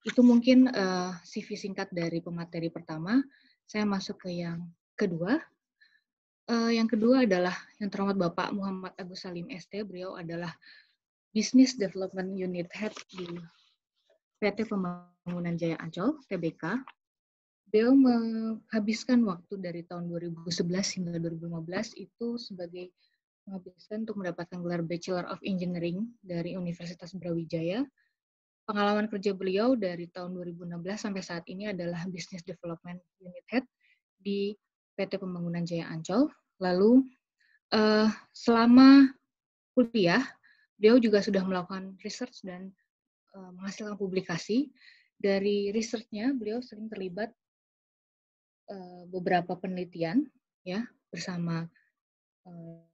Itu mungkin uh, eh, CV singkat dari pemateri pertama. Saya masuk ke yang kedua. Uh, yang kedua adalah yang terhormat Bapak Muhammad Agus Salim ST. Beliau adalah Business Development Unit Head di PT Pembangunan Jaya Ancol, TBK. Beliau menghabiskan waktu dari tahun 2011 hingga 2015 itu sebagai menghabiskan untuk mendapatkan gelar Bachelor of Engineering dari Universitas Brawijaya Pengalaman kerja beliau dari tahun 2016 sampai saat ini adalah Business Development Unit Head di PT Pembangunan Jaya Ancol. Lalu uh, selama kuliah, beliau juga sudah melakukan research dan uh, menghasilkan publikasi. Dari researchnya, beliau sering terlibat uh, beberapa penelitian ya bersama uh,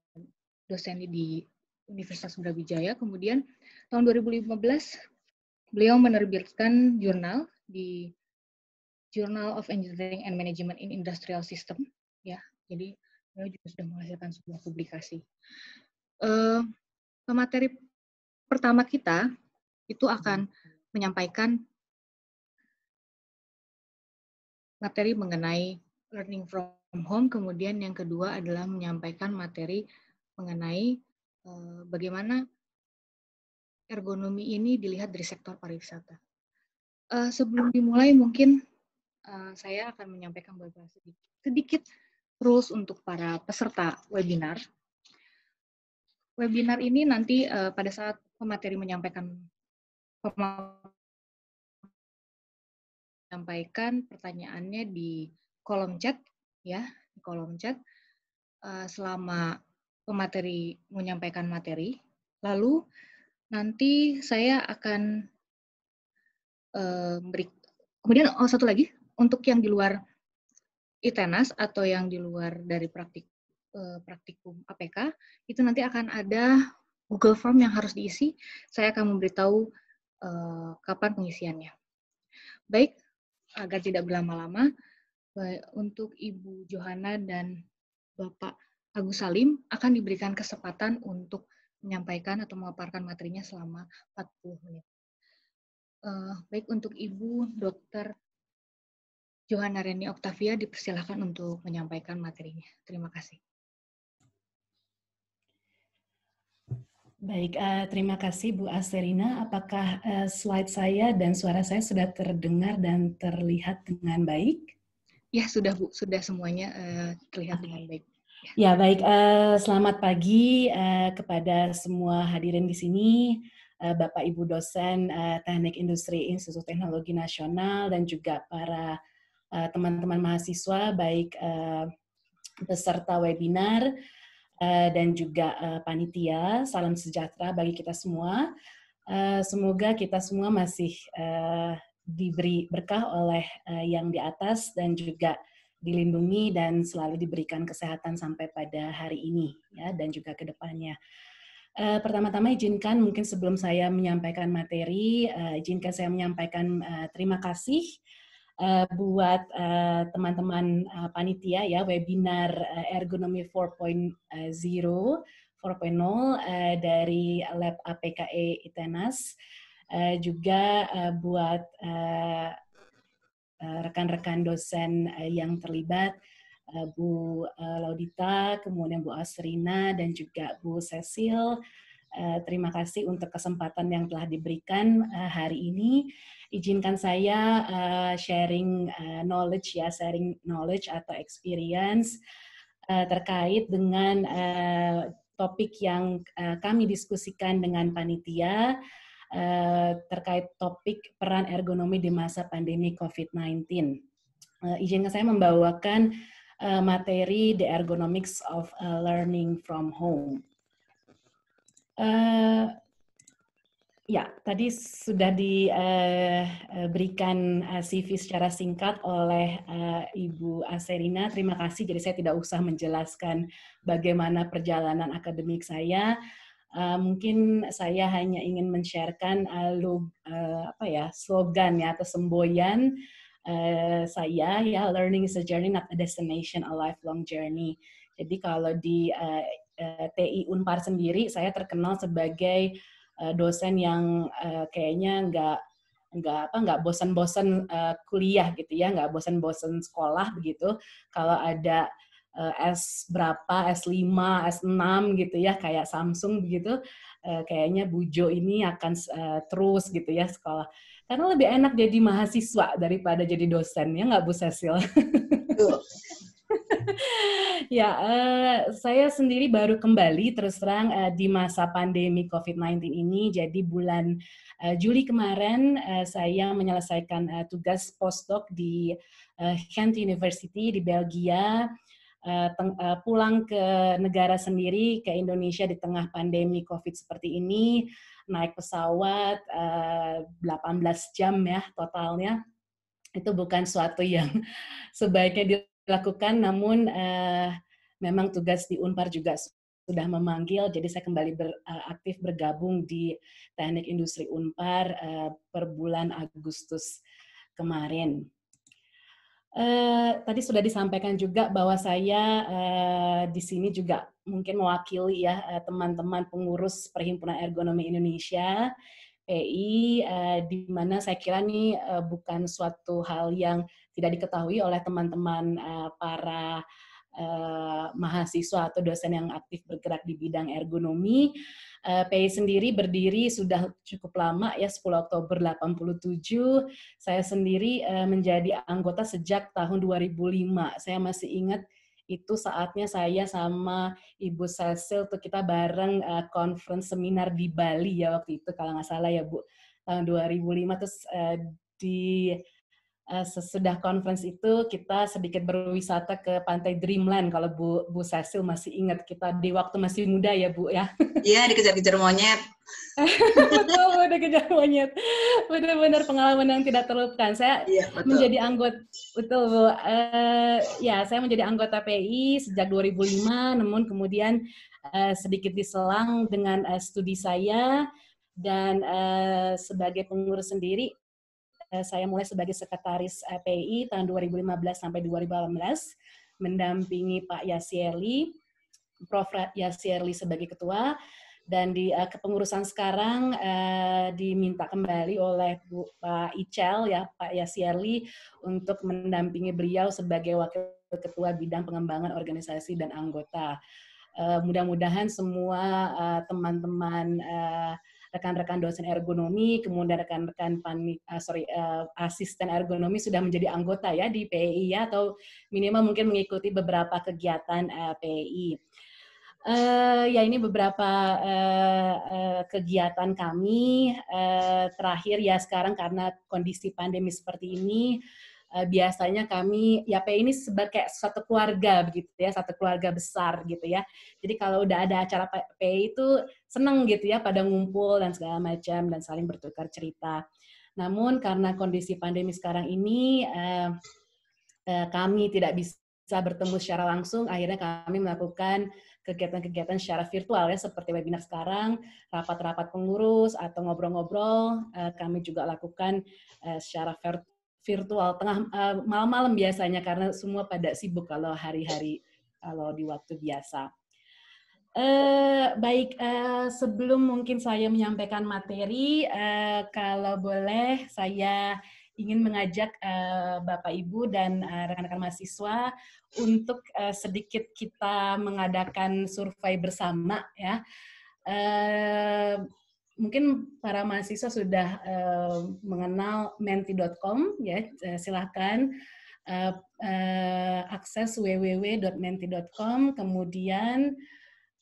dosen di Universitas Brawijaya. Kemudian tahun 2015 Beliau menerbitkan jurnal di Journal of Engineering and Management in Industrial System, ya. Jadi beliau juga sudah menghasilkan sebuah publikasi. Uh, pemateri pertama kita itu akan menyampaikan materi mengenai learning from home, kemudian yang kedua adalah menyampaikan materi mengenai uh, bagaimana ergonomi ini dilihat dari sektor pariwisata. Uh, sebelum dimulai mungkin uh, saya akan menyampaikan beberapa sedikit, sedikit rules untuk para peserta webinar. Webinar ini nanti uh, pada saat pemateri menyampaikan menyampaikan pertanyaannya di kolom chat ya, di kolom chat uh, selama pemateri menyampaikan materi. Lalu nanti saya akan eh, beri. Kemudian oh, satu lagi untuk yang di luar ITENAS atau yang di luar dari praktik eh, praktikum APK itu nanti akan ada Google Form yang harus diisi. Saya akan memberitahu eh, kapan pengisiannya. Baik, agar tidak berlama-lama, untuk Ibu Johana dan Bapak Agus Salim akan diberikan kesempatan untuk menyampaikan atau memaparkan materinya selama 40 menit. Uh, baik untuk Ibu Dr. Johanna Reni Oktavia dipersilahkan untuk menyampaikan materinya. Terima kasih. Baik, uh, terima kasih Bu Aserina. Apakah uh, slide saya dan suara saya sudah terdengar dan terlihat dengan baik? Ya, sudah Bu, sudah semuanya uh, terlihat okay. dengan baik. Ya, baik. Uh, selamat pagi uh, kepada semua hadirin di sini, uh, Bapak Ibu dosen uh, Teknik Industri Institut Teknologi Nasional dan juga para teman-teman uh, mahasiswa, baik uh, peserta webinar uh, dan juga uh, panitia. Salam sejahtera bagi kita semua. Uh, semoga kita semua masih uh, diberi berkah oleh uh, yang di atas dan juga uh, dilindungi dan selalu diberikan kesehatan sampai pada hari ini ya dan juga ke depannya. Uh, pertama-tama izinkan mungkin sebelum saya menyampaikan materi, uh, izinkan saya menyampaikan uh, terima kasih uh, buat teman-teman uh, panitia ya webinar uh, ergonomi 4.0 4.0 uh, dari lab APKE ITENAS. Uh, juga uh, buat uh, Eh, rekan-rekan dosen eh, yang terlibat, eh, Bu Laudita, kemudian Bu Asrina, dan juga Bu Cecil. Terima kasih untuk kesempatan yang telah diberikan hari ini. Izinkan saya sharing knowledge ya, sharing knowledge atau experience terkait dengan topik yang kami diskusikan dengan panitia Eh, terkait topik peran ergonomi di masa pandemi COVID-19. Eh, Izinkan saya membawakan eh, materi The Ergonomics of Learning from Home. Uh, ya, tadi sudah diberikan uh, CV secara singkat oleh uh, Ibu Aserina. Terima kasih. Jadi saya tidak usah menjelaskan bagaimana perjalanan akademik saya. Eh, mungkin saya hanya ingin men-sharekan uh, uh, apa ya slogan ya atau semboyan uh, saya ya learning is a journey not a destination a lifelong journey. Jadi kalau di uh, uh, TI Unpar sendiri saya terkenal sebagai uh, dosen yang uh, kayaknya nggak nggak apa nggak bosan-bosan uh, kuliah gitu ya nggak bosan-bosan sekolah begitu kalau ada Eh, s berapa, S5, S6 gitu ya, kayak Samsung begitu, eh, kayaknya Bujo ini akan eh, terus gitu ya sekolah. Karena lebih enak jadi mahasiswa daripada jadi dosen, ya nggak Bu Cecil? ya, saya sendiri baru kembali terus terang di masa pandemi COVID-19 ini. Jadi bulan Juli kemarin saya menyelesaikan tugas postdoc di Kent University di Belgia Eh, eh, pulang ke negara sendiri ke Indonesia di tengah pandemi COVID seperti ini, naik pesawat uh, eh, 18 jam ya totalnya, itu bukan suatu yang sebaiknya dilakukan. Namun memang tugas di Unpar juga sudah memanggil, jadi saya kembali ber, uh, aktif bergabung di Teknik Industri Unpar uh, per bulan Agustus kemarin. Eh, tadi sudah disampaikan juga bahwa saya uh, di sini juga mungkin mewakili ya teman eh, teman-teman pengurus Perhimpunan Ergonomi Indonesia PI, e uh, di mana saya kira nih uh, bukan suatu hal yang tidak diketahui oleh teman-teman uh, para uh, mahasiswa atau dosen yang aktif bergerak di bidang ergonomi. Eh, PI sendiri berdiri sudah cukup lama ya 10 Oktober 87. Saya sendiri eh, menjadi anggota sejak tahun 2005. Saya masih ingat itu saatnya saya sama Ibu Cecil tuh kita bareng eh, conference seminar di Bali ya waktu itu kalau nggak salah ya Bu tahun 2005 terus di Eh, sesudah conference itu kita sedikit berwisata ke pantai Dreamland kalau Bu Bu Cecil masih ingat kita di waktu masih muda ya Bu ya. Iya dikejar-kejar monyet. betul Bu dikejar monyet. Benar-benar pengalaman yang tidak terlupakan. Saya ya, menjadi anggota betul Bu. Uh, ya saya menjadi anggota PI sejak 2005 namun kemudian uh, sedikit diselang dengan uh, studi saya dan uh, sebagai pengurus sendiri Eh, saya mulai sebagai sekretaris eh, PI tahun 2015 sampai 2018, mendampingi Pak Yasierli, Prof. Yasierli sebagai ketua, dan di uh, kepengurusan sekarang uh, diminta kembali oleh Bu Pak Icel ya Pak Yasierli untuk mendampingi beliau sebagai wakil ketua bidang pengembangan organisasi dan anggota. Uh, mudah-mudahan semua teman-teman uh, rekan-rekan dosen ergonomi, kemudian rekan-rekan uh, sorry uh, asisten ergonomi sudah menjadi anggota ya di PEI ya atau minimal mungkin mengikuti beberapa kegiatan uh, eh, PEI. Uh, ya ini beberapa uh, uh, kegiatan kami uh, terakhir ya sekarang karena kondisi pandemi seperti ini Eh, biasanya kami Yape P ini sebagai kayak satu keluarga begitu ya, satu keluarga besar gitu ya. Jadi kalau udah ada acara Yape itu seneng gitu ya pada ngumpul dan segala macam dan saling bertukar cerita. Namun karena kondisi pandemi sekarang ini uh, uh, kami tidak bisa bertemu secara langsung, akhirnya kami melakukan kegiatan-kegiatan secara virtual ya, seperti webinar sekarang, rapat-rapat pengurus atau ngobrol-ngobrol, kami juga lakukan eh, secara virtual tengah malam eh, malam-malam biasanya karena semua pada sibuk kalau hari-hari kalau di waktu biasa. Uh, baik, uh, sebelum mungkin saya menyampaikan materi, uh, kalau boleh saya ingin mengajak uh, Bapak Ibu dan rekan rekan-rekan mahasiswa untuk uh, sedikit kita mengadakan survei bersama ya. Uh, mungkin para mahasiswa sudah uh, mengenal menti.com ya eh, silahkan uh, uh, akses www.menti.com kemudian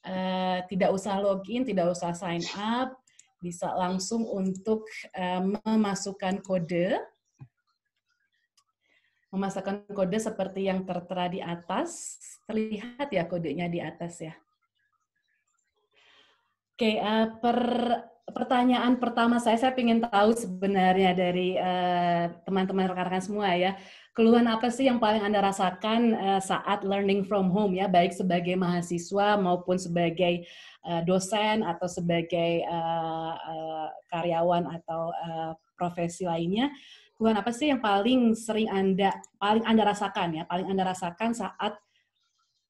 uh, tidak usah login tidak usah sign up bisa langsung untuk uh, memasukkan kode memasukkan kode seperti yang tertera di atas terlihat ya kodenya di atas ya oke okay, uh, per pertanyaan pertama saya, saya ingin tahu sebenarnya dari eh, teman-teman uh, rekan-rekan semua ya, keluhan apa sih yang paling Anda rasakan uh, saat learning from home ya, baik sebagai mahasiswa maupun sebagai uh, dosen atau sebagai uh, uh, karyawan atau uh, profesi lainnya? Keluhan apa sih yang paling sering Anda paling Anda rasakan ya, paling Anda rasakan saat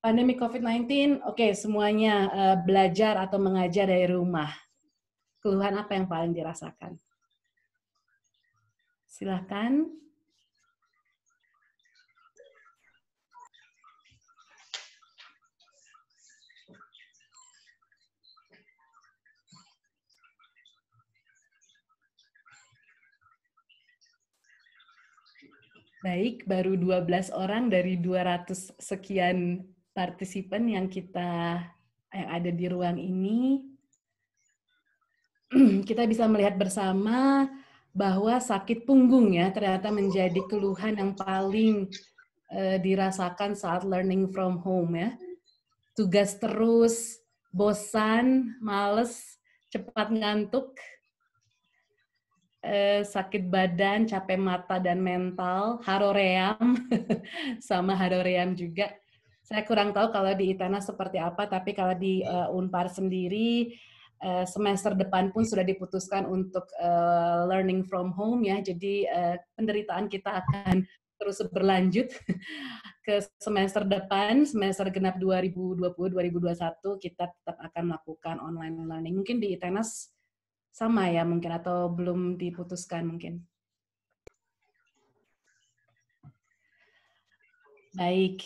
pandemi COVID-19, oke okay, semuanya uh, belajar atau mengajar dari rumah keluhan apa yang paling dirasakan? Silahkan. Baik, baru 12 orang dari 200 sekian partisipan yang kita yang ada di ruang ini kita bisa melihat bersama bahwa sakit punggung ya ternyata menjadi keluhan yang paling eh, dirasakan saat learning from home ya. Tugas terus, bosan, males, cepat ngantuk, eh, sakit badan, capek mata dan mental, haroream, sama haroream juga. Saya kurang tahu kalau di Itana seperti apa, tapi kalau di uh, Unpar sendiri Eh, semester depan pun sudah diputuskan untuk uh, learning from home ya. Jadi uh, penderitaan kita akan terus berlanjut ke semester depan, semester genap 2020-2021 kita tetap akan melakukan online learning. Mungkin di ITENAS sama ya mungkin atau belum diputuskan mungkin. Baik,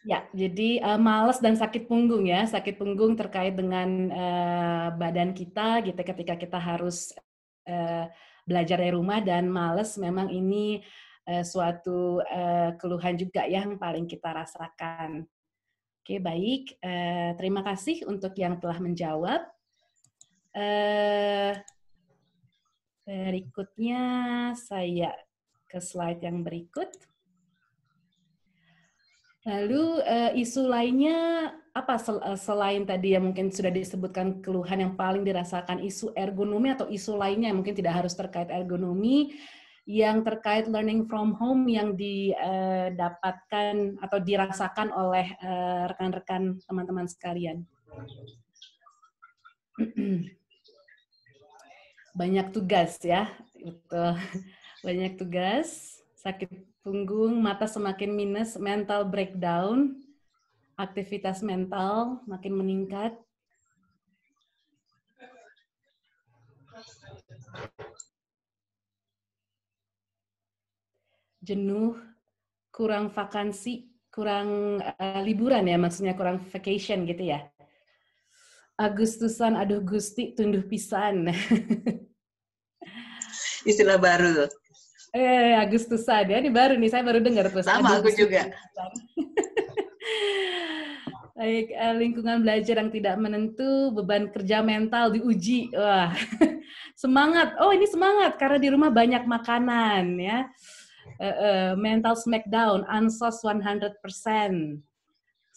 Ya, jadi uh, males dan sakit punggung ya, sakit punggung terkait dengan uh, badan kita gitu ketika kita harus uh, belajar dari rumah dan males memang ini uh, suatu uh, keluhan juga yang paling kita rasakan. Oke, baik. Uh, terima kasih untuk yang telah menjawab. Uh, berikutnya saya ke slide yang berikut. Lalu uh, isu lainnya apa sel eh, selain tadi yang mungkin sudah disebutkan keluhan yang paling dirasakan isu ergonomi atau isu lainnya yang mungkin tidak harus terkait ergonomi yang terkait learning from home yang didapatkan eh, atau dirasakan oleh rekan-rekan teman-teman sekalian. Banyak tugas ya, betul. Banyak tugas, sakit punggung, mata semakin minus, mental breakdown, aktivitas mental makin meningkat. Jenuh, kurang vakansi, kurang uh, liburan ya, maksudnya kurang vacation gitu ya. Agustusan, aduh Gusti, tunduh pisan. Istilah baru Eh, Agustusan ya. Ini baru nih, saya baru dengar terus. Sama Agustusan. aku juga. Baik, eh, lingkungan belajar yang tidak menentu, beban kerja mental diuji. Wah. semangat. Oh, ini semangat karena di rumah banyak makanan ya. Uh, uh, mental smackdown, ansos 100%.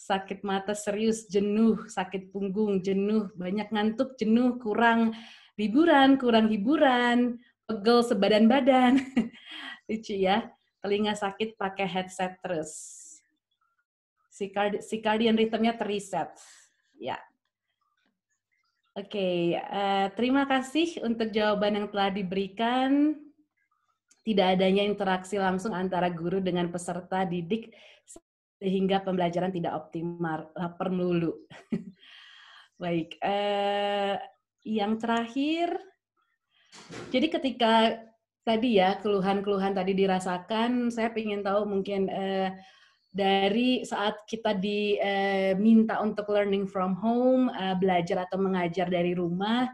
Sakit mata serius, jenuh, sakit punggung, jenuh, banyak ngantuk, jenuh, kurang liburan, kurang hiburan, pegel sebadan-badan. Lucu ya, telinga sakit pakai headset terus. Si Circadian rhythmnya terreset, Ya. Oke, okay, uh, eh, terima kasih untuk jawaban yang telah diberikan. Tidak adanya interaksi langsung antara guru dengan peserta didik sehingga pembelajaran tidak optimal, lapar melulu. Baik, uh, yang terakhir jadi ketika tadi ya keluhan-keluhan tadi dirasakan, saya ingin tahu mungkin eh, dari saat kita diminta eh, untuk learning from home, eh, belajar atau mengajar dari rumah,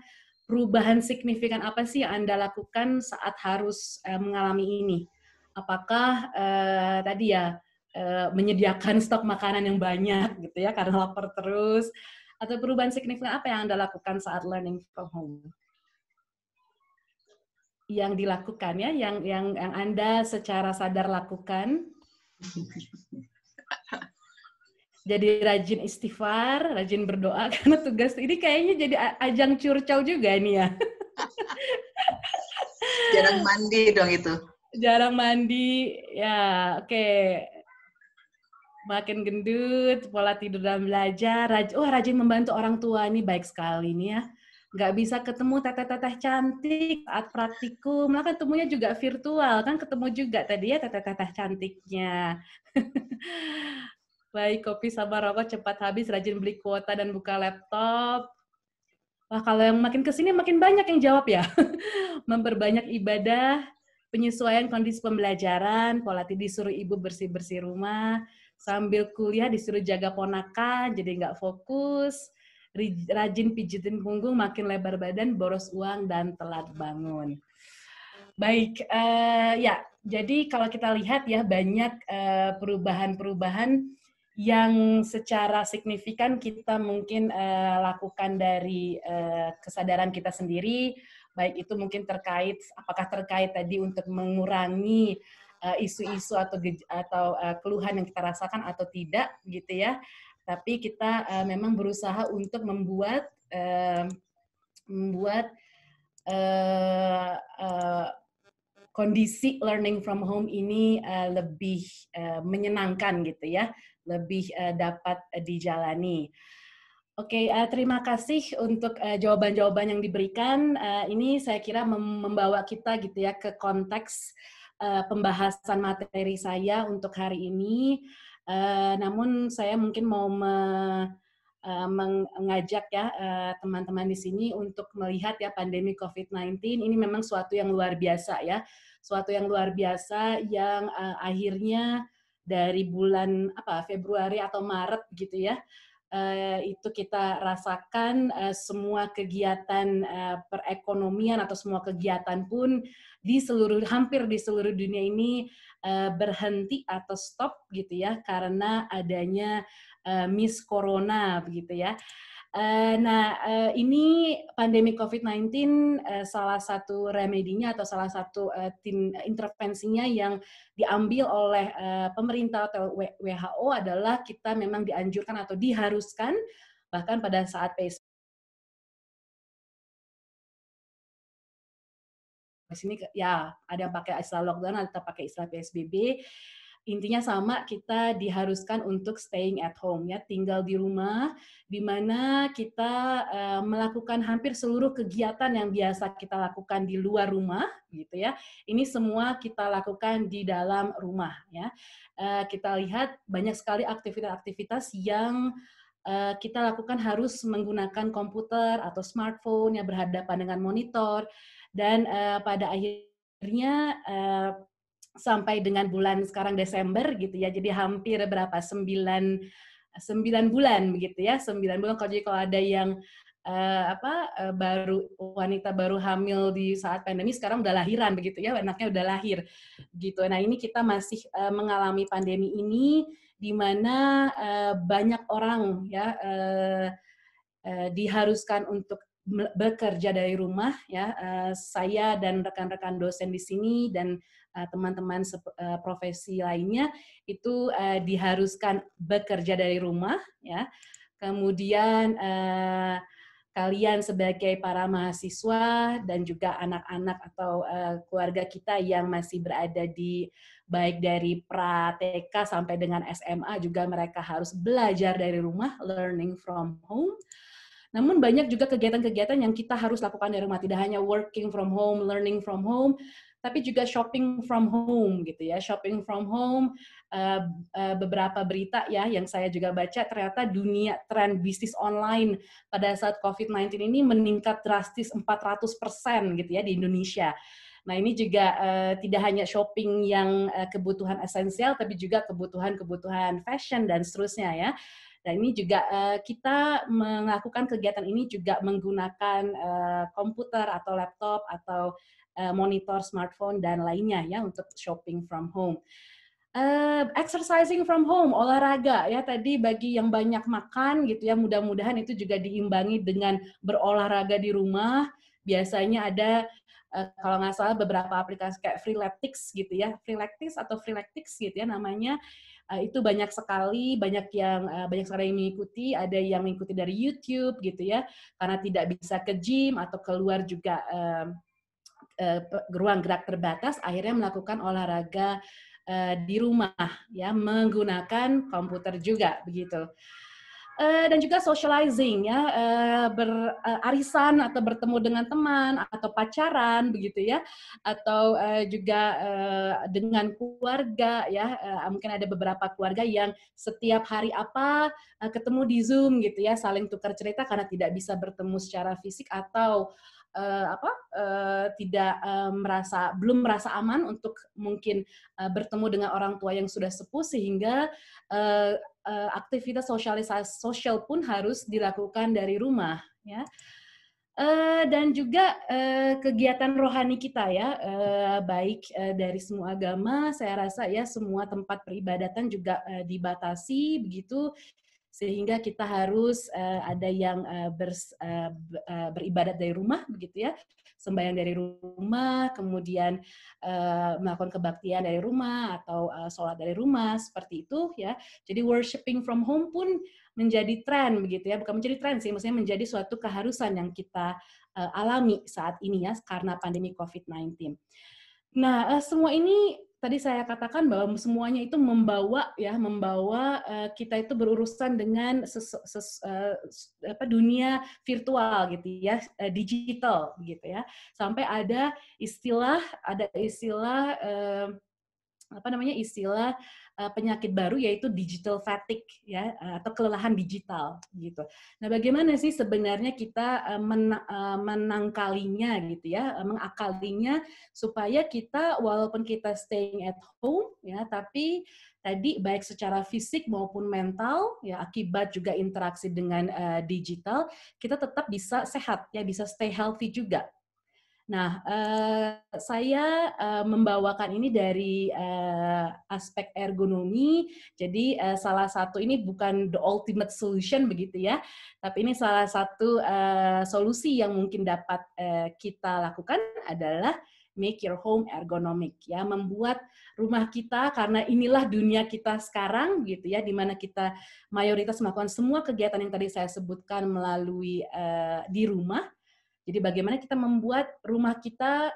perubahan signifikan apa sih yang Anda lakukan saat harus eh, mengalami ini? Apakah eh, tadi ya eh, menyediakan stok makanan yang banyak gitu ya karena lapar terus atau perubahan signifikan apa yang Anda lakukan saat learning from home? yang dilakukannya yang yang yang Anda secara sadar lakukan. jadi rajin istighfar, rajin berdoa karena tugas ini kayaknya jadi ajang curcol juga nih ya. Jarang mandi dong itu. Jarang mandi, ya oke. Okay. Makin gendut, pola tidur dan belajar, rajin, oh, rajin membantu orang tua ini baik sekali nih ya nggak bisa ketemu teteh-teteh cantik saat praktikum, lah kan temunya juga virtual, kan ketemu juga tadi ya teteh-teteh cantiknya. Baik, kopi sama rokok cepat habis, rajin beli kuota dan buka laptop. Wah, kalau yang makin kesini makin banyak yang jawab ya. Memperbanyak ibadah, penyesuaian kondisi pembelajaran, pola disuruh ibu bersih-bersih rumah, sambil kuliah disuruh jaga ponakan, jadi nggak fokus, rajin pijitin punggung, makin lebar badan, boros uang, dan telat bangun. Baik, uh, ya, jadi kalau kita lihat ya banyak eh, perubahan-perubahan yang secara signifikan kita mungkin uh, lakukan dari uh, kesadaran kita sendiri, baik itu mungkin terkait apakah terkait tadi untuk mengurangi isu-isu uh, atau atau uh, keluhan yang kita rasakan atau tidak gitu ya tapi kita uh, memang berusaha untuk membuat uh, membuat uh, uh, kondisi learning from home ini uh, lebih uh, menyenangkan gitu ya, lebih uh, dapat uh, dijalani. Oke, okay, uh, terima kasih untuk jawaban-jawaban uh, yang diberikan. Uh, ini saya kira mem membawa kita gitu ya ke konteks uh, pembahasan materi saya untuk hari ini. Eh, namun saya mungkin mau me, uh, mengajak ya eh, teman-teman uh, di sini untuk melihat ya pandemi COVID-19 ini memang suatu yang luar biasa ya, suatu yang luar biasa yang uh, akhirnya dari bulan apa Februari atau Maret gitu ya. Uh, itu kita rasakan uh, semua kegiatan uh, perekonomian atau semua kegiatan pun di seluruh hampir di seluruh dunia ini uh, berhenti atau stop gitu ya karena adanya uh, miss corona begitu ya. Eh, nah, ini pandemi COVID-19 salah satu remedinya atau salah satu tim, intervensinya yang diambil oleh pemerintah atau WHO adalah kita memang dianjurkan atau diharuskan bahkan pada saat PSBB di sini ya ada yang pakai istilah lockdown, ada yang pakai istilah PSBB. Intinya sama, kita diharuskan untuk staying at home ya, tinggal di rumah, di mana kita uh, melakukan hampir seluruh kegiatan yang biasa kita lakukan di luar rumah, gitu ya. Ini semua kita lakukan di dalam rumah ya. Uh, kita lihat banyak sekali aktivitas-aktivitas yang eh, kita lakukan harus menggunakan komputer atau smartphone yang berhadapan dengan monitor dan uh, pada akhirnya uh, sampai dengan bulan sekarang Desember gitu ya jadi hampir berapa sembilan sembilan bulan begitu ya sembilan bulan kalau jadi kalau ada yang uh, apa uh, baru wanita baru hamil di saat pandemi sekarang udah lahiran begitu ya anaknya udah lahir gitu nah ini kita masih uh, mengalami pandemi ini di mana uh, banyak orang ya uh, uh, diharuskan untuk bekerja dari rumah ya uh, saya dan rekan-rekan dosen di sini dan eh, teman-teman uh, profesi lainnya itu uh, diharuskan bekerja dari rumah ya kemudian uh, kalian sebagai para mahasiswa dan juga anak-anak atau uh, keluarga kita yang masih berada di baik dari pra TK sampai dengan SMA juga mereka harus belajar dari rumah learning from home namun banyak juga kegiatan-kegiatan yang kita harus lakukan di rumah, tidak hanya working from home, learning from home, tapi juga shopping from home gitu ya shopping from home eh, eh, beberapa berita ya yang saya juga baca ternyata dunia tren bisnis online pada saat COVID-19 ini meningkat drastis 400% gitu ya di Indonesia. Nah, ini juga uh, tidak hanya shopping yang uh, kebutuhan esensial, tapi juga kebutuhan-kebutuhan fashion dan seterusnya ya. Nah ini juga uh, kita melakukan kegiatan ini juga menggunakan uh, komputer atau laptop atau uh, monitor smartphone dan lainnya ya untuk shopping from home. Uh, exercising from home, olahraga ya tadi bagi yang banyak makan gitu ya mudah-mudahan itu juga diimbangi dengan berolahraga di rumah. Biasanya ada uh, kalau nggak salah beberapa aplikasi kayak Freeletics gitu ya, Freeletics atau Freeletics gitu ya namanya uh, itu banyak sekali banyak yang uh, banyak sekali yang mengikuti ada yang mengikuti dari YouTube gitu ya karena tidak bisa ke gym atau keluar juga uh, uh, ruang gerak terbatas akhirnya melakukan olahraga uh, di rumah ya menggunakan komputer juga begitu Eh, dan juga socializing ya eh, berarisan eh, atau bertemu dengan teman atau pacaran begitu ya atau juga dengan keluarga ya mungkin ada beberapa keluarga yang setiap hari apa ketemu di Zoom gitu ya saling tukar cerita karena tidak bisa bertemu secara fisik atau apa tidak merasa belum merasa aman untuk mungkin bertemu dengan orang tua yang sudah sepuh sehingga uh, aktivitas sosialisasi sosial pun harus dilakukan dari rumah ya uh, dan juga uh, kegiatan rohani kita ya uh, baik uh, dari semua agama saya rasa ya semua tempat peribadatan juga uh, dibatasi begitu sehingga kita harus uh, ada yang uh, bers, uh, beribadat dari rumah begitu ya sembahyang dari rumah kemudian uh, melakukan kebaktian dari rumah atau uh, sholat dari rumah seperti itu ya jadi worshiping from home pun menjadi tren begitu ya bukan menjadi tren sih maksudnya menjadi suatu keharusan yang kita uh, alami saat ini ya karena pandemi COVID-19 nah semua ini tadi saya katakan bahwa semuanya itu membawa ya membawa uh, kita itu berurusan dengan ses, ses, uh, eh, apa, dunia virtual gitu ya uh, digital gitu ya sampai ada istilah ada istilah uh, apa namanya istilah Eh, penyakit baru yaitu digital fatigue ya eh, atau kelelahan digital gitu. Nah, bagaimana sih sebenarnya kita eh, menangkalinya gitu ya, mengakalinya supaya kita walaupun kita staying at home ya, tapi tadi baik secara fisik maupun mental ya akibat juga interaksi dengan uh, digital kita tetap bisa sehat ya bisa stay healthy juga Nah, eh, saya eh, membawakan ini dari eh, aspek ergonomi. Jadi eh, salah satu ini bukan the ultimate solution begitu ya, tapi ini salah satu eh, solusi yang mungkin dapat eh, kita lakukan adalah make your home ergonomic ya membuat rumah kita karena inilah dunia kita sekarang gitu ya di mana kita mayoritas melakukan semua kegiatan yang tadi saya sebutkan melalui uh, di rumah jadi bagaimana kita membuat rumah kita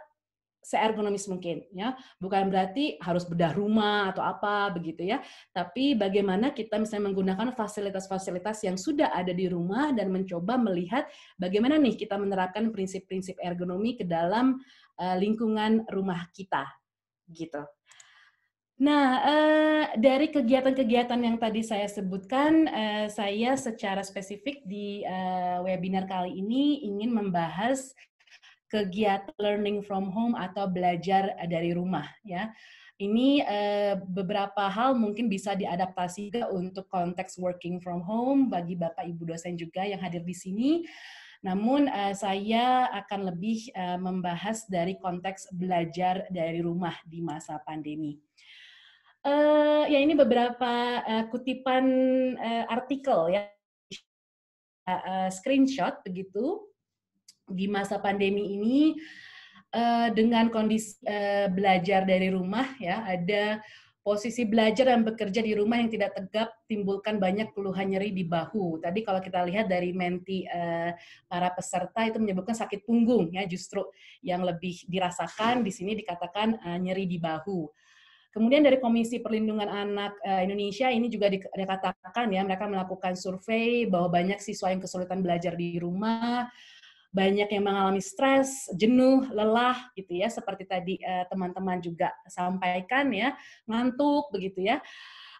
seergonomis mungkin ya bukan berarti harus bedah rumah atau apa begitu ya tapi bagaimana kita misalnya menggunakan fasilitas-fasilitas yang sudah ada di rumah dan mencoba melihat bagaimana nih kita menerapkan prinsip-prinsip ergonomi ke dalam eh, lingkungan rumah kita gitu Nah, eh, dari kegiatan-kegiatan yang tadi saya sebutkan, eh, saya secara spesifik di eh, webinar kali ini ingin membahas kegiatan learning from home atau belajar eh, dari rumah. Ya, ini eh, beberapa hal mungkin bisa diadaptasi juga untuk konteks working from home bagi bapak ibu dosen juga yang hadir di sini. Namun eh, saya akan lebih eh, membahas dari konteks belajar dari rumah di masa pandemi uh, ya ini beberapa uh, kutipan uh, artikel ya uh, uh, screenshot begitu di masa pandemi ini uh, dengan kondisi uh, belajar dari rumah ya ada posisi belajar dan bekerja di rumah yang tidak tegap timbulkan banyak keluhan nyeri di bahu. Tadi kalau kita lihat dari menti para peserta itu menyebutkan sakit punggung ya justru yang lebih dirasakan di sini dikatakan nyeri di bahu. Kemudian dari Komisi Perlindungan Anak eh, Indonesia ini juga dikatakan ya mereka melakukan survei bahwa banyak siswa yang kesulitan belajar di rumah, banyak yang mengalami stres, jenuh, lelah gitu ya seperti tadi eh, teman-teman juga sampaikan ya, ngantuk begitu ya.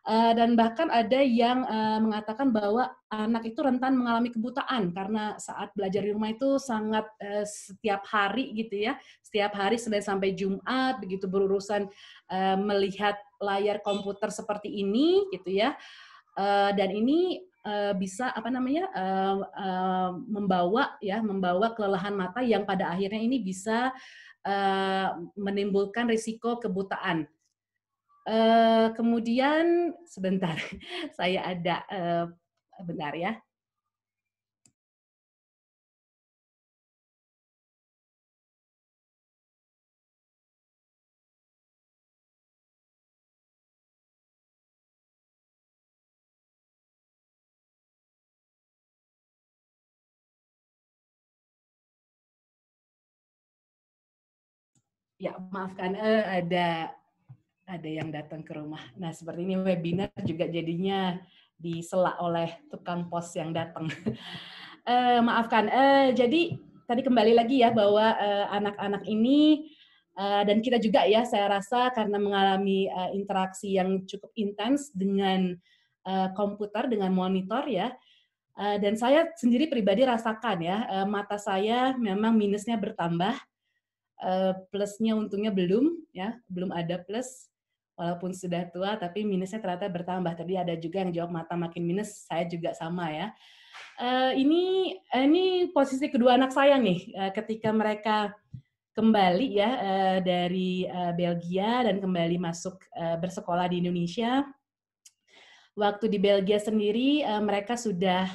Eh, dan bahkan ada yang uh, mengatakan bahwa anak itu rentan mengalami kebutaan karena saat belajar di rumah itu sangat uh, setiap hari gitu ya setiap hari senin sampai jumat begitu berurusan uh, melihat layar komputer seperti ini gitu ya uh, dan ini uh, bisa apa namanya uh, uh, membawa ya membawa kelelahan mata yang pada akhirnya ini bisa menimbulkan risiko kebutaan Eh, kemudian sebentar, saya ada uh, eh, benar ya. Ya, maafkan, uh, ada ada yang datang ke rumah. Nah, seperti ini webinar juga jadinya disela oleh tukang pos yang datang. uh, maafkan. Uh, jadi tadi kembali lagi ya bahwa eh, anak-anak uh, ini uh, dan kita juga ya saya rasa karena mengalami uh, interaksi yang cukup intens dengan uh, komputer dengan monitor ya. Uh, dan saya sendiri pribadi rasakan ya uh, mata saya memang minusnya bertambah uh, plusnya untungnya belum ya belum ada plus walaupun sudah tua tapi minusnya ternyata bertambah. Tadi ada juga yang jawab mata makin minus, saya juga sama ya. Eh, ini eh, ini posisi kedua anak saya nih eh, ketika mereka kembali ya dari Belgia dan kembali masuk bersekolah di Indonesia. Waktu di Belgia sendiri mereka sudah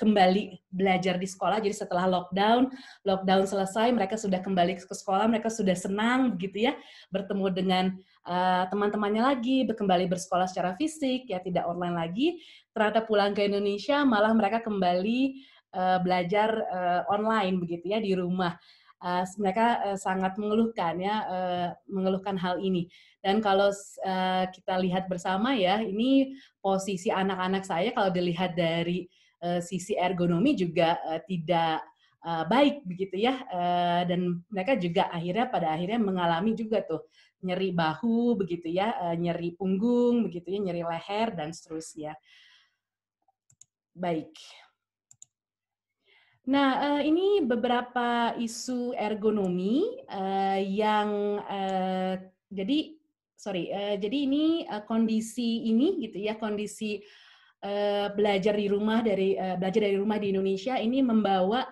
kembali belajar di sekolah. Jadi setelah lockdown, lockdown selesai, mereka sudah kembali ke sekolah, mereka sudah senang begitu ya bertemu dengan Eh, teman-temannya lagi, kembali bersekolah secara fisik, ya tidak online lagi. Ternyata pulang ke Indonesia, malah mereka kembali uh, belajar uh, online begitu ya di rumah. Uh, mereka uh, sangat mengeluhkan ya uh, mengeluhkan hal ini dan kalau uh, kita lihat bersama ya ini posisi anak-anak saya kalau dilihat dari uh, sisi ergonomi juga uh, tidak baik begitu ya dan mereka juga akhirnya pada akhirnya mengalami juga tuh nyeri bahu begitu ya, eh, nyeri punggung begitu ya, nyeri leher dan seterusnya. Baik. Nah, eh, ini beberapa isu ergonomi eh, yang jadi sorry, jadi ini kondisi ini gitu ya, kondisi belajar di rumah dari belajar dari rumah di Indonesia ini membawa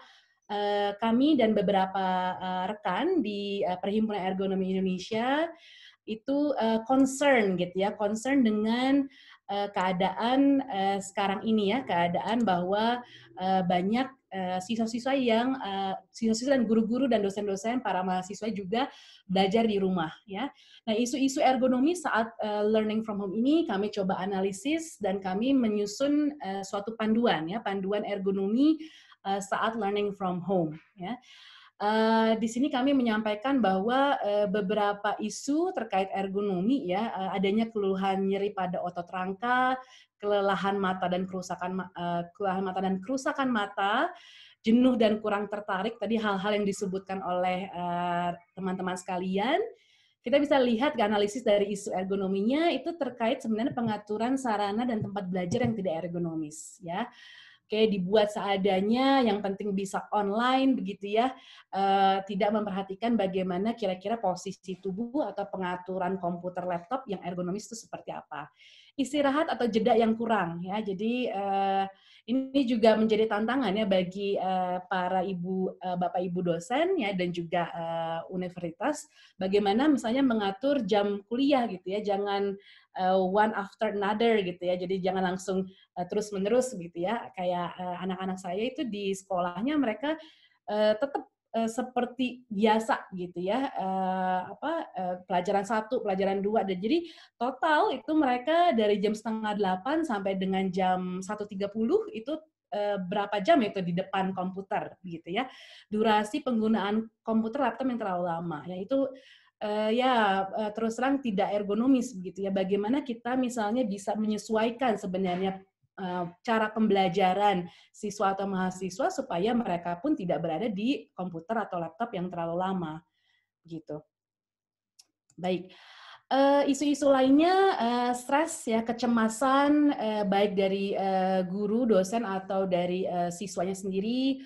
Eh, kami dan beberapa eh, rekan di eh, Perhimpunan Ergonomi Indonesia itu concern gitu ya, concern dengan keadaan sekarang ini ya, keadaan bahwa banyak Eh, siswa-siswa uh, yang eh, siswa-siswa uh, dan guru-guru dan dosen-dosen para mahasiswa juga belajar di rumah ya. Nah, isu-isu ergonomi saat uh, learning from home ini kami coba analisis dan kami menyusun uh, suatu panduan ya, panduan ergonomi uh, saat learning from home ya. Eh, di sini kami menyampaikan bahwa eh, beberapa isu terkait ergonomi ya, eh, adanya keluhan nyeri pada otot rangka, kelelahan mata dan kerusakan kelelahan mata dan kerusakan mata, jenuh dan kurang tertarik tadi hal-hal yang disebutkan oleh teman-teman sekalian. Kita bisa lihat analisis dari isu ergonominya itu terkait sebenarnya pengaturan sarana dan tempat belajar yang tidak ergonomis ya. Oke, dibuat seadanya, yang penting bisa online begitu ya. Uh, tidak memperhatikan bagaimana kira-kira posisi tubuh atau pengaturan komputer laptop yang ergonomis itu seperti apa. Istirahat atau jeda yang kurang ya. Jadi uh, ini juga menjadi tantangan ya bagi uh, para ibu bapak ibu dosen ya dan juga universitas bagaimana misalnya mengatur jam kuliah gitu ya. Jangan uh, one after another gitu ya. Jadi jangan langsung uh, eh, terus menerus gitu ya. Kayak eh, anak-anak uh, saya itu di sekolahnya mereka uh, tetap seperti biasa gitu ya apa pelajaran satu pelajaran dua dan jadi total itu mereka dari jam setengah delapan sampai dengan jam satu tiga puluh itu berapa jam itu di depan komputer gitu ya durasi penggunaan komputer laptop yang terlalu lama yaitu uh, ya uh, terus terang tidak ergonomis begitu ya. Bagaimana kita misalnya bisa menyesuaikan sebenarnya uh, cara pembelajaran siswa atau mahasiswa supaya mereka pun tidak berada di komputer atau laptop yang terlalu lama gitu. Baik isu-isu uh, lainnya uh, stres ya kecemasan uh, baik dari uh, guru dosen atau dari uh, siswanya sendiri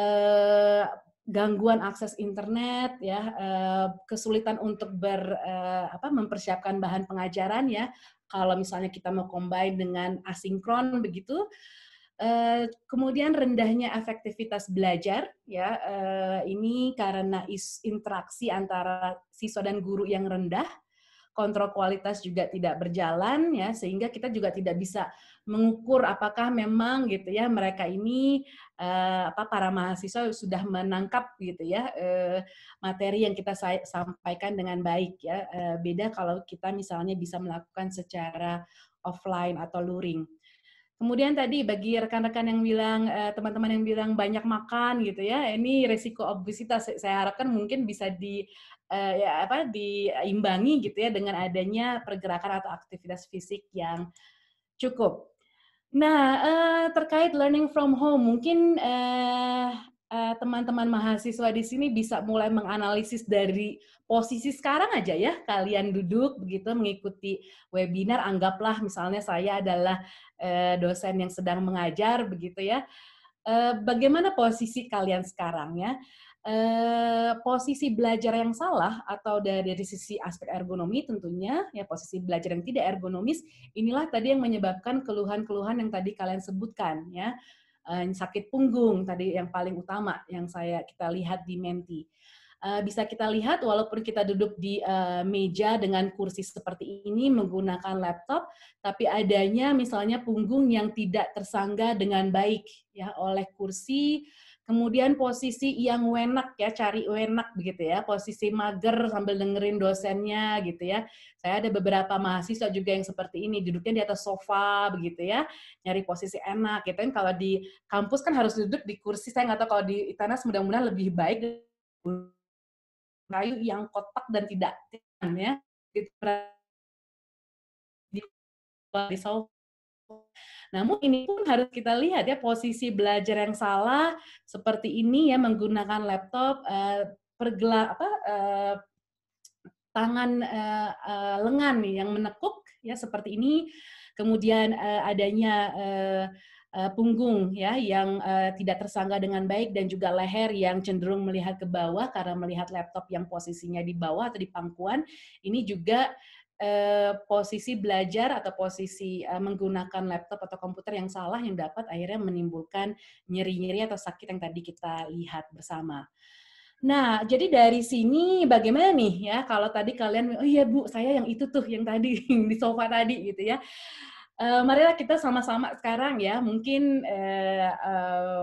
uh, gangguan akses internet ya eh, kesulitan untuk ber eh, apa mempersiapkan bahan pengajaran ya kalau misalnya kita mau combine dengan asinkron begitu eh, kemudian rendahnya efektivitas belajar ya ini karena interaksi antara siswa dan guru yang rendah kontrol kualitas juga tidak berjalan ya sehingga kita juga tidak bisa mengukur apakah memang gitu ya mereka ini Eh, apa para mahasiswa sudah menangkap gitu ya eh, materi yang kita sampaikan dengan baik ya. Eh, beda kalau kita misalnya bisa melakukan secara offline atau luring. Kemudian tadi bagi rekan-rekan yang bilang teman-teman yang bilang banyak makan gitu ya, ini resiko obesitas saya harapkan mungkin bisa di ya apa diimbangi gitu ya dengan adanya pergerakan atau aktivitas fisik yang cukup. Nah, uh, terkait learning from home, mungkin uh, uh, teman-teman mahasiswa di sini bisa mulai menganalisis dari posisi sekarang aja ya. Kalian duduk begitu mengikuti webinar, anggaplah misalnya saya adalah uh, dosen yang sedang mengajar begitu ya. Uh, bagaimana posisi kalian sekarang ya? Eh, posisi belajar yang salah atau dari, sisi aspek ergonomi tentunya ya posisi belajar yang tidak ergonomis inilah tadi yang menyebabkan keluhan-keluhan yang tadi kalian sebutkan ya eh, sakit punggung tadi yang paling utama yang saya kita lihat di menti. Eh, bisa kita lihat walaupun kita duduk di meja dengan kursi seperti ini menggunakan laptop tapi adanya misalnya punggung yang tidak tersangga dengan baik ya oleh kursi Kemudian posisi yang wenak ya, cari wenak begitu ya, posisi mager sambil dengerin dosennya gitu ya. Saya ada beberapa mahasiswa juga yang seperti ini, duduknya di atas sofa begitu ya, nyari posisi enak gitu kan. Kalau di kampus kan harus duduk di kursi, saya nggak tahu kalau di Itanas mudah-mudahan lebih baik kayu yang kotak dan tidak ya. di sofa namun ini pun harus kita lihat ya posisi belajar yang salah seperti ini ya menggunakan laptop uh, pergela apa uh, tangan uh, uh, lengan yang menekuk ya seperti ini kemudian uh, adanya uh, Uh, punggung ya yang uh, tidak tersangga dengan baik dan juga leher yang cenderung melihat ke bawah karena melihat laptop yang posisinya di bawah atau di pangkuan ini juga Eh, posisi belajar atau posisi eh, menggunakan laptop atau komputer yang salah yang dapat akhirnya menimbulkan nyeri-nyeri atau sakit yang tadi kita lihat bersama. Nah, jadi dari sini bagaimana nih ya kalau tadi kalian oh iya Bu, saya yang itu tuh yang tadi di sofa tadi gitu ya. Uh, marilah kita sama-sama sekarang ya, mungkin uh, uh,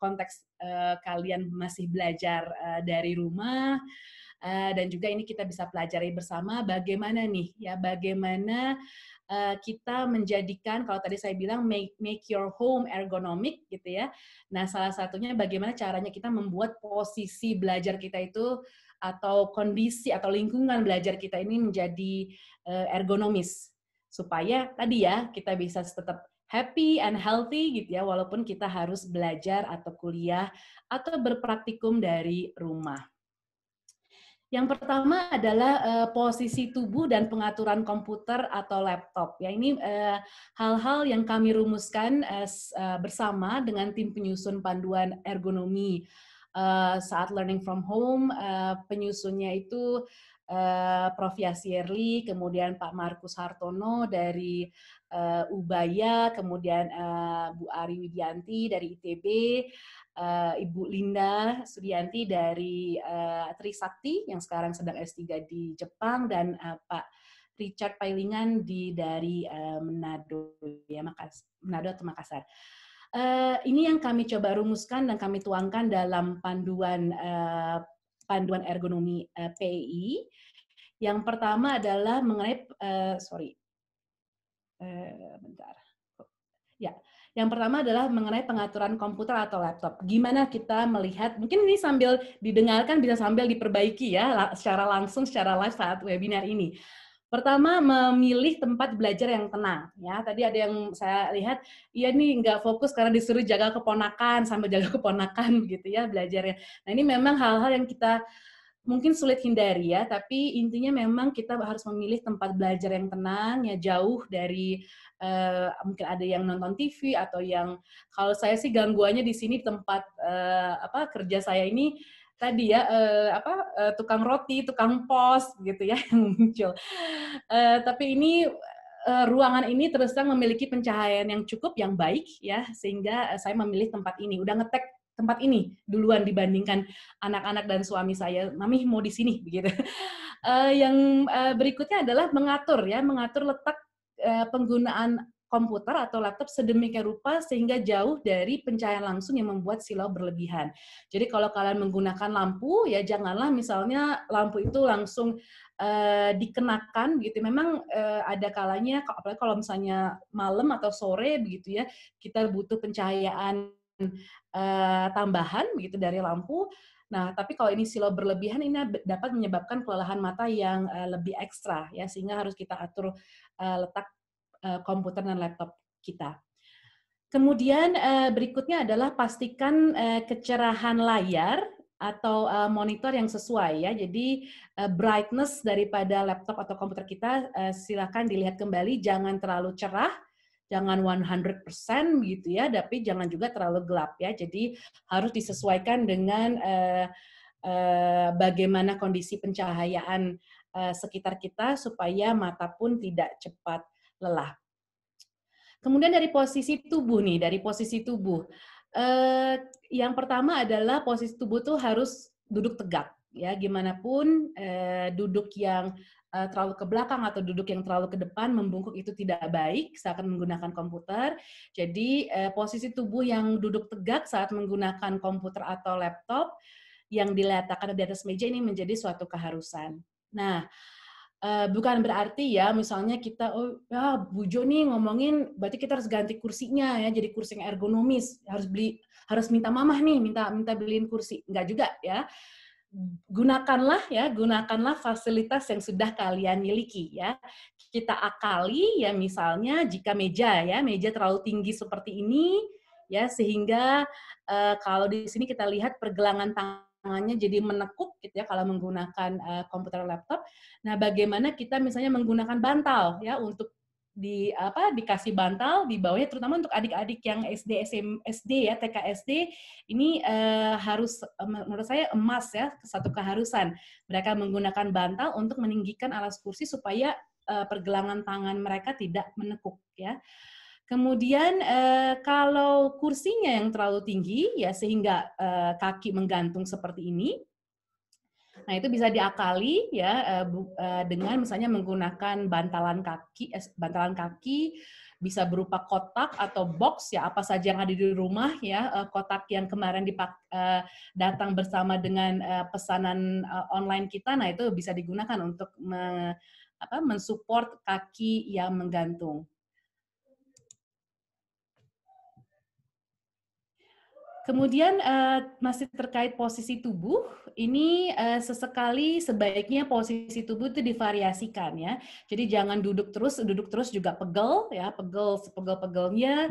konteks uh, kalian masih belajar uh, dari rumah, Eh, dan juga ini kita bisa pelajari bersama bagaimana nih ya bagaimana eh, kita menjadikan kalau tadi saya bilang make make your home ergonomic gitu ya. Nah, salah satunya bagaimana caranya kita membuat posisi belajar kita itu atau kondisi atau lingkungan belajar kita ini menjadi eh, ergonomis supaya tadi ya kita bisa tetap happy and healthy gitu ya walaupun kita harus belajar atau kuliah atau berpraktikum dari rumah. Yang pertama adalah uh, posisi tubuh dan pengaturan komputer atau laptop. Ya, ini eh, hal-hal uh, yang kami rumuskan uh, bersama dengan tim penyusun panduan ergonomi uh, saat learning from home. Uh, penyusunnya itu uh, Prof. Yasirli, kemudian Pak Markus Hartono dari uh, Ubaya, kemudian uh, Bu Ari Widianti dari ITB, uh, Ibu Linda Sudianti dari uh, eh, Sakti yang sekarang sedang S3 di Jepang dan uh, Pak Richard Pailingan di dari uh, Manado ya Makas Manado atau Makassar. Uh, ini yang kami coba rumuskan dan kami tuangkan dalam panduan uh, panduan ergonomi uh, PI. Yang pertama adalah mengenai uh, sorry uh, bentar ya yang pertama adalah mengenai pengaturan komputer atau laptop. Gimana kita melihat, mungkin ini sambil didengarkan bisa sambil diperbaiki ya secara langsung, secara live saat webinar ini. Pertama, memilih tempat belajar yang tenang. Ya, tadi ada yang saya lihat, iya nih nggak fokus karena disuruh jaga keponakan sambil jaga keponakan gitu ya belajarnya. Nah ini memang hal-hal yang kita mungkin sulit hindari ya, tapi intinya memang kita harus memilih tempat belajar yang tenang, ya jauh dari uh, mungkin ada yang nonton TV atau yang kalau saya sih gangguannya di sini tempat uh, apa kerja saya ini tadi ya uh, apa uh, tukang roti, tukang pos gitu ya yang muncul. Uh, tapi ini uh, ruangan ini terus terang memiliki pencahayaan yang cukup, yang baik ya, sehingga saya memilih tempat ini. Udah ngetek tempat ini duluan dibandingkan anak-anak dan suami saya. Mami mau di sini begitu. Uh, yang uh, berikutnya adalah mengatur ya, mengatur letak uh, penggunaan komputer atau laptop sedemikian rupa sehingga jauh dari pencahayaan langsung yang membuat silau berlebihan. Jadi kalau kalian menggunakan lampu ya janganlah misalnya lampu itu langsung uh, dikenakan gitu. Memang uh, ada kalanya kalau misalnya malam atau sore begitu ya kita butuh pencahayaan uh, tambahan begitu dari lampu. Nah, tapi kalau ini silau berlebihan ini dapat menyebabkan kelelahan mata yang uh, lebih ekstra ya sehingga harus kita atur uh, letak uh, komputer dan laptop kita. Kemudian uh, berikutnya adalah pastikan uh, kecerahan layar atau uh, monitor yang sesuai ya. Jadi uh, brightness daripada laptop atau komputer kita uh, silakan dilihat kembali jangan terlalu cerah jangan 100% gitu ya, tapi jangan juga terlalu gelap ya. Jadi harus disesuaikan dengan uh, uh, bagaimana kondisi pencahayaan uh, sekitar kita supaya mata pun tidak cepat lelah. Kemudian dari posisi tubuh nih, dari posisi tubuh. Uh, yang pertama adalah posisi tubuh tuh harus duduk tegak ya gimana pun eh, duduk yang Eh, terlalu ke belakang atau duduk yang terlalu ke depan membungkuk itu tidak baik saat menggunakan komputer. Jadi eh, posisi tubuh yang duduk tegak saat menggunakan komputer atau laptop yang diletakkan di atas meja ini menjadi suatu keharusan. Nah, eh, bukan berarti ya misalnya kita oh ya bujo nih ngomongin berarti kita harus ganti kursinya ya jadi kursi yang ergonomis harus beli harus minta mamah nih minta minta beliin kursi Enggak juga ya gunakanlah ya, gunakanlah fasilitas yang sudah kalian miliki ya. Kita akali ya misalnya jika meja ya, meja terlalu tinggi seperti ini ya sehingga uh, kalau di sini kita lihat pergelangan tangannya jadi menekuk gitu ya kalau menggunakan uh, komputer laptop. Nah, bagaimana kita misalnya menggunakan bantal ya untuk di apa dikasih bantal di bawahnya terutama untuk adik-adik yang SD SM, SD ya TK SD ini uh, harus eh, menurut saya emas ya satu keharusan mereka menggunakan bantal untuk meninggikan alas kursi supaya uh, pergelangan tangan mereka tidak menekuk ya kemudian uh, kalau kursinya yang terlalu tinggi ya sehingga uh, kaki menggantung seperti ini Nah, itu bisa diakali ya eh, eh, dengan misalnya menggunakan bantalan kaki eh, bantalan kaki bisa berupa kotak atau box ya apa saja yang ada di rumah ya kotak yang kemarin dipak datang bersama dengan pesanan online kita nah itu bisa digunakan untuk me, apa mensupport kaki yang menggantung. Kemudian uh, masih terkait posisi tubuh, ini uh, sesekali sebaiknya posisi tubuh itu divariasikan ya. Jadi jangan duduk terus, duduk terus juga pegel ya, pegel sepegel-pegelnya.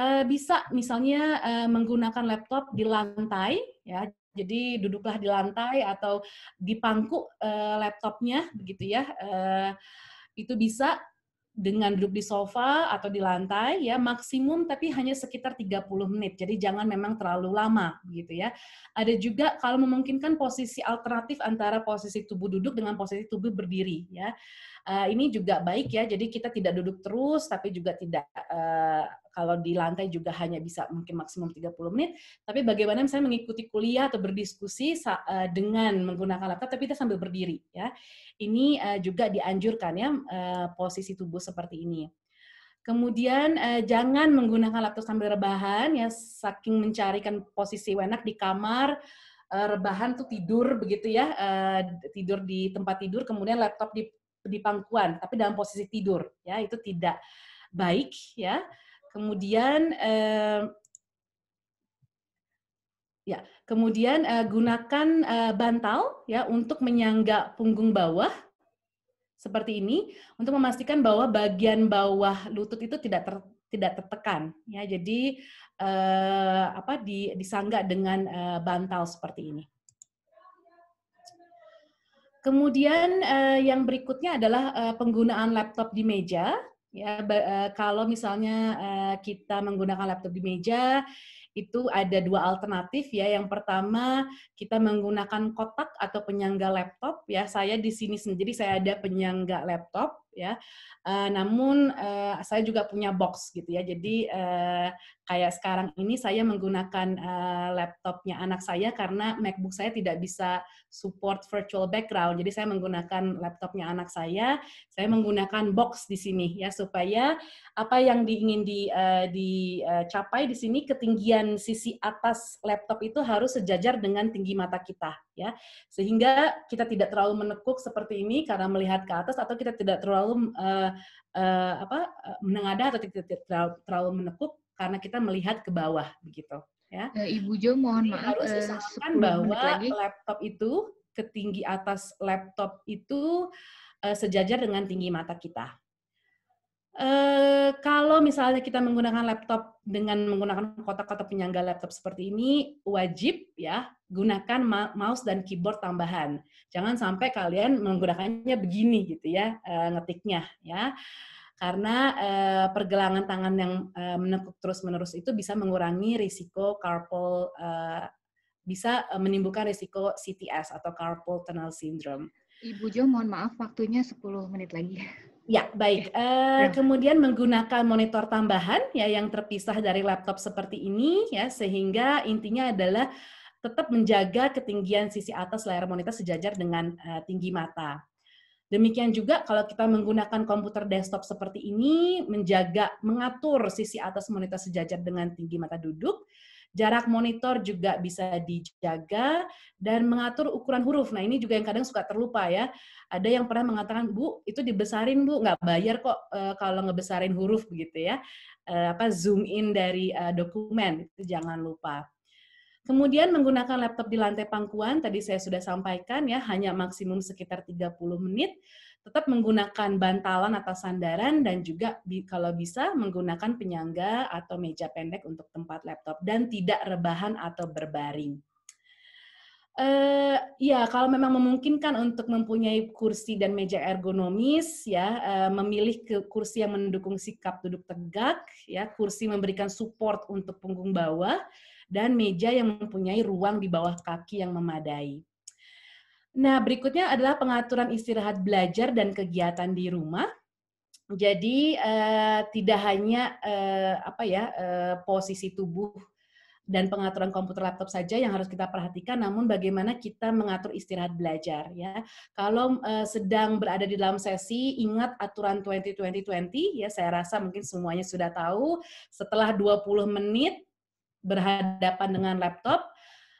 Uh, bisa misalnya uh, menggunakan laptop di lantai ya. Jadi duduklah di lantai atau di pangku uh, laptopnya begitu ya. Uh, itu bisa dengan duduk di sofa atau di lantai ya maksimum tapi hanya sekitar 30 menit. Jadi jangan memang terlalu lama gitu ya. Ada juga kalau memungkinkan posisi alternatif antara posisi tubuh duduk dengan posisi tubuh berdiri ya uh, ini juga baik ya. Jadi kita tidak duduk terus, tapi juga tidak uh, kalau di lantai juga hanya bisa mungkin maksimum 30 menit. Tapi bagaimana misalnya mengikuti kuliah atau berdiskusi eh, dengan menggunakan laptop, tapi kita sambil berdiri ya. Ini uh, juga dianjurkan ya uh, posisi tubuh seperti ini. Kemudian eh, jangan menggunakan laptop sambil rebahan ya saking mencarikan posisi enak di kamar eh, rebahan tuh tidur begitu ya eh, tidur di tempat tidur kemudian laptop di di pangkuan tapi dalam posisi tidur ya itu tidak baik ya kemudian eh, ya kemudian eh, gunakan eh, bantal ya untuk menyangga punggung bawah seperti ini untuk memastikan bahwa bagian bawah lutut itu tidak ter, tidak tertekan ya jadi eh, apa di, disangga dengan eh, bantal seperti ini Kemudian uh, yang berikutnya adalah uh, penggunaan laptop di meja. Ya, uh, kalau misalnya uh, kita menggunakan laptop di meja, itu ada dua alternatif ya. Yang pertama kita menggunakan kotak atau penyangga laptop ya. Saya di sini sendiri saya ada penyangga laptop ya. Uh, namun uh, saya juga punya box gitu ya. Jadi uh, kayak sekarang ini saya menggunakan uh, laptopnya anak saya karena MacBook saya tidak bisa support virtual background. Jadi saya menggunakan laptopnya anak saya. Saya menggunakan box di sini ya supaya apa yang diingin di uh, dicapai di sini ketinggian sisi atas laptop itu harus sejajar dengan tinggi mata kita ya sehingga kita tidak terlalu menekuk seperti ini karena melihat ke atas atau kita tidak terlalu uh, uh, apa eh, menengadah atau tidak terlalu menekuk karena kita melihat ke bawah begitu ya Ibu Jo mohon maaf harus usahakan bahwa laptop itu ketinggi atas laptop itu uh, sejajar dengan tinggi mata kita Eh, kalau misalnya kita menggunakan laptop dengan menggunakan kotak-kotak penyangga laptop seperti ini, wajib ya gunakan mouse dan keyboard tambahan. Jangan sampai kalian menggunakannya begini gitu ya e, ngetiknya ya, karena e, pergelangan tangan yang menekuk terus-menerus itu bisa mengurangi risiko carpal bisa menimbulkan risiko CTS atau carpal tunnel syndrome. Ibu Jo, mohon maaf waktunya 10 menit lagi. Ya, baik. Uh, ya. Kemudian menggunakan monitor tambahan ya yang terpisah dari laptop seperti ini ya sehingga intinya adalah tetap menjaga ketinggian sisi atas layar monitor sejajar dengan uh, tinggi mata. Demikian juga kalau kita menggunakan komputer desktop seperti ini menjaga mengatur sisi atas monitor sejajar dengan tinggi mata duduk Jarak monitor juga bisa dijaga dan mengatur ukuran huruf. Nah ini juga yang kadang suka terlupa ya. Ada yang pernah mengatakan, Bu, itu dibesarin Bu, nggak bayar kok e, kalau ngebesarin huruf begitu ya. E, apa Zoom in dari e, dokumen, itu jangan lupa. Kemudian menggunakan laptop di lantai pangkuan, tadi saya sudah sampaikan ya, hanya maksimum sekitar 30 menit tetap menggunakan bantalan atau sandaran dan juga bi kalau bisa menggunakan penyangga atau meja pendek untuk tempat laptop dan tidak rebahan atau berbaring. Uh, ya, kalau memang memungkinkan untuk mempunyai kursi dan meja ergonomis, ya, uh, memilih ke kursi yang mendukung sikap duduk tegak, ya, kursi memberikan support untuk punggung bawah, dan meja yang mempunyai ruang di bawah kaki yang memadai. Nah, berikutnya adalah pengaturan istirahat belajar dan kegiatan di rumah. Jadi eh, tidak hanya eh, apa ya eh, posisi tubuh dan pengaturan komputer laptop saja yang harus kita perhatikan namun bagaimana kita mengatur istirahat belajar ya. Kalau eh, sedang berada di dalam sesi ingat aturan 20-20-20 ya saya rasa mungkin semuanya sudah tahu setelah 20 menit berhadapan dengan laptop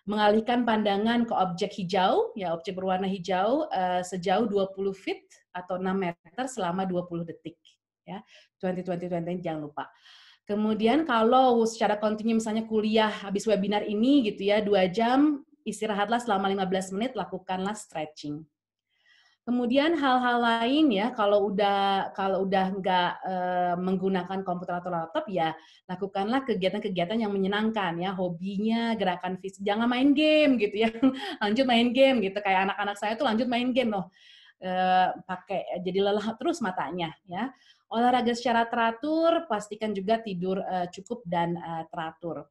mengalihkan pandangan ke objek hijau, ya objek berwarna hijau uh, sejauh 20 feet atau 6 meter selama 20 detik. Ya, 2020, jangan lupa. Kemudian kalau secara kontinu misalnya kuliah habis webinar ini gitu ya, dua jam, istirahatlah selama 15 menit, lakukanlah stretching. Kemudian hal-hal lain ya kalau udah kalau udah nggak e, menggunakan komputer atau laptop ya lakukanlah kegiatan-kegiatan yang menyenangkan ya hobinya gerakan fisik jangan main game gitu ya lanjut main game gitu kayak anak-anak saya tuh lanjut main game loh e, pakai jadi lelah terus matanya ya olahraga secara teratur pastikan juga tidur e, cukup dan e, teratur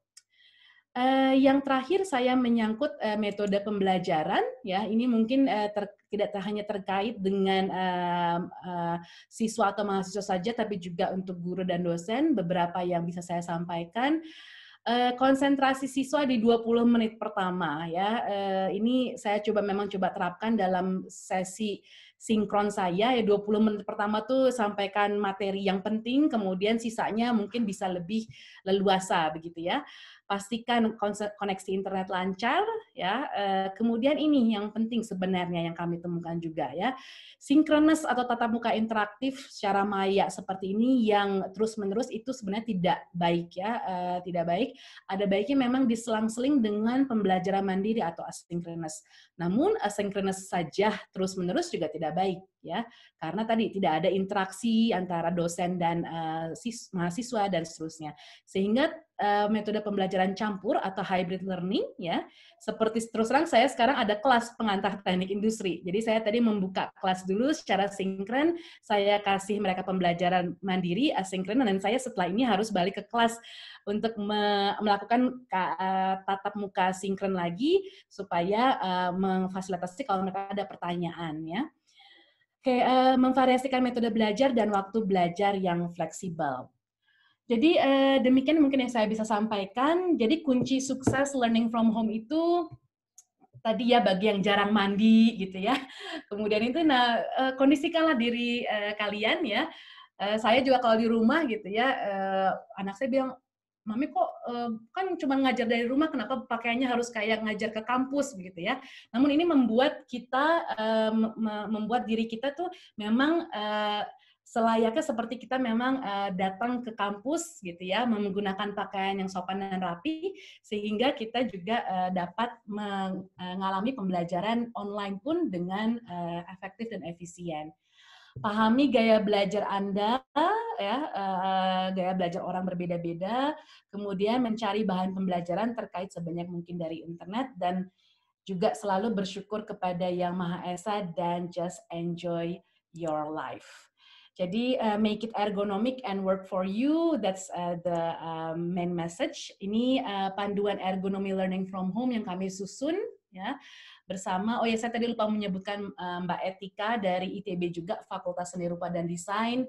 Uh, yang terakhir saya menyangkut uh, metode pembelajaran ya ini mungkin uh, ter, tidak hanya terkait dengan uh, uh, siswa atau mahasiswa saja tapi juga untuk guru dan dosen beberapa yang bisa saya sampaikan uh, konsentrasi siswa di 20 menit pertama ya uh, ini saya coba memang coba terapkan dalam sesi sinkron saya ya 20 menit pertama tuh sampaikan materi yang penting kemudian sisanya mungkin bisa lebih leluasa begitu ya pastikan koneksi internet lancar ya. Eh, kemudian ini yang penting sebenarnya yang kami temukan juga ya. synchronous atau tatap muka interaktif secara maya seperti ini yang terus-menerus itu sebenarnya tidak baik ya, eh, tidak baik. Ada baiknya memang diselang-seling dengan pembelajaran mandiri atau asynchronous Namun asynchronous saja terus-menerus juga tidak baik ya karena tadi tidak ada interaksi antara dosen dan uh, mahasiswa dan seterusnya sehingga uh, metode pembelajaran campur atau hybrid learning ya seperti terus terang saya sekarang ada kelas pengantar teknik industri jadi saya tadi membuka kelas dulu secara sinkron saya kasih mereka pembelajaran mandiri asinkron dan saya setelah ini harus balik ke kelas untuk me melakukan eh, tatap muka sinkron lagi supaya uh, memfasilitasi kalau mereka ada pertanyaan ya Oke, uh, memvariasikan metode belajar dan waktu belajar yang fleksibel. Jadi uh, demikian mungkin yang saya bisa sampaikan. Jadi kunci sukses learning from home itu tadi ya bagi yang jarang mandi gitu ya. Kemudian itu nah uh, kondisikanlah diri uh, kalian ya. Uh, saya juga kalau di rumah gitu ya, uh, anak saya bilang mami kok kan cuma ngajar dari rumah kenapa pakaiannya harus kayak ngajar ke kampus begitu ya namun ini membuat kita membuat diri kita tuh memang selayaknya seperti kita memang datang ke kampus gitu ya menggunakan pakaian yang sopan dan rapi sehingga kita juga dapat mengalami pembelajaran online pun dengan efektif dan efisien pahami gaya belajar Anda ya uh, gaya belajar orang berbeda-beda, kemudian mencari bahan pembelajaran terkait sebanyak mungkin dari internet dan juga selalu bersyukur kepada Yang Maha Esa dan just enjoy your life. Jadi uh, make it ergonomic and work for you. That's uh, the uh, main message. Ini uh, panduan ergonomi learning from home yang kami susun ya bersama. Oh ya, saya tadi lupa menyebutkan uh, Mbak Etika dari ITB juga Fakultas Seni Rupa dan Desain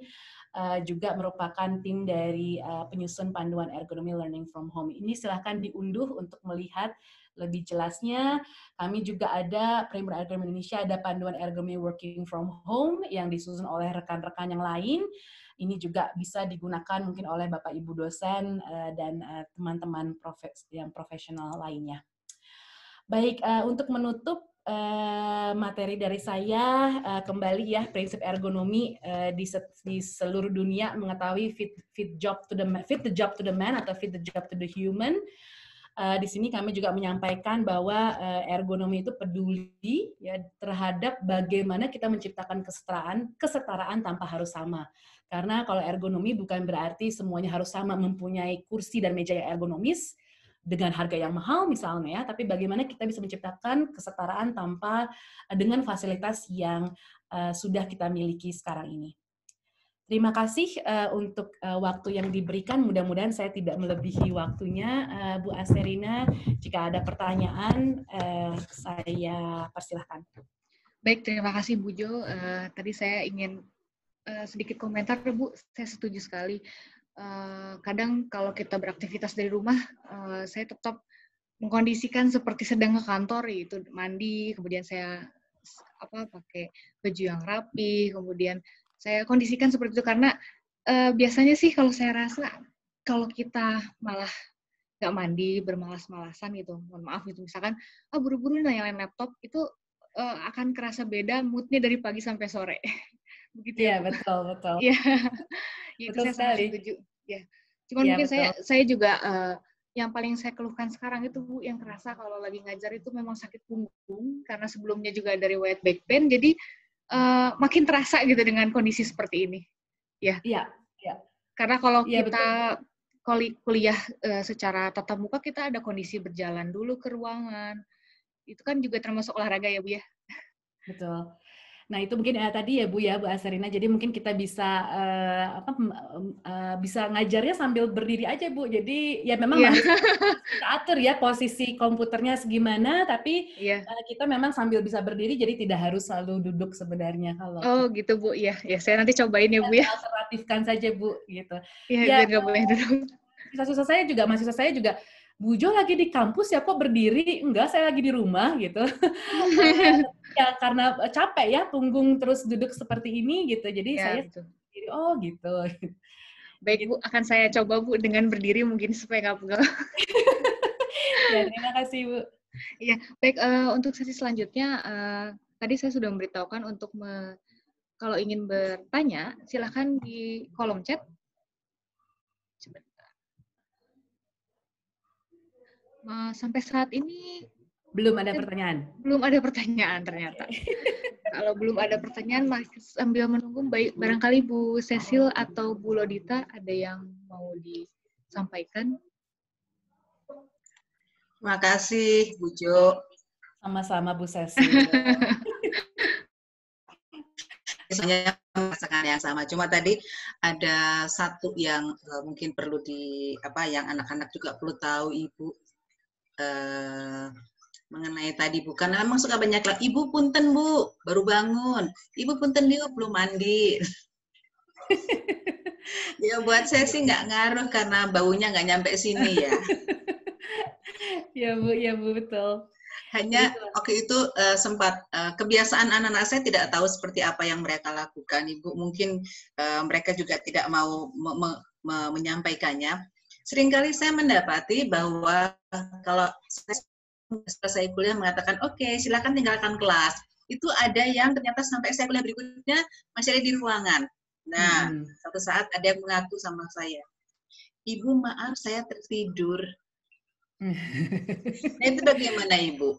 uh, juga merupakan tim dari uh, penyusun panduan ergonomi learning from home. Ini silahkan diunduh untuk melihat lebih jelasnya. Kami juga ada Primer Ergonomi Indonesia ada panduan ergonomi working from home yang disusun oleh rekan-rekan yang lain. Ini juga bisa digunakan mungkin oleh Bapak Ibu dosen dan teman-teman uh, yang profesional lainnya. Baik, uh, untuk menutup uh, materi dari saya uh, kembali ya prinsip ergonomi uh, di, se di seluruh dunia mengetahui fit fit job to the man, fit the job to the man atau fit the job to the human. Uh, di sini kami juga menyampaikan bahwa uh, ergonomi itu peduli ya terhadap bagaimana kita menciptakan kesetaraan kesetaraan tanpa harus sama. Karena kalau ergonomi bukan berarti semuanya harus sama mempunyai kursi dan meja yang ergonomis, dengan harga yang mahal misalnya ya, tapi bagaimana kita bisa menciptakan kesetaraan tanpa eh, dengan fasilitas yang uh, sudah kita miliki sekarang ini. Terima kasih uh, untuk uh, waktu yang diberikan. Mudah-mudahan saya tidak melebihi waktunya, uh, Bu Aserina. Jika ada pertanyaan, uh, saya persilahkan. Baik, terima kasih Bu Jo. Uh, tadi saya ingin uh, sedikit komentar, Bu. Saya setuju sekali Eh, kadang kalau kita beraktivitas dari rumah, eh, saya tetap mengkondisikan seperti sedang ke kantor itu mandi, kemudian saya apa pakai baju yang rapi, kemudian saya kondisikan seperti itu karena uh, biasanya sih kalau saya rasa kalau kita malah nggak mandi, bermalas-malasan gitu, mohon maaf gitu, misalkan ah buru-buru nyalain laptop itu uh, akan kerasa beda moodnya dari pagi sampai sore. begitu iya, ya yeah, betul betul iya. ya yeah. betul itu saya sekali. setuju ya cuman yeah, mungkin betul. saya saya juga uh, yang paling saya keluhkan sekarang itu bu yang kerasa kalau lagi ngajar itu memang sakit punggung karena sebelumnya juga dari white back pain jadi uh, makin terasa gitu dengan kondisi seperti ini ya iya ya. karena kalau ya, kita betul. kuliah eh, secara tatap muka kita ada kondisi berjalan dulu ke ruangan itu kan juga termasuk olahraga ya bu ya betul Nah itu mungkin ya tadi ya Bu ya Bu Asarina. Jadi mungkin kita bisa eh, apa uh, bisa ngajarnya sambil berdiri aja Bu. Jadi ya memang yeah. kita atur ya posisi komputernya segimana, tapi yeah. Iya. uh, kita memang sambil bisa berdiri. Jadi tidak harus selalu duduk sebenarnya kalau. Oh gitu Bu ya. Ya saya nanti cobain ya Bu ya. Alternatifkan saja Bu gitu. Iya yeah, ya, biar nggak boleh duduk. susah-susah saya juga susah-susah saya juga Bu Jo lagi di kampus ya kok berdiri? Enggak, saya lagi di rumah gitu. ya karena e, capek ya punggung terus duduk seperti ini gitu. Jadi ya, saya berdiri. Gitu. Oh gitu. Baik Bu, akan saya coba Bu dengan berdiri mungkin supaya nggak pegel. ya, terima kasih Bu. ya baik uh, untuk sesi selanjutnya uh, tadi saya sudah memberitahukan untuk me kalau ingin bertanya silahkan di kolom chat Eh, sampai saat ini belum ada pertanyaan. Belum ada pertanyaan ternyata. Kalau belum ada pertanyaan masih sambil menunggu baik barangkali Bu Cecil atau Bu Lodita ada yang mau disampaikan. Terima kasih Bu Jo. Sama-sama Bu Cecil. Misalnya merasakan yang sama. Cuma tadi ada satu yang eh, mungkin perlu di apa yang anak-anak juga perlu tahu Ibu Eh, mengenai tadi bukan memang suka banyak lah ibu punten bu baru bangun ibu punten dia belum mandi ya buat saya sih nggak ngaruh karena baunya nggak nyampe sini ya ya bu ya bu betul hanya waktu itu uh, sempat uh, kebiasaan anak-anak saya tidak tahu seperti apa yang mereka lakukan ibu mungkin uh, mereka juga tidak mau me me me menyampaikannya Seringkali saya mendapati bahwa kalau saya selesai kuliah mengatakan, oke okay, silakan tinggalkan kelas. Itu ada yang ternyata sampai saya kuliah berikutnya masih ada di ruangan. Nah, hmm. satu saat ada yang mengaku sama saya, Ibu maaf saya tertidur. nah itu bagaimana Ibu?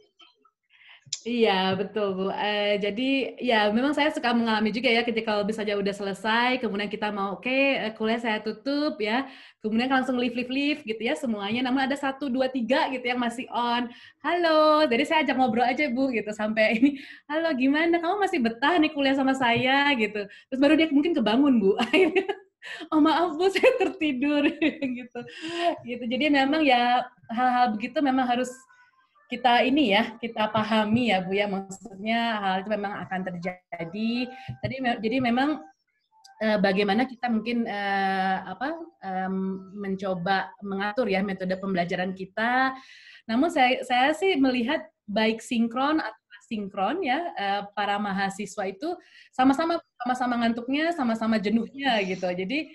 Iya betul Uh, jadi ya memang saya suka mengalami juga ya ketika kalau saja udah selesai, kemudian kita mau oke okay, eh, kuliah saya tutup ya, kemudian langsung live live live gitu ya semuanya. Namun ada satu dua tiga gitu yang masih on. Halo, jadi saya ajak ngobrol aja Bu gitu sampai ini. Halo gimana? Kamu masih betah nih kuliah sama saya gitu. Terus baru dia mungkin kebangun Bu. oh maaf Bu saya tertidur gitu. Gitu. Jadi memang ya hal-hal begitu memang harus kita ini ya kita pahami ya Bu ya maksudnya hal itu memang akan terjadi. Tadi jadi memang eh, bagaimana kita mungkin eh, apa mencoba mengatur ya metode pembelajaran kita. Namun saya saya sih melihat baik sinkron atau asinkron ya eh, para mahasiswa itu sama-sama sama-sama ngantuknya sama-sama jenuhnya gitu jadi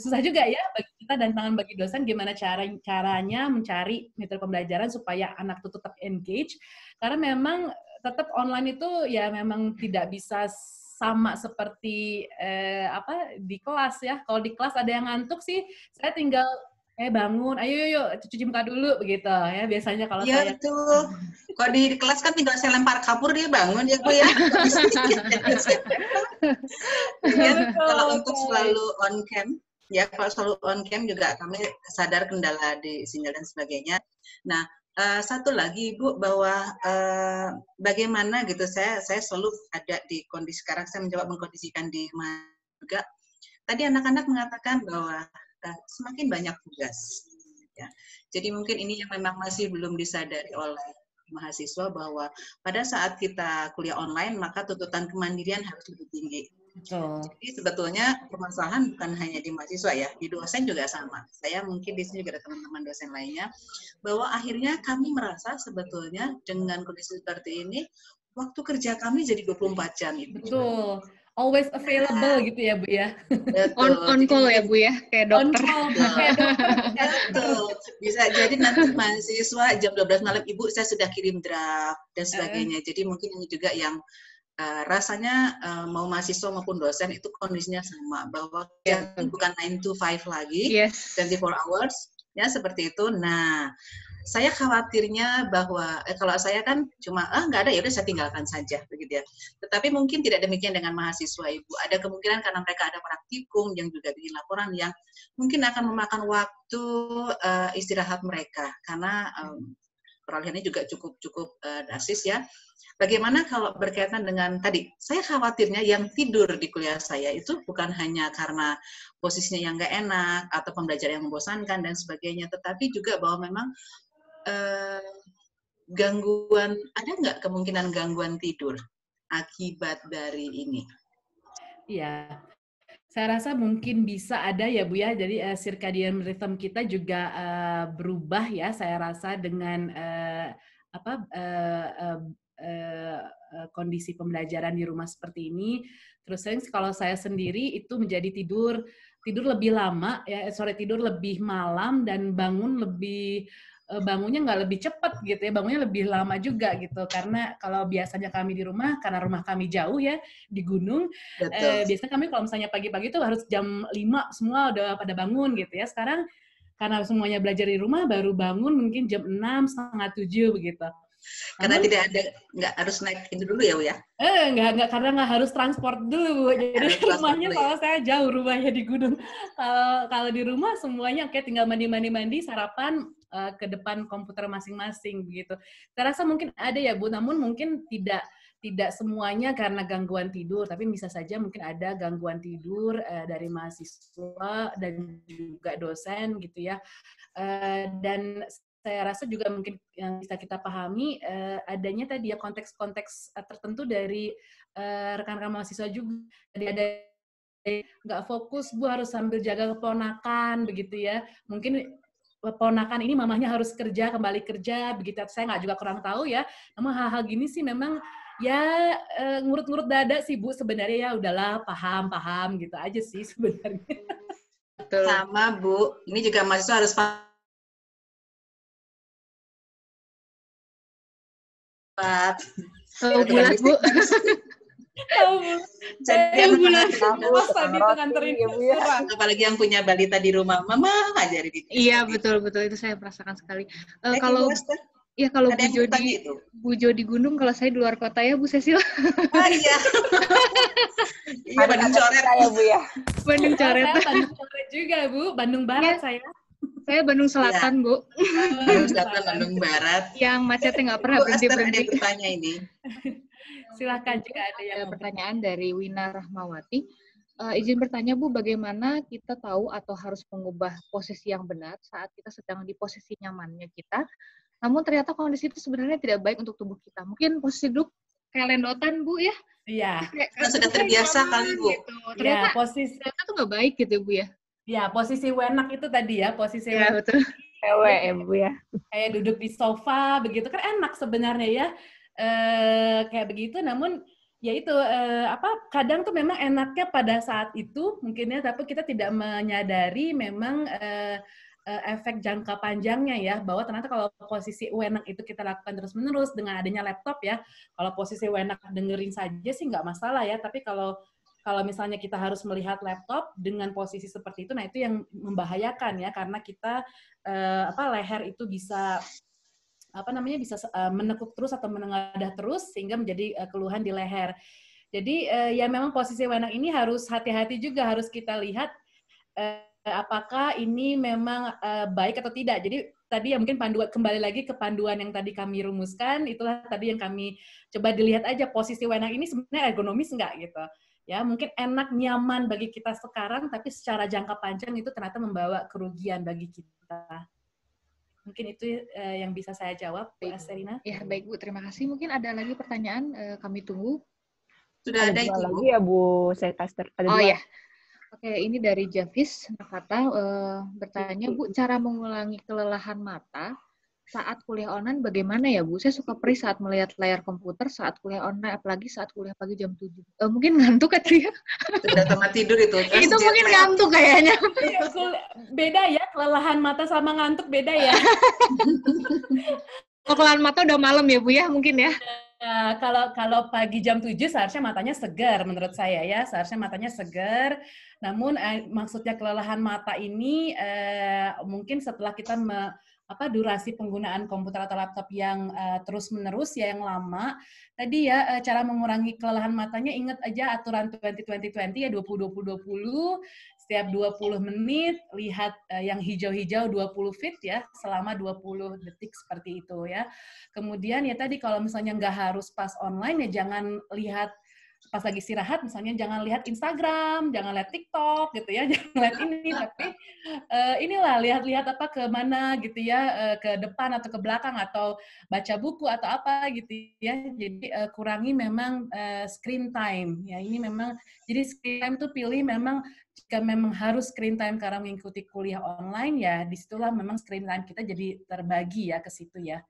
susah juga ya bagi kita dan tangan bagi dosen gimana cara caranya mencari metode pembelajaran supaya anak itu tetap engage karena memang tetap online itu ya memang tidak bisa sama seperti eh, apa di kelas ya. Kalau di kelas ada yang ngantuk sih, saya tinggal eh bangun, ayo yuk, yuk cuci muka dulu begitu ya biasanya kalau ya, saya. betul. Kalau di, kelas kan tinggal saya lempar kapur dia bangun ya tuh ya. kalau untuk selalu on cam ya kalau selalu on cam juga kami sadar kendala di sinyal dan sebagainya. Nah uh, satu lagi ibu bahwa uh, bagaimana gitu saya saya selalu ada di kondisi sekarang saya mencoba mengkondisikan di mana. juga. Tadi anak-anak mengatakan bahwa uh, semakin banyak tugas. Ya. Jadi mungkin ini yang memang masih belum disadari oleh mahasiswa bahwa pada saat kita kuliah online maka tuntutan kemandirian harus lebih tinggi Betul. Jadi sebetulnya permasalahan bukan hanya di mahasiswa ya, di dosen juga sama. Saya mungkin di sini juga ada teman-teman dosen lainnya, bahwa akhirnya kami merasa sebetulnya dengan kondisi seperti ini, waktu kerja kami jadi 24 jam. itu. Betul. Always available nah, gitu ya Bu ya. Betul. On, on call ya Bu ya, kayak dokter. On call, kayak dokter. Betul. Bisa jadi nanti mahasiswa jam 12 malam Ibu saya sudah kirim draft dan sebagainya. Eh. Jadi mungkin ini juga yang Eh, rasanya uh, mau mahasiswa maupun dosen itu kondisinya sama bahwa yeah. bukan 9 to 5 lagi, yes. 24 hours ya seperti itu. Nah, saya khawatirnya bahwa eh, kalau saya kan cuma ah nggak ada ya udah saya tinggalkan saja begitu ya. Tetapi mungkin tidak demikian dengan mahasiswa ibu. Ada kemungkinan karena mereka ada praktikum yang juga bikin laporan yang mungkin akan memakan waktu uh, istirahat mereka karena um, peralihannya juga cukup cukup uh, dasis ya. Bagaimana kalau berkaitan dengan tadi, saya khawatirnya yang tidur di kuliah saya itu bukan hanya karena posisinya yang nggak enak atau pembelajaran yang membosankan dan sebagainya, tetapi juga bahwa memang eh, gangguan ada nggak kemungkinan gangguan tidur akibat dari ini? Iya, saya rasa mungkin bisa ada ya Bu ya. Jadi uh, circadian rhythm kita juga uh, berubah ya saya rasa dengan uh, apa uh, uh, Eh, eh, kondisi pembelajaran di rumah seperti ini. Terus sering kalau saya sendiri itu menjadi tidur tidur lebih lama ya eh, sore tidur lebih malam dan bangun lebih bangunnya nggak lebih cepat gitu ya bangunnya lebih lama juga gitu karena kalau biasanya kami di rumah karena rumah kami jauh ya di gunung eh, biasanya kami kalau misalnya pagi-pagi tuh harus jam 5 semua udah pada bangun gitu ya sekarang karena semuanya belajar di rumah baru bangun mungkin jam enam setengah tujuh begitu karena hmm. tidak ada nggak harus naik itu dulu ya, Bu ya? Eh, nggak nggak karena nggak harus transport dulu, Bu. Jadi rumahnya dulu, ya? kalau saya jauh rumahnya di gunung. Kalau kalau di rumah semuanya kayak tinggal mandi-mandi-mandi, sarapan uh, ke depan komputer masing-masing begitu. Saya rasa mungkin ada ya, Bu, namun mungkin tidak tidak semuanya karena gangguan tidur, tapi bisa saja mungkin ada gangguan tidur uh, dari mahasiswa dan juga dosen gitu ya. Uh, dan saya rasa juga mungkin yang bisa kita pahami uh, adanya tadi ya konteks-konteks eh, tertentu dari rekan eh, rekan-rekan mahasiswa juga. Jadi ada nggak fokus, Bu harus sambil jaga keponakan begitu ya. Mungkin keponakan ini mamahnya harus kerja kembali kerja begitu. Saya nggak juga kurang tahu ya. Namun hal-hal gini sih memang ya ngurut-ngurut dada sih Bu sebenarnya ya udahlah paham paham gitu aja sih sebenarnya. Sama Bu, ini juga mahasiswa harus paham cepat. Tahu bulat, Bu. Tahu bulat. Jadi yang bulat. Mas tadi tuh nganterin ibu ya. Apalagi yang punya balita di rumah, mama ngajari di Iya, betul betul itu saya merasakan sekali. Uh, eh, kalau Iya kalau Bu Jodi, itu. Bu Jodi Gunung kalau saya di luar kota ya Bu Cecil. Ah iya. iya Bandung coret. Ya, Bu ya. Bandung coret. Bandung coret juga Bu, Bandung Barat ya. saya. Saya Bandung iya. Selatan, ya. Bu. Bandung Selatan, Bandung Barat. Yang macetnya nggak pernah berhenti-berhenti. ada bertanya ini. Silahkan jika ada yang pertanyaan dari Wina Rahmawati. Uh, izin bertanya Bu, bagaimana kita tahu atau harus mengubah posisi yang benar saat kita sedang di posisi nyamannya kita, namun ternyata kondisi itu sebenarnya tidak baik untuk tubuh kita. Mungkin posisi duduk kayak lendotan Bu ya, Iya. Kita sudah terbiasa kali Bu. Gitu. Iya, ternyata ya, posisi ternyata itu nggak baik gitu ya, Bu ya. Ya, posisi wenak itu tadi ya, posisi ya, wenak. betul. ya, ya. Kayak duduk di sofa begitu kan enak sebenarnya ya. E, kayak begitu namun ya itu eh, apa kadang tuh memang enaknya pada saat itu mungkin ya tapi kita tidak menyadari memang eh, eh efek jangka panjangnya ya bahwa ternyata kalau posisi wenak itu kita lakukan terus menerus dengan adanya laptop ya kalau posisi wenak dengerin saja sih nggak masalah ya tapi kalau kalau misalnya kita harus melihat laptop dengan posisi seperti itu, nah itu yang membahayakan ya karena kita uh, apa leher itu bisa apa namanya bisa uh, menekuk terus atau menengadah terus sehingga menjadi uh, keluhan di leher. Jadi uh, ya memang posisi wenang ini harus hati-hati juga harus kita lihat uh, apakah ini memang baik atau tidak. Jadi tadi ya mungkin panduan kembali lagi ke panduan yang tadi kami rumuskan itulah tadi yang kami coba dilihat aja posisi wenang ini sebenarnya ergonomis enggak gitu ya mungkin enak nyaman bagi kita sekarang tapi secara jangka panjang itu ternyata membawa kerugian bagi kita mungkin itu uh, yang bisa saya jawab baik. Serina ya baik Bu terima kasih mungkin ada lagi pertanyaan uh, kami tunggu sudah ada, ada lagi ya Bu saya kaster ada oh dua. ya Oke, ini dari Javis Nakata uh, bertanya, Bu, cara mengulangi kelelahan mata saat kuliah online bagaimana ya Bu? Saya suka perih saat melihat layar komputer saat kuliah online, apalagi saat kuliah pagi jam 7. Uh, eh, mungkin ngantuk kan ya? Sudah sama tidur itu. Terus itu mungkin layar. ngantuk kayaknya. Iya, beda ya, kelelahan mata sama ngantuk beda ya. Oh, kelelahan mata udah malam ya Bu ya mungkin ya? Uh, kalau kalau pagi jam 7 seharusnya matanya segar menurut saya ya, seharusnya matanya segar. Namun eh, maksudnya kelelahan mata ini eh, mungkin setelah kita me apa durasi penggunaan komputer atau laptop yang uh, eh, terus menerus ya yang lama. Tadi ya uh, cara mengurangi kelelahan matanya ingat aja aturan 20-20-20 ya 20-20-20 setiap 20 menit lihat uh, yang hijau-hijau 20 feet ya selama 20 detik seperti itu ya. Kemudian ya tadi kalau misalnya nggak harus pas online ya jangan lihat pas lagi istirahat misalnya jangan lihat Instagram, jangan lihat TikTok gitu ya, jangan lihat ini tapi uh, inilah lihat-lihat apa ke mana gitu ya, uh, ke depan atau ke belakang atau baca buku atau apa gitu ya. Jadi uh, kurangi memang uh, screen time ya. Ini memang jadi screen time tuh pilih memang jika memang harus screen time karena mengikuti kuliah online ya, disitulah memang screen time kita jadi terbagi ya ke situ ya.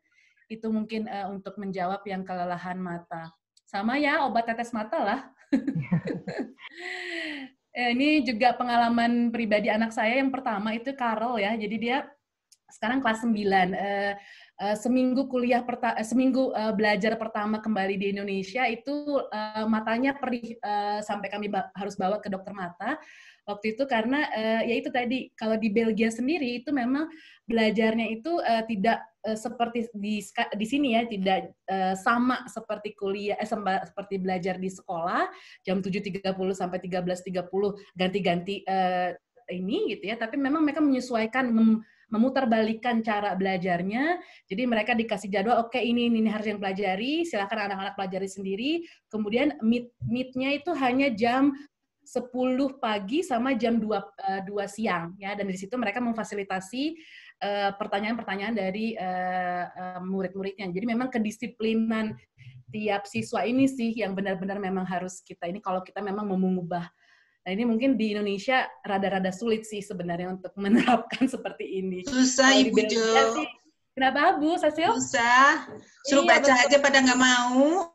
Itu mungkin uh, untuk menjawab yang kelelahan mata sama ya obat tetes mata lah. Eh, ini juga pengalaman pribadi anak saya yang pertama itu Carol ya. Jadi dia sekarang kelas 9 eh, eh, seminggu kuliah seminggu belajar pertama kembali di Indonesia itu matanya perih sampai kami harus bawa ke dokter mata waktu itu karena uh, ya itu tadi kalau di Belgia sendiri itu memang belajarnya itu uh, tidak uh, seperti di di sini ya tidak uh, sama seperti kuliah eh, seperti belajar di sekolah jam 7.30 sampai 13.30 ganti-ganti uh, ini gitu ya tapi memang mereka menyesuaikan mem, cara belajarnya. Jadi mereka dikasih jadwal, oke okay, ini, ini ini harus yang pelajari, silakan anak-anak pelajari sendiri. Kemudian meet meetnya itu hanya jam 10 pagi sama jam 2, uh, 2 siang ya dan di situ mereka memfasilitasi eh, pertanyaan-pertanyaan dari eh, eh, murid-muridnya. Jadi memang kedisiplinan tiap siswa ini sih yang benar-benar memang harus kita ini kalau kita memang mau mengubah. Nah ini mungkin di Indonesia rada-rada sulit sih sebenarnya untuk menerapkan seperti ini. Susah Ibu Jo. Iya kenapa Bu Sasyo Susah. Suruh iya, baca betul. aja pada nggak mau.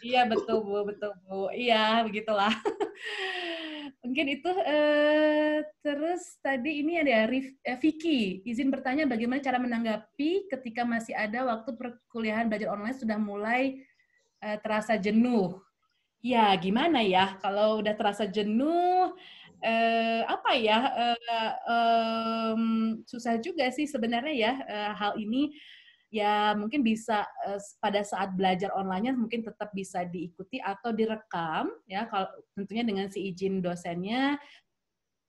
Iya betul Bu, betul Bu. Iya, begitulah. Mungkin itu eh, terus tadi ini ada Rif, eh, Vicky, izin bertanya bagaimana cara menanggapi ketika masih ada waktu perkuliahan belajar online sudah mulai eh, terasa jenuh. Ya, gimana ya kalau udah terasa jenuh eh, apa ya eh, eh, susah juga sih sebenarnya ya eh, hal ini ya mungkin bisa uh, pada saat belajar online mungkin tetap bisa diikuti atau direkam ya kalau tentunya dengan si izin dosennya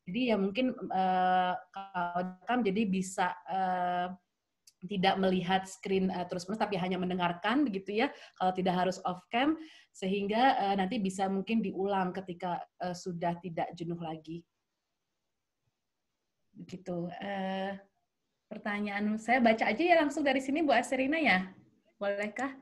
jadi ya mungkin uh, kalau direkam jadi bisa uh, tidak melihat screen uh, terus-menerus tapi hanya mendengarkan begitu ya kalau tidak harus off cam sehingga uh, nanti bisa mungkin diulang ketika uh, sudah tidak jenuh lagi begitu uh, Pertanyaan saya baca aja ya langsung dari sini Bu Aserina ya. Bolehkah?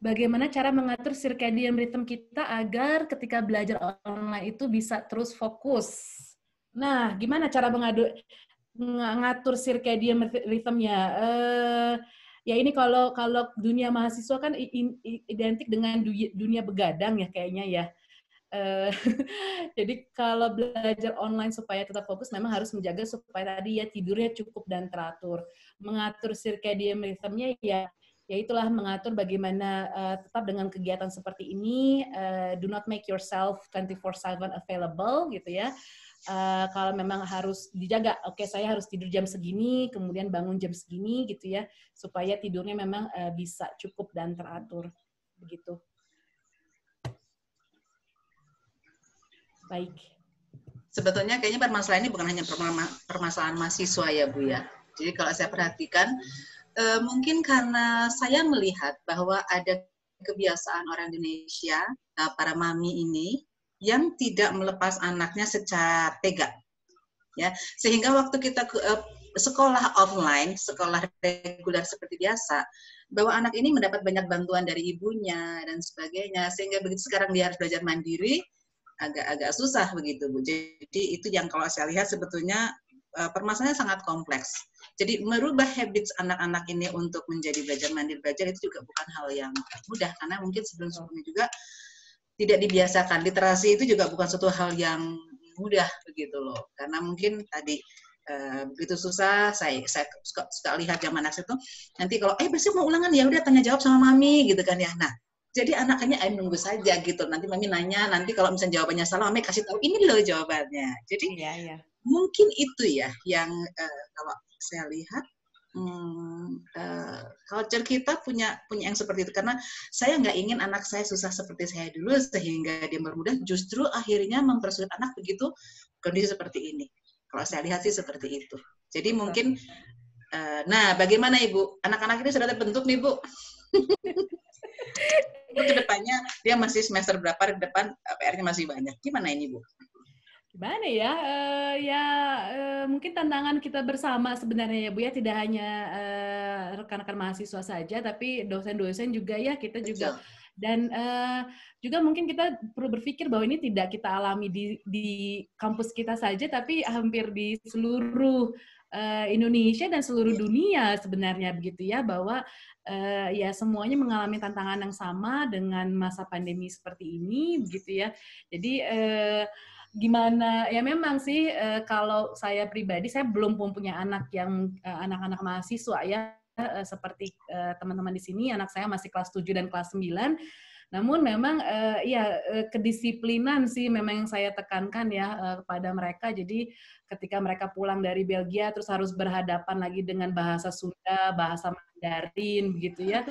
Bagaimana cara mengatur circadian rhythm kita agar ketika belajar online itu bisa terus fokus? Nah, gimana cara mengadu, ngatur circadian rhythmnya? Uh, eh, ya ini kalau kalau dunia mahasiswa kan identik dengan dunia begadang ya kayaknya ya. Eh, jadi kalau belajar online supaya tetap fokus memang harus menjaga supaya tadi ya tidurnya cukup dan teratur. Mengatur circadian rhythmnya ya ya itulah mengatur bagaimana uh, tetap dengan kegiatan seperti ini uh, do not make yourself 24/7 available gitu ya. Uh, kalau memang harus dijaga, oke okay, saya harus tidur jam segini, kemudian bangun jam segini gitu ya, supaya tidurnya memang uh, bisa cukup dan teratur begitu. Baik. Sebetulnya kayaknya permasalahan ini bukan hanya permasalahan mahasiswa ya Bu ya. Jadi kalau saya perhatikan eh, mungkin karena saya melihat bahwa ada kebiasaan orang Indonesia eh, para mami ini yang tidak melepas anaknya secara tega. Ya, sehingga waktu kita ke, eh, sekolah online, sekolah reguler seperti biasa, bahwa anak ini mendapat banyak bantuan dari ibunya dan sebagainya, sehingga begitu sekarang dia harus belajar mandiri, agak-agak susah begitu Bu. Jadi itu yang kalau saya lihat sebetulnya uh, permasalahannya sangat kompleks. Jadi merubah habits anak-anak ini untuk menjadi belajar mandiri belajar itu juga bukan hal yang mudah karena mungkin sebelum-sebelumnya juga tidak dibiasakan. Literasi itu juga bukan suatu hal yang mudah begitu loh. Karena mungkin tadi Uh, begitu susah saya saya suka, suka lihat zaman anak itu nanti kalau eh besok mau ulangan ya udah tanya jawab sama mami gitu kan ya nah jadi anaknya ayo nunggu saja gitu nanti mami nanya nanti kalau misalnya jawabannya salah mami kasih tahu ini loh jawabannya jadi iya, iya. mungkin itu ya yang uh, kalau saya lihat hmm, uh, culture kita punya punya yang seperti itu karena saya nggak ingin anak saya susah seperti saya dulu sehingga dia bermudah justru akhirnya mempersulit anak begitu kondisi seperti ini kalau saya lihat sih seperti itu jadi mungkin uh, nah bagaimana ibu anak-anak ini sudah terbentuk nih bu Itu kedepannya dia masih semester berapa ke depan eh, PR-nya masih banyak. Gimana ini Bu? Gimana ya? Uh, ya uh, mungkin tantangan kita bersama sebenarnya ya Bu ya tidak hanya rekan-rekan uh, mahasiswa saja tapi dosen-dosen juga ya kita Betul. juga dan uh, juga mungkin kita perlu berpikir bahwa ini tidak kita alami di di kampus kita saja tapi hampir di seluruh Eh, Indonesia dan seluruh iya. dunia sebenarnya begitu ya bahwa uh, ya semuanya mengalami tantangan yang sama dengan masa pandemi seperti ini begitu ya. Jadi uh, gimana ya memang sih uh, kalau saya pribadi saya belum punya anak yang anak anak-anak mahasiswa ya uh, seperti teman-teman di sini anak saya masih kelas 7 dan kelas 9 namun memang uh, ya kedisiplinan sih memang yang saya tekankan ya uh, kepada mereka. Jadi ketika mereka pulang dari Belgia terus harus berhadapan lagi dengan bahasa Sunda, bahasa diajarin gitu ya.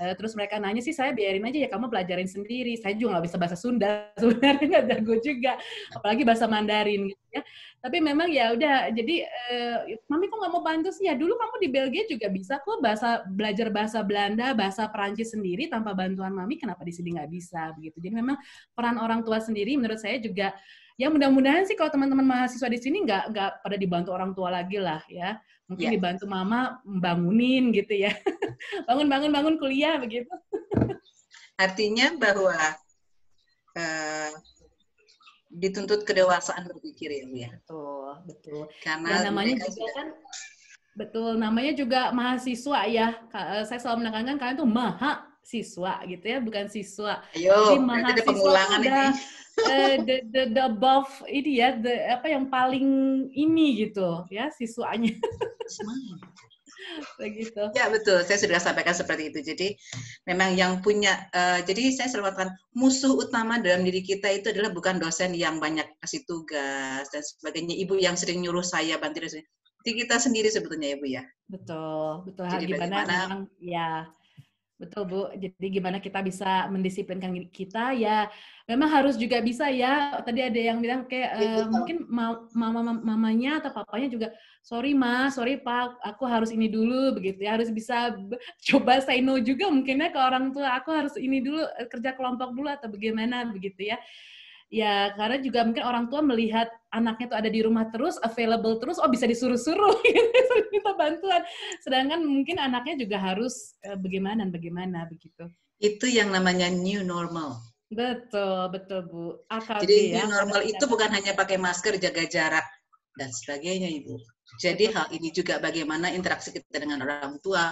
Eh, terus mereka nanya sih saya biarin aja ya kamu pelajarin sendiri. Saya juga nggak bisa bahasa Sunda sebenarnya nggak jago juga, apalagi bahasa Mandarin gitu ya. Tapi memang ya udah jadi eh, mami kok nggak mau bantu sih ya dulu kamu di Belgia juga bisa kok bahasa belajar bahasa Belanda, bahasa Perancis sendiri tanpa bantuan mami kenapa di sini nggak bisa begitu. Jadi memang peran orang tua sendiri menurut saya juga ya mudah-mudahan sih kalau teman-teman mahasiswa di sini nggak nggak pada dibantu orang tua lagi lah ya mungkin yeah. dibantu mama bangunin gitu ya bangun bangun bangun kuliah begitu artinya bahwa uh, dituntut kedewasaan berpikir ya tuh ya? betul betul karena Dan namanya juga sudah... kan betul namanya juga mahasiswa ya eh, saya selalu menekankan kalian tuh maha siswa gitu ya bukan siswa ayo Jadi, mahasiswa ada pengulangan Eh, the, the the above ini ya the apa yang paling ini gitu ya siswanya begitu ya betul saya sudah sampaikan seperti itu jadi memang yang punya uh, jadi saya selalu katakan musuh utama dalam diri kita itu adalah bukan dosen yang banyak kasih tugas dan sebagainya ibu yang sering nyuruh saya bantu jadi kita sendiri sebetulnya ibu ya betul betul jadi gimana memang, ya Betul Bu, jadi gimana kita bisa mendisiplinkan kita ya memang harus juga bisa ya tadi ada yang bilang kayak uh, mungkin ma mama mamanya atau papanya juga sorry ma, sorry pak aku harus ini dulu begitu ya harus bisa coba say no juga mungkinnya ke orang tua aku harus ini dulu kerja kelompok dulu atau bagaimana begitu ya ya karena juga mungkin orang tua melihat anaknya tuh ada di rumah terus, available terus, oh bisa disuruh-suruh gitu, minta bantuan. Sedangkan mungkin anaknya juga harus eh, bagaimana bagaimana begitu. Itu yang namanya new normal. Betul, betul Bu. AKB, Jadi ya, new normal itu bukan hanya pakai masker, jaga jarak dan sebagainya Ibu. Jadi hal ini juga bagaimana interaksi kita dengan orang tua,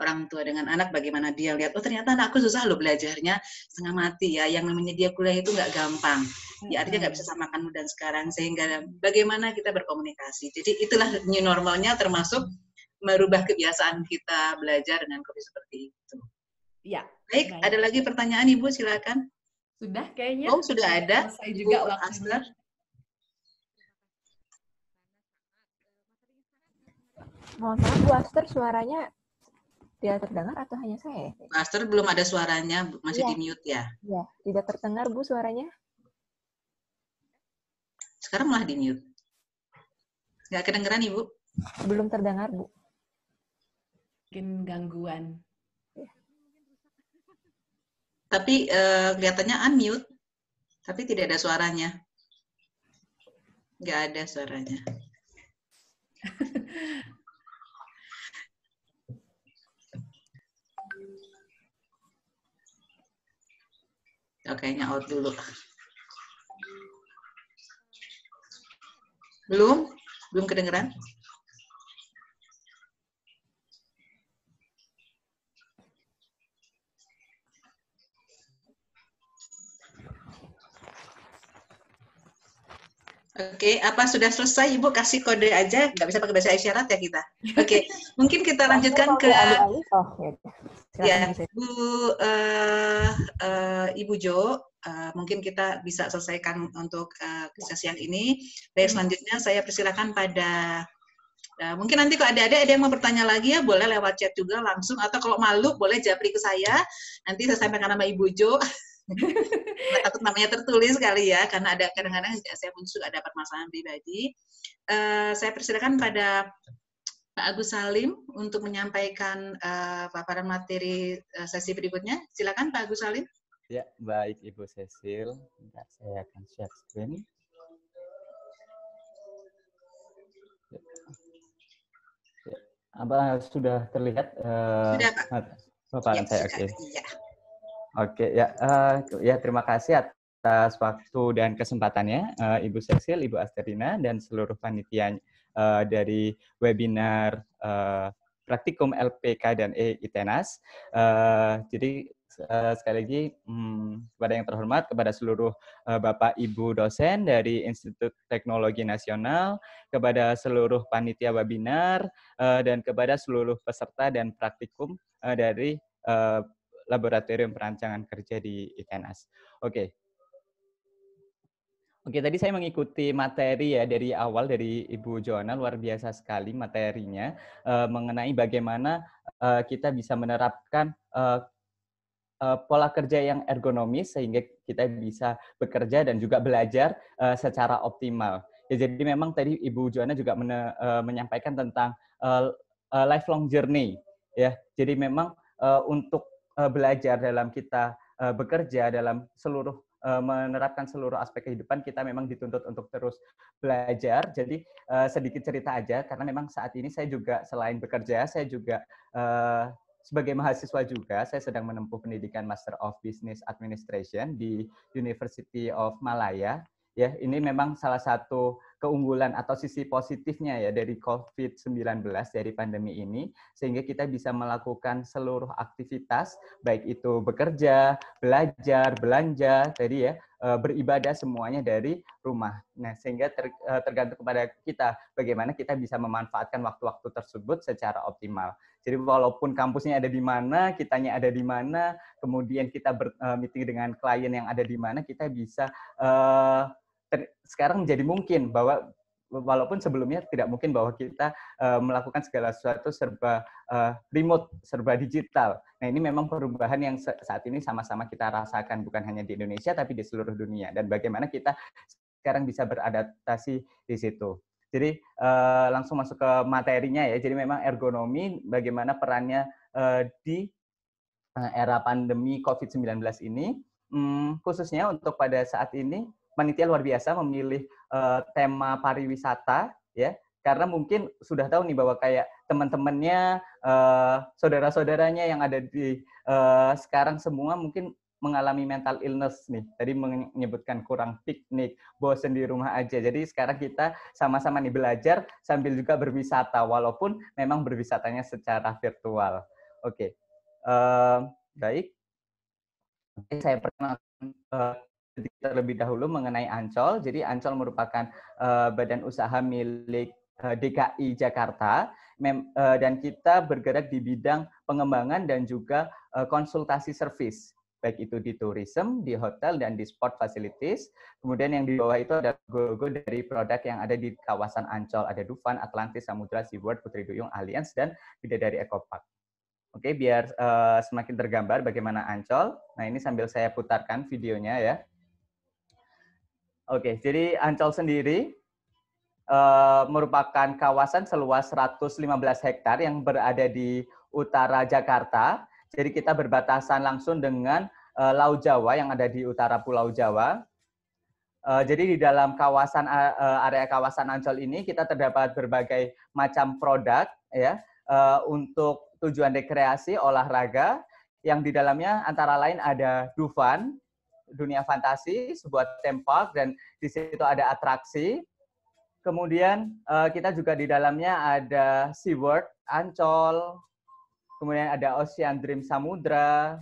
orang tua dengan anak bagaimana dia lihat oh ternyata aku susah loh belajarnya setengah mati ya yang namanya dia kuliah itu nggak gampang ya artinya nggak bisa samakan dan sekarang sehingga bagaimana kita berkomunikasi jadi itulah new normalnya termasuk merubah kebiasaan kita belajar dengan kopi seperti itu ya baik, baik. ada lagi pertanyaan ibu silakan sudah kayaknya oh sudah ada saya juga ibu Asler mohon maaf Bu Aster suaranya tidak terdengar atau hanya saya? Master belum ada suaranya, masih ya. di mute ya? Iya, tidak terdengar Bu suaranya. Sekarang malah di mute. Nggak kedengeran Ibu? Belum terdengar Bu. Mungkin gangguan. Ya. Tapi eh, kelihatannya unmute, tapi tidak ada suaranya. Nggak ada suaranya. kayaknya out dulu. Belum? Belum kedengeran? Oke, okay, apa sudah selesai Ibu kasih kode aja, nggak bisa pakai bahasa isyarat ya kita. Oke, okay. mungkin kita lanjutkan ke oh, ya, Bu uh, uh, Ibu Jo, uh, mungkin kita bisa selesaikan untuk uh, ya. sesi yang ini. Baik, hmm. selanjutnya saya persilakan pada uh, mungkin nanti kalau ada-ada ada yang mau bertanya lagi ya boleh lewat chat juga langsung atau kalau malu boleh japri ke saya nanti saya sampaikan nama Ibu Jo. takut namanya tertulis kali ya karena ada kadang-kadang saya pun juga dapat masalah pribadi uh, saya persilakan pada Pak Agus Salim untuk menyampaikan uh, paparan materi uh, sesi berikutnya silakan Pak Agus Salim ya baik Ibu Cecil Bentar, saya akan share screen ya, apa sudah terlihat sudah, Pak. paparan ya, saya oke okay. ya. Oke ya uh, ya terima kasih atas waktu dan kesempatannya uh, Ibu Cecil, Ibu Asterina dan seluruh panitia uh, eh, dari webinar uh, praktikum LPK dan e ITENAS. Uh, jadi uh, sekali lagi hmm, kepada yang terhormat kepada seluruh uh, Bapak Ibu dosen dari Institut Teknologi Nasional, kepada seluruh panitia webinar uh, dan kepada seluruh peserta dan praktikum uh, dari Laboratorium Perancangan Kerja di ITNAS. Oke. Okay. Oke, okay, tadi saya mengikuti materi ya dari awal dari Ibu Joana, luar biasa sekali materinya uh, mengenai bagaimana uh, kita bisa menerapkan uh, pola kerja yang ergonomis sehingga kita bisa bekerja dan juga belajar uh, secara optimal. Ya, jadi memang tadi Ibu Joana juga men uh, menyampaikan tentang uh, uh, lifelong journey ya. Jadi memang uh, untuk Eh, belajar, dalam kita eh, bekerja, dalam seluruh eh, menerapkan seluruh aspek kehidupan kita memang dituntut untuk terus belajar. Jadi sedikit cerita aja karena memang saat ini saya juga selain bekerja, saya juga sebagai mahasiswa juga saya sedang menempuh pendidikan Master of Business Administration di University of Malaya. Ya, ini memang salah satu keunggulan atau sisi positifnya ya dari COVID-19 dari pandemi ini sehingga kita bisa melakukan seluruh aktivitas baik itu bekerja, belajar, belanja tadi ya eh, beribadah semuanya dari rumah. Nah, sehingga ter, eh, tergantung kepada kita bagaimana kita bisa memanfaatkan waktu-waktu tersebut secara optimal. Jadi walaupun kampusnya ada di mana, kitanya ada di mana, kemudian kita ber, eh, meeting dengan klien yang ada di mana, kita bisa uh, sekarang menjadi mungkin bahwa walaupun sebelumnya tidak mungkin bahwa kita uh, melakukan segala sesuatu serba uh, remote, serba digital. Nah, ini memang perubahan yang saat ini sama-sama kita rasakan bukan hanya di Indonesia tapi di seluruh dunia dan bagaimana kita sekarang bisa beradaptasi di situ. Jadi uh, langsung masuk ke materinya ya. Jadi memang ergonomi bagaimana perannya uh, di uh, era pandemi COVID-19 ini, hmm, khususnya untuk pada saat ini panitia luar biasa memilih uh, tema pariwisata ya karena mungkin sudah tahu nih bahwa kayak teman-temannya uh, saudara-saudaranya yang ada di uh, sekarang semua mungkin mengalami mental illness nih. Tadi menyebutkan kurang piknik, bosen di rumah aja. Jadi sekarang kita sama-sama nih belajar sambil juga berwisata, walaupun memang berwisatanya secara virtual. Oke, okay. uh, baik. Saya pernah uh, terlebih dahulu mengenai Ancol. Jadi Ancol merupakan uh, badan usaha milik uh, eh, DKI Jakarta mem, uh, dan kita bergerak di bidang pengembangan dan juga uh, konsultasi servis baik itu di tourism, di hotel, dan di sport facilities. Kemudian yang di bawah itu ada logo dari produk yang ada di kawasan Ancol. Ada Dufan, Atlantis, Samudra, SeaWorld, Putri Duyung, Alliance, dan dari Eco Park. Oke, biar uh, semakin tergambar bagaimana Ancol. Nah, ini sambil saya putarkan videonya ya. Oke, jadi Ancol sendiri uh, merupakan kawasan seluas 115 hektar yang berada di utara Jakarta. Jadi kita berbatasan langsung dengan uh, Laut Jawa yang ada di utara Pulau Jawa. Uh, jadi di dalam kawasan uh, area kawasan Ancol ini kita terdapat berbagai macam produk ya uh, untuk tujuan rekreasi olahraga yang di dalamnya antara lain ada Dufan dunia fantasi, sebuah theme park dan di situ ada atraksi. Kemudian uh, kita juga di dalamnya ada sea world Ancol, kemudian ada Ocean Dream Samudra,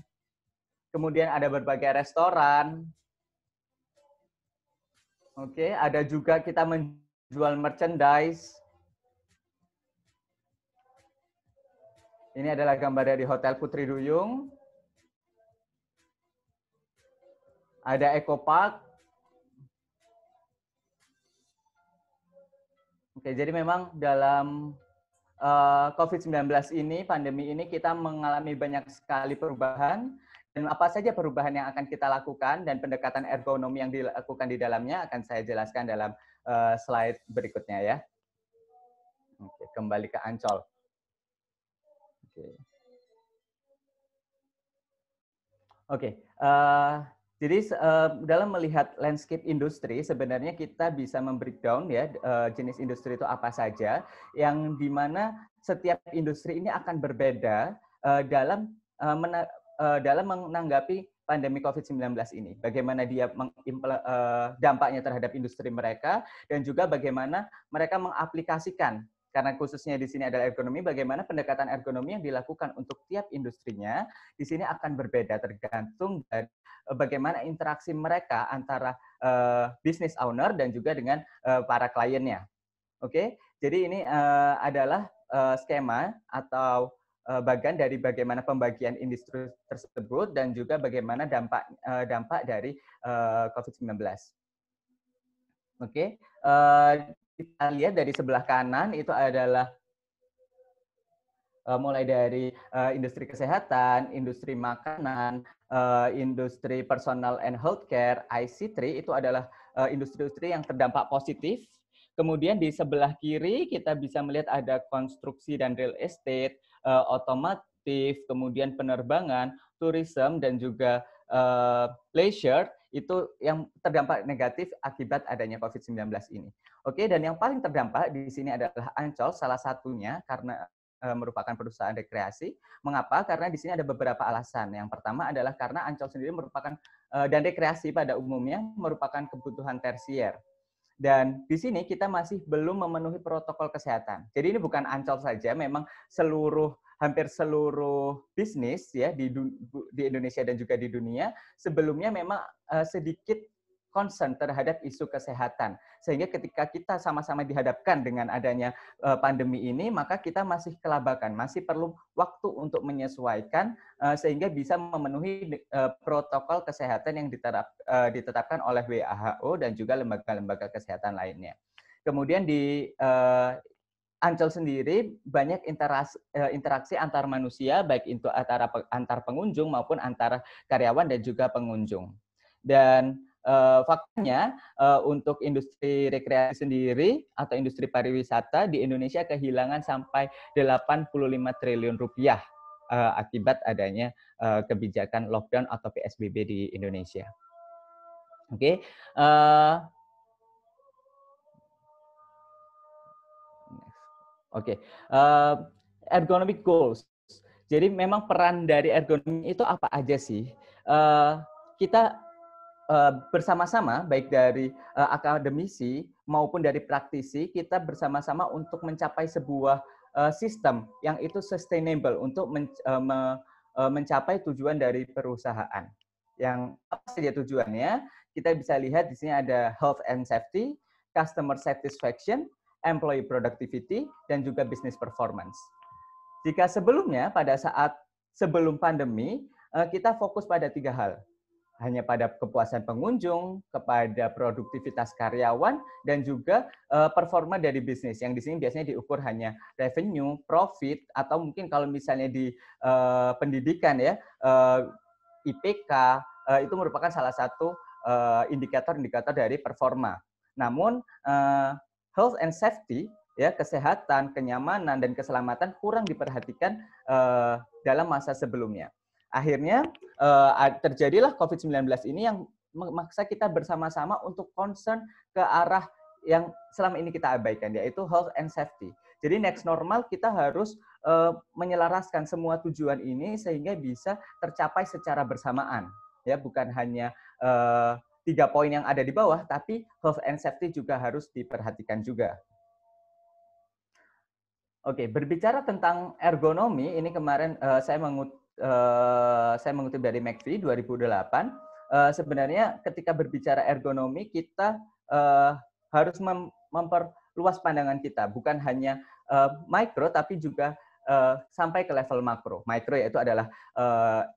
kemudian ada berbagai restoran. Oke, okay, ada juga kita menjual merchandise. Ini adalah gambar dari Hotel Putri Duyung. ada Eco Park. Oke, jadi memang dalam uh, eh, COVID-19 ini, pandemi ini kita mengalami banyak sekali perubahan dan apa saja perubahan yang akan kita lakukan dan pendekatan ergonomi yang dilakukan di dalamnya akan saya jelaskan dalam eh, slide berikutnya ya. Oke, kembali ke Ancol. Oke. Oke, eh, jadi dalam melihat landscape industri sebenarnya kita bisa membreakdown ya jenis industri itu apa saja yang dimana setiap industri ini akan berbeda dalam dalam menanggapi pandemi COVID-19 ini. Bagaimana dia dampaknya terhadap industri mereka dan juga bagaimana mereka mengaplikasikan karena khususnya di sini adalah ergonomi, bagaimana pendekatan ergonomi yang dilakukan untuk tiap industrinya di sini akan berbeda tergantung dari eh, bagaimana interaksi mereka antara uh, business owner dan juga dengan uh, para kliennya. Oke, okay? jadi ini uh, adalah uh, skema atau uh, bagian dari bagaimana pembagian industri tersebut dan juga bagaimana dampak uh, dampak dari uh, COVID-19. Oke, okay? uh, kita lihat dari sebelah kanan itu adalah uh, mulai dari uh, industri kesehatan, industri makanan, uh, industri personal and healthcare, IC3 itu adalah industri-industri yang terdampak positif. Kemudian di sebelah kiri kita bisa melihat ada konstruksi dan real estate, otomotif, kemudian penerbangan, tourism dan juga leisure itu yang terdampak negatif akibat adanya COVID-19 ini. Oke, dan yang paling terdampak di sini adalah Ancol, salah satunya karena eh, merupakan perusahaan rekreasi. Mengapa? Karena di sini ada beberapa alasan. Yang pertama adalah karena Ancol sendiri merupakan eh, dan rekreasi pada umumnya merupakan kebutuhan tersier. Dan di sini kita masih belum memenuhi protokol kesehatan. Jadi ini bukan Ancol saja, memang seluruh hampir seluruh bisnis ya di di Indonesia dan juga di dunia sebelumnya memang uh, sedikit concern terhadap isu kesehatan. Sehingga ketika kita sama-sama dihadapkan dengan adanya eh, pandemi ini, maka kita masih kelabakan, masih perlu waktu untuk menyesuaikan eh, sehingga bisa memenuhi protokol kesehatan yang diterap, ditetapkan oleh WHO dan juga lembaga-lembaga kesehatan lainnya. Kemudian di Ancol sendiri banyak eh, interaksi, antar manusia, baik itu antara antar pengunjung maupun antara karyawan dan juga pengunjung. Dan uh, faktanya uh, untuk industri rekreasi sendiri atau industri pariwisata di Indonesia kehilangan sampai 85 triliun rupiah uh, akibat adanya uh, kebijakan lockdown atau PSBB di Indonesia. Oke, okay. uh, Oke, okay. uh, eh, ergonomic goals. Jadi memang peran dari ergonomi itu apa aja sih? Uh, kita uh, bersama-sama baik dari uh, akademisi maupun dari praktisi kita bersama-sama untuk mencapai sebuah uh, sistem yang itu sustainable untuk men uh, me uh, mencapai tujuan dari perusahaan. Yang apa saja tujuannya? Kita bisa lihat di sini ada health and safety, customer satisfaction, employee productivity, dan juga business performance. Jika sebelumnya, pada saat sebelum pandemi, eh, kita fokus pada tiga hal. Hanya pada kepuasan pengunjung, kepada produktivitas karyawan, dan juga eh, performa dari bisnis. Yang di sini biasanya diukur hanya revenue, profit, atau mungkin kalau misalnya di eh, pendidikan ya, IPK, itu merupakan salah satu indikator-indikator dari performa. Namun, health and safety ya kesehatan, kenyamanan dan keselamatan kurang diperhatikan uh, dalam masa sebelumnya. Akhirnya uh, terjadilah COVID-19 ini yang memaksa kita bersama-sama untuk concern ke arah yang selama ini kita abaikan yaitu health and safety. Jadi next normal kita harus uh, menyelaraskan semua tujuan ini sehingga bisa tercapai secara bersamaan ya bukan hanya uh, tiga poin yang ada di bawah, tapi health and safety juga harus diperhatikan juga. Oke, berbicara tentang ergonomi, ini kemarin uh, saya, mengut, uh, saya mengutip dari McVie 2008. Uh, sebenarnya ketika berbicara ergonomi, kita uh, harus mem memperluas pandangan kita, bukan hanya uh, mikro, tapi juga uh, sampai ke level makro. Mikro yaitu adalah uh,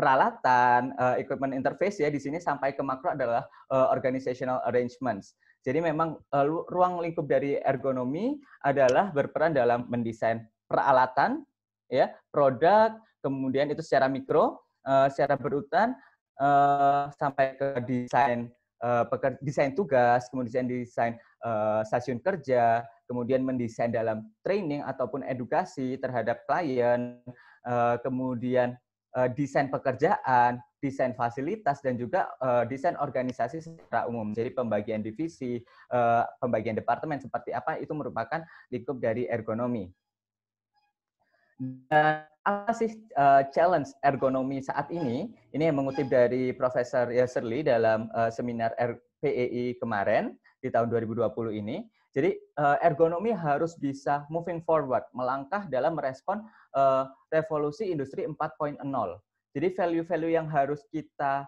peralatan, uh, equipment interface ya di sini sampai ke makro adalah uh, organizational arrangements. Jadi memang uh, ruang lingkup dari ergonomi adalah berperan dalam mendesain peralatan, ya, produk, kemudian itu secara mikro, uh, secara berurutan uh, sampai ke desain uh, desain tugas, kemudian desain uh, stasiun kerja, kemudian mendesain dalam training ataupun edukasi terhadap klien, uh, kemudian Eh, desain pekerjaan, desain fasilitas, dan juga eh, desain organisasi secara umum. Jadi pembagian divisi, eh, pembagian departemen seperti apa itu merupakan lingkup dari ergonomi. Dan apa sih challenge ergonomi saat ini? Ini yang mengutip dari Profesor Yaserli dalam seminar RPEI kemarin di tahun 2020 ini. Jadi eh, ergonomi harus bisa moving forward, melangkah dalam merespon eh, revolusi industri 4.0. Jadi value-value yang harus kita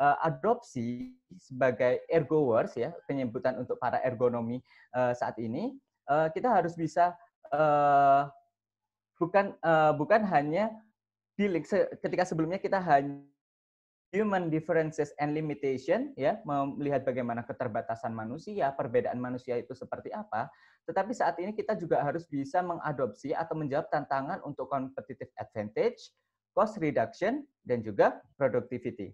eh, adopsi sebagai ergowers ya, penyebutan untuk para ergonomi saat ini, kita harus bisa bukan bukan hanya di link ketika sebelumnya kita hanya human differences and limitation ya melihat bagaimana keterbatasan manusia, perbedaan manusia itu seperti apa, tetapi saat ini kita juga harus bisa mengadopsi atau menjawab tantangan untuk competitive advantage, cost reduction dan juga productivity.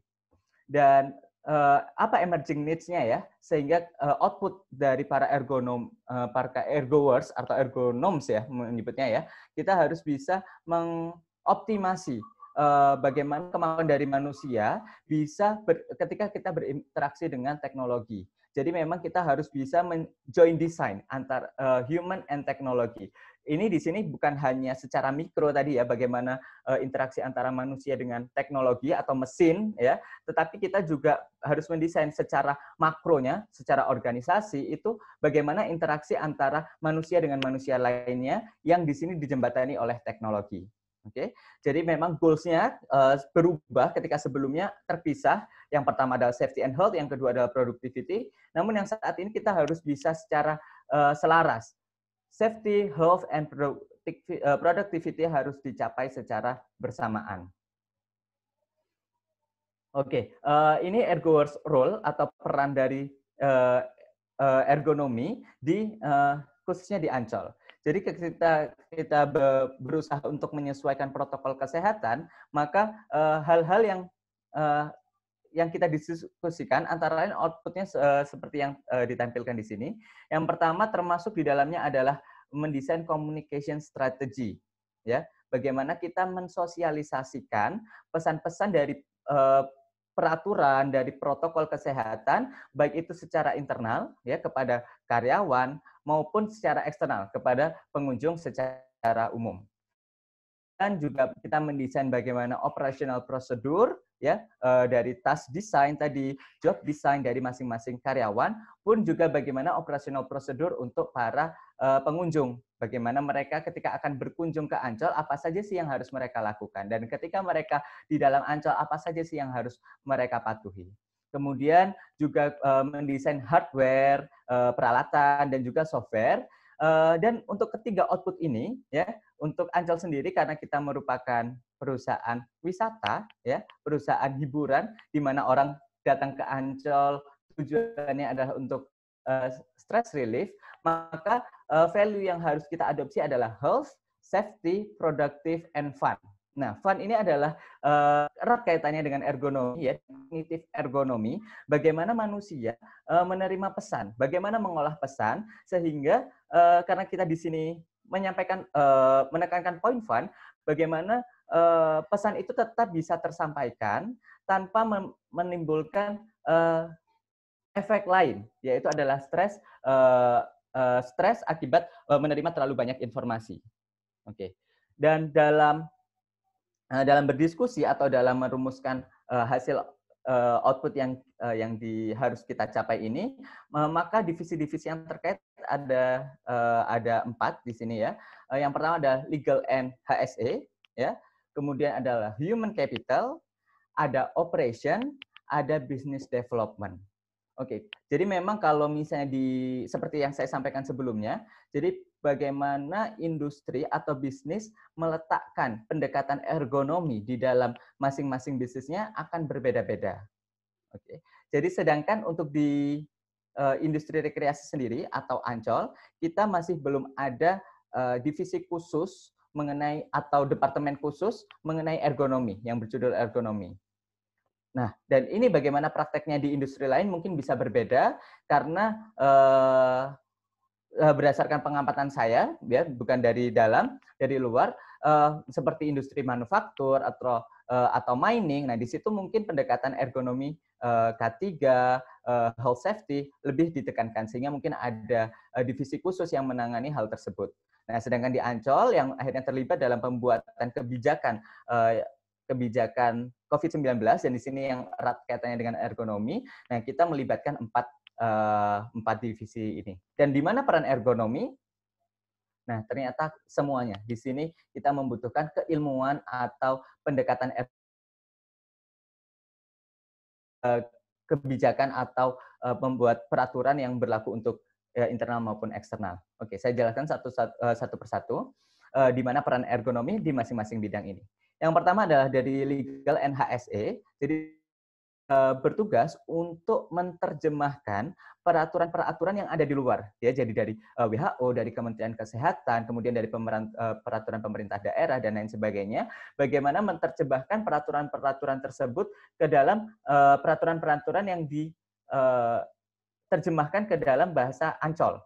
Dan eh, apa emerging needs-nya ya sehingga uh, output dari para ergonom eh, para ergoers atau ergonoms ya menyebutnya ya, kita harus bisa mengoptimasi Eh, bagaimana kemampuan dari manusia bisa ber, ketika kita berinteraksi dengan teknologi. Jadi memang kita harus bisa join design antar uh, human and technology. Ini di sini bukan hanya secara mikro tadi ya bagaimana uh, interaksi antara manusia dengan teknologi atau mesin ya, tetapi kita juga harus mendesain secara makronya, secara organisasi itu bagaimana interaksi antara manusia dengan manusia lainnya yang di sini dijembatani oleh teknologi. Oke, okay? jadi memang goalsnya uh, berubah ketika sebelumnya terpisah. Yang pertama adalah safety and health, yang kedua adalah productivity. Namun yang saat ini kita harus bisa secara uh, selaras. Safety, health, and eh, productivity harus dicapai secara bersamaan. Oke, okay. uh, ini ergo's role atau peran dari uh, ergonomi di uh, khususnya di Ancol. Jadi kita kita berusaha untuk menyesuaikan protokol kesehatan, maka eh, hal-hal uh, yang uh, yang kita diskusikan antara lain outputnya uh, seperti yang uh, ditampilkan di sini. Yang pertama termasuk di dalamnya adalah mendesain communication strategy, ya. Bagaimana kita mensosialisasikan pesan-pesan dari uh, peraturan dari protokol kesehatan baik itu secara internal ya kepada karyawan maupun secara eksternal kepada pengunjung secara umum. Dan juga kita mendesain bagaimana operasional prosedur ya eh, dari task design tadi, job design dari masing-masing karyawan pun juga bagaimana operasional prosedur untuk para eh, pengunjung. Bagaimana mereka ketika akan berkunjung ke Ancol apa saja sih yang harus mereka lakukan dan ketika mereka di dalam Ancol apa saja sih yang harus mereka patuhi kemudian juga uh, mendesain hardware, uh, peralatan dan juga software. Uh, dan untuk ketiga output ini ya untuk Ancol sendiri karena kita merupakan perusahaan wisata ya, perusahaan hiburan di mana orang datang ke Ancol tujuannya adalah untuk uh, stress relief, maka uh, value yang harus kita adopsi adalah health, safety, productive, and fun. Nah, fun ini adalah uh, erat kaitannya dengan ergonomi ya, kognitif ergonomi, bagaimana manusia eh, menerima pesan, bagaimana mengolah pesan sehingga eh, karena kita di sini menyampaikan eh, menekankan poin fun, bagaimana pesan itu tetap bisa tersampaikan tanpa menimbulkan efek lain, yaitu adalah stres stres akibat menerima terlalu banyak informasi. Oke. Dan dalam dalam berdiskusi atau dalam merumuskan hasil uh, output yang uh, yang di, harus kita capai ini, uh, maka divisi-divisi yang terkait ada uh, ada empat di sini ya. Uh, yang pertama adalah legal and HSE, ya. Kemudian adalah human capital, ada operation, ada business development. Oke, okay. jadi memang kalau misalnya di seperti yang saya sampaikan sebelumnya, jadi bagaimana industri atau bisnis meletakkan pendekatan ergonomi di dalam masing-masing bisnisnya akan berbeda-beda. Oke. Jadi sedangkan untuk di eh, industri rekreasi sendiri atau Ancol, kita masih belum ada eh, divisi khusus mengenai atau departemen khusus mengenai ergonomi yang berjudul ergonomi. Nah, dan ini bagaimana prakteknya di industri lain mungkin bisa berbeda karena eh, Eh, berdasarkan pengamatan saya, ya, bukan dari dalam, dari luar, uh, seperti industri manufaktur atau uh, eh, atau mining. Nah, di situ mungkin pendekatan ergonomi uh, K3, uh, health safety lebih ditekankan sehingga mungkin ada uh, divisi khusus yang menangani hal tersebut. Nah, sedangkan di Ancol yang akhirnya terlibat dalam pembuatan kebijakan uh, kebijakan COVID-19 dan di sini yang erat kaitannya dengan ergonomi. Nah, kita melibatkan empat Eh, empat divisi ini. Dan di mana peran ergonomi? Nah, ternyata semuanya. Di sini kita membutuhkan keilmuan atau pendekatan er- eh, kebijakan atau eh, membuat peraturan yang berlaku untuk internal maupun eksternal. Oke, saya jelaskan satu satu, satu persatu di mana peran ergonomi di masing-masing bidang ini. Yang pertama adalah dari legal NHSE. Jadi Eh, bertugas untuk menerjemahkan peraturan-peraturan yang ada di luar ya jadi dari eh, WHO dari Kementerian Kesehatan kemudian dari eh, peraturan pemerintah daerah dan lain sebagainya bagaimana menerjemahkan peraturan-peraturan tersebut ke dalam peraturan-peraturan yang diterjemahkan ke dalam bahasa Ancol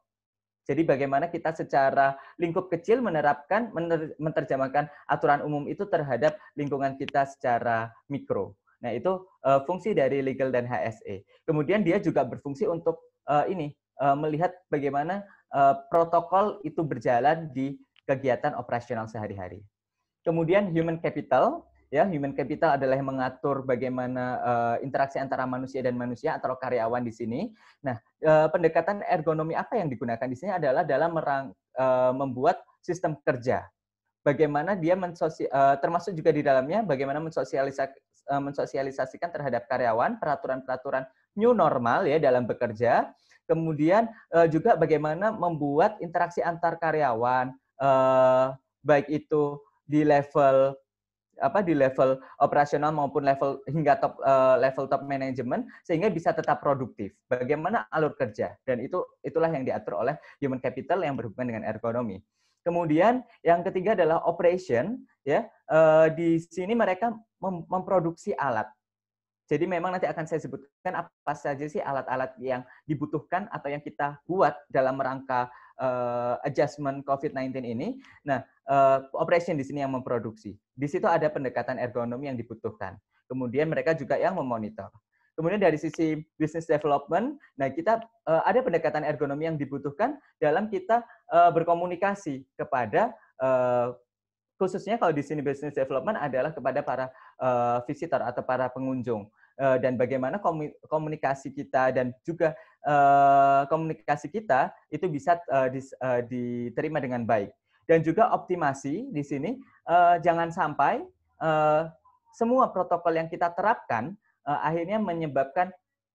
jadi bagaimana kita secara lingkup kecil menerapkan, menerjemahkan aturan umum itu terhadap lingkungan kita secara mikro. Nah, itu uh, fungsi dari legal dan HSE. Kemudian dia juga berfungsi untuk uh, ini uh, melihat bagaimana uh, protokol itu berjalan di kegiatan operasional sehari-hari. Kemudian human capital, ya human capital adalah yang mengatur bagaimana uh, interaksi antara manusia dan manusia atau karyawan di sini. Nah, uh, pendekatan ergonomi apa yang digunakan di sini adalah dalam merang, uh, membuat sistem kerja. Bagaimana dia mensosial, uh, termasuk juga di dalamnya bagaimana mensosialisasi Eh, mensosialisasikan terhadap karyawan peraturan-peraturan new normal ya dalam bekerja. Kemudian eh, juga bagaimana membuat interaksi antar karyawan eh, baik itu di level apa di level operasional maupun level hingga top level top management sehingga bisa tetap produktif. Bagaimana alur kerja dan itu itulah yang diatur oleh human capital yang berhubungan dengan ergonomi. Kemudian yang ketiga adalah operation ya. Eh, di sini mereka memproduksi alat. Jadi memang nanti akan saya sebutkan apa saja sih alat-alat yang dibutuhkan atau yang kita buat dalam rangka eh, adjustment COVID-19 ini. Nah, eh, operation di sini yang memproduksi. Di situ ada pendekatan ergonomi yang dibutuhkan. Kemudian mereka juga yang memonitor. Kemudian dari sisi business development, nah kita eh, ada pendekatan ergonomi yang dibutuhkan dalam kita eh, berkomunikasi kepada eh, khususnya kalau di sini business development adalah kepada para visitor atau para pengunjung dan bagaimana komunikasi kita dan juga komunikasi kita itu bisa diterima dengan baik dan juga optimasi di sini jangan sampai semua protokol yang kita terapkan uh, akhirnya menyebabkan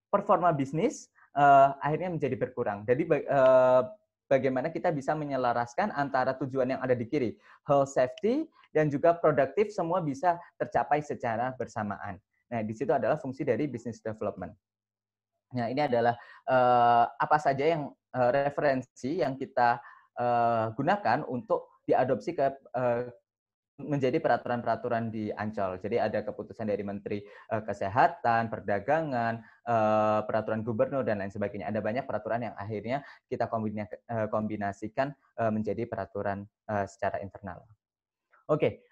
performa bisnis uh, akhirnya menjadi berkurang. Jadi uh, bagaimana kita bisa menyelaraskan antara tujuan yang ada di kiri, health safety dan juga produktif semua bisa tercapai secara bersamaan. Nah, di situ adalah fungsi dari business development. Nah, ini adalah uh, apa saja yang uh, referensi yang kita uh, gunakan untuk diadopsi ke uh, menjadi peraturan-peraturan di Ancol. Jadi ada keputusan dari Menteri eh, Kesehatan, Perdagangan, eh, peraturan gubernur dan lain sebagainya. Ada banyak peraturan yang akhirnya kita eh, kombinasikan menjadi peraturan secara internal. Oke,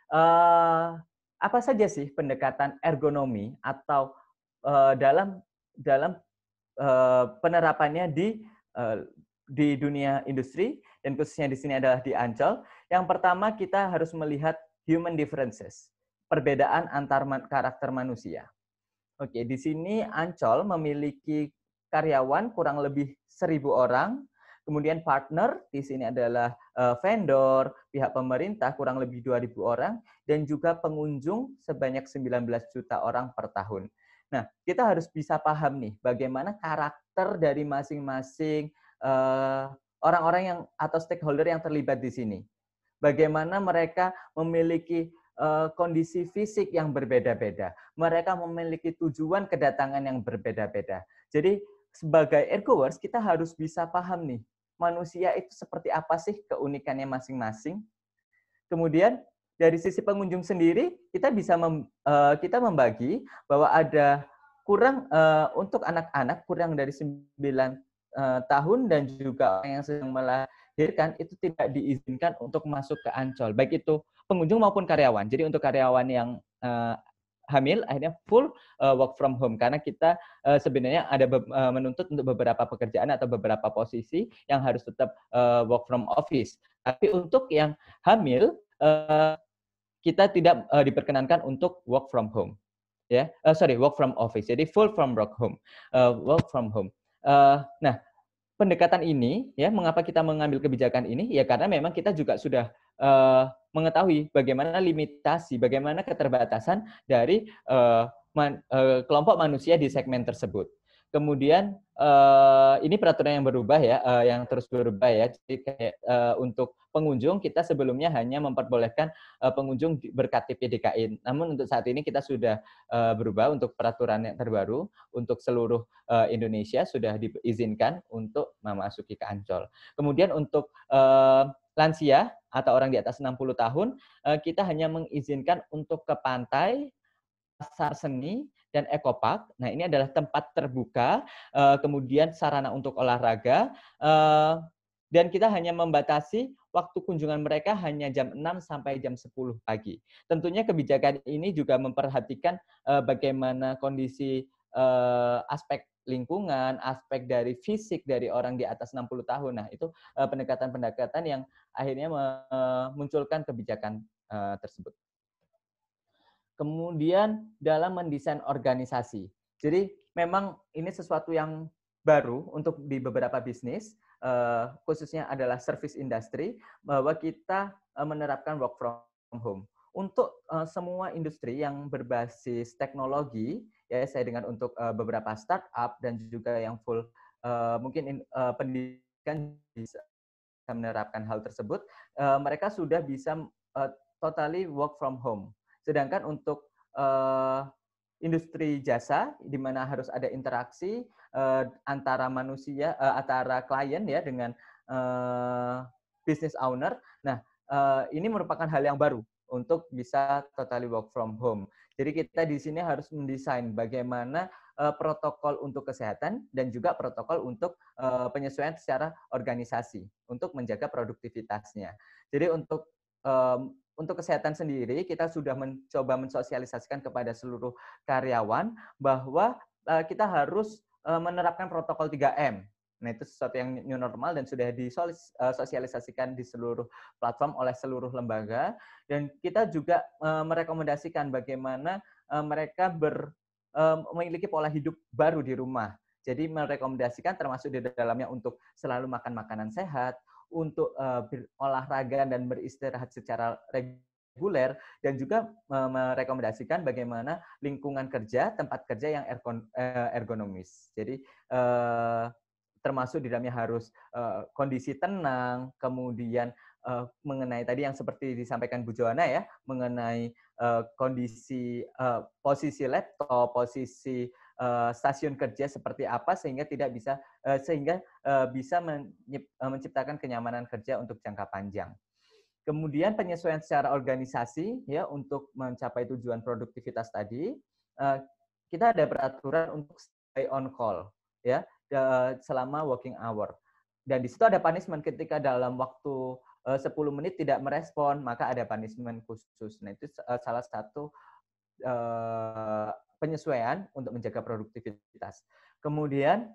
apa saja sih pendekatan ergonomi atau dalam dalam penerapannya di di dunia industri dan khususnya di sini adalah di Ancol. Yang pertama kita harus melihat human differences, perbedaan antar man karakter manusia. Oke, di sini Ancol memiliki karyawan kurang lebih seribu orang, kemudian partner di sini adalah eh, vendor, pihak pemerintah kurang lebih dua ribu orang dan juga pengunjung sebanyak 19 juta orang per tahun. Nah, kita harus bisa paham nih bagaimana karakter dari masing-masing eh, orang-orang yang atau stakeholder yang terlibat di sini. Bagaimana mereka memiliki eh, kondisi fisik yang berbeda-beda. Mereka memiliki tujuan kedatangan yang berbeda-beda. Jadi sebagai ergoers kita harus bisa paham nih, manusia itu seperti apa sih keunikannya masing-masing. Kemudian dari sisi pengunjung sendiri kita bisa mem, eh, kita membagi bahwa ada kurang eh, untuk anak-anak kurang dari 9 tahun dan juga orang yang sedang melahirkan dihadirkan itu tidak diizinkan untuk masuk ke Ancol, baik itu pengunjung maupun karyawan. Jadi untuk karyawan yang uh, hamil akhirnya full uh, work from home karena kita uh, sebenarnya ada uh, menuntut untuk beberapa pekerjaan atau beberapa posisi yang harus tetap uh, work from office. Tapi untuk yang hamil uh, kita tidak uh, diperkenankan untuk work from home. Ya, yeah? uh, sorry, work from office. Jadi full from work home, uh, work from home. Uh, nah, pendekatan ini, ya, mengapa kita mengambil kebijakan ini? Ya karena memang kita juga sudah uh, mengetahui bagaimana limitasi, bagaimana keterbatasan dari uh, man, uh, kelompok manusia di segmen tersebut. Kemudian uh, ini peraturan yang berubah ya, uh, yang terus berubah ya. Jadi kayak uh, untuk pengunjung kita sebelumnya hanya memperbolehkan uh, pengunjung berkati PDKI. Namun untuk saat ini kita sudah uh, berubah untuk peraturan yang terbaru untuk seluruh uh, Indonesia sudah diizinkan untuk memasuki ke Ancol. Kemudian untuk uh, lansia atau orang di atas 60 tahun, uh, kita hanya mengizinkan untuk ke pantai, pasar seni, dan ekopark. Nah, ini adalah tempat terbuka, eh, kemudian sarana untuk olahraga, eh, dan kita hanya membatasi waktu kunjungan mereka hanya jam 6 sampai jam 10 pagi. Tentunya kebijakan ini juga memperhatikan eh, bagaimana kondisi aspek lingkungan, aspek dari fisik dari orang di atas 60 tahun. Nah, itu pendekatan-pendekatan yang akhirnya memunculkan kebijakan tersebut kemudian dalam mendesain organisasi. Jadi memang ini sesuatu yang baru untuk di beberapa bisnis, eh, khususnya adalah service industry, bahwa kita eh, menerapkan work from home. Untuk eh, semua industri yang berbasis teknologi, ya saya dengar untuk beberapa startup dan juga yang full mungkin pendidikan bisa menerapkan hal tersebut, mereka sudah bisa totally work from home Sedangkan untuk uh, industri jasa di mana harus ada interaksi uh, antara manusia uh, antara klien ya dengan uh, business owner. Nah, uh, ini merupakan hal yang baru untuk bisa totally work from home. Jadi kita di sini harus mendesain bagaimana uh, protokol untuk kesehatan dan juga protokol untuk uh, penyesuaian secara organisasi untuk menjaga produktivitasnya. Jadi untuk um, untuk kesehatan sendiri kita sudah mencoba mensosialisasikan kepada seluruh karyawan bahwa eh, kita harus eh, menerapkan protokol 3M. Nah, itu sesuatu yang new normal dan sudah disosialisasikan eh, di seluruh platform oleh seluruh lembaga dan kita juga merekomendasikan bagaimana mereka ber memiliki pola hidup baru di rumah. Jadi merekomendasikan termasuk di dalamnya untuk selalu makan makanan sehat, untuk uh, berolahraga dan beristirahat secara reguler dan juga uh, merekomendasikan bagaimana lingkungan kerja, tempat kerja yang ergonomis. Jadi uh, termasuk di dalamnya harus uh, kondisi tenang, kemudian uh, mengenai tadi yang seperti disampaikan Bu Joana ya, mengenai uh, kondisi uh, posisi laptop, posisi Eh, stasiun kerja seperti apa sehingga tidak bisa eh, sehingga eh, bisa menciptakan kenyamanan kerja untuk jangka panjang. Kemudian penyesuaian secara organisasi ya untuk mencapai tujuan produktivitas tadi kita ada peraturan untuk stay on call ya selama working hour. Dan di situ ada punishment ketika dalam waktu sepuluh 10 menit tidak merespon, maka ada punishment khusus. Nah, itu salah satu penyesuaian untuk menjaga produktivitas. Kemudian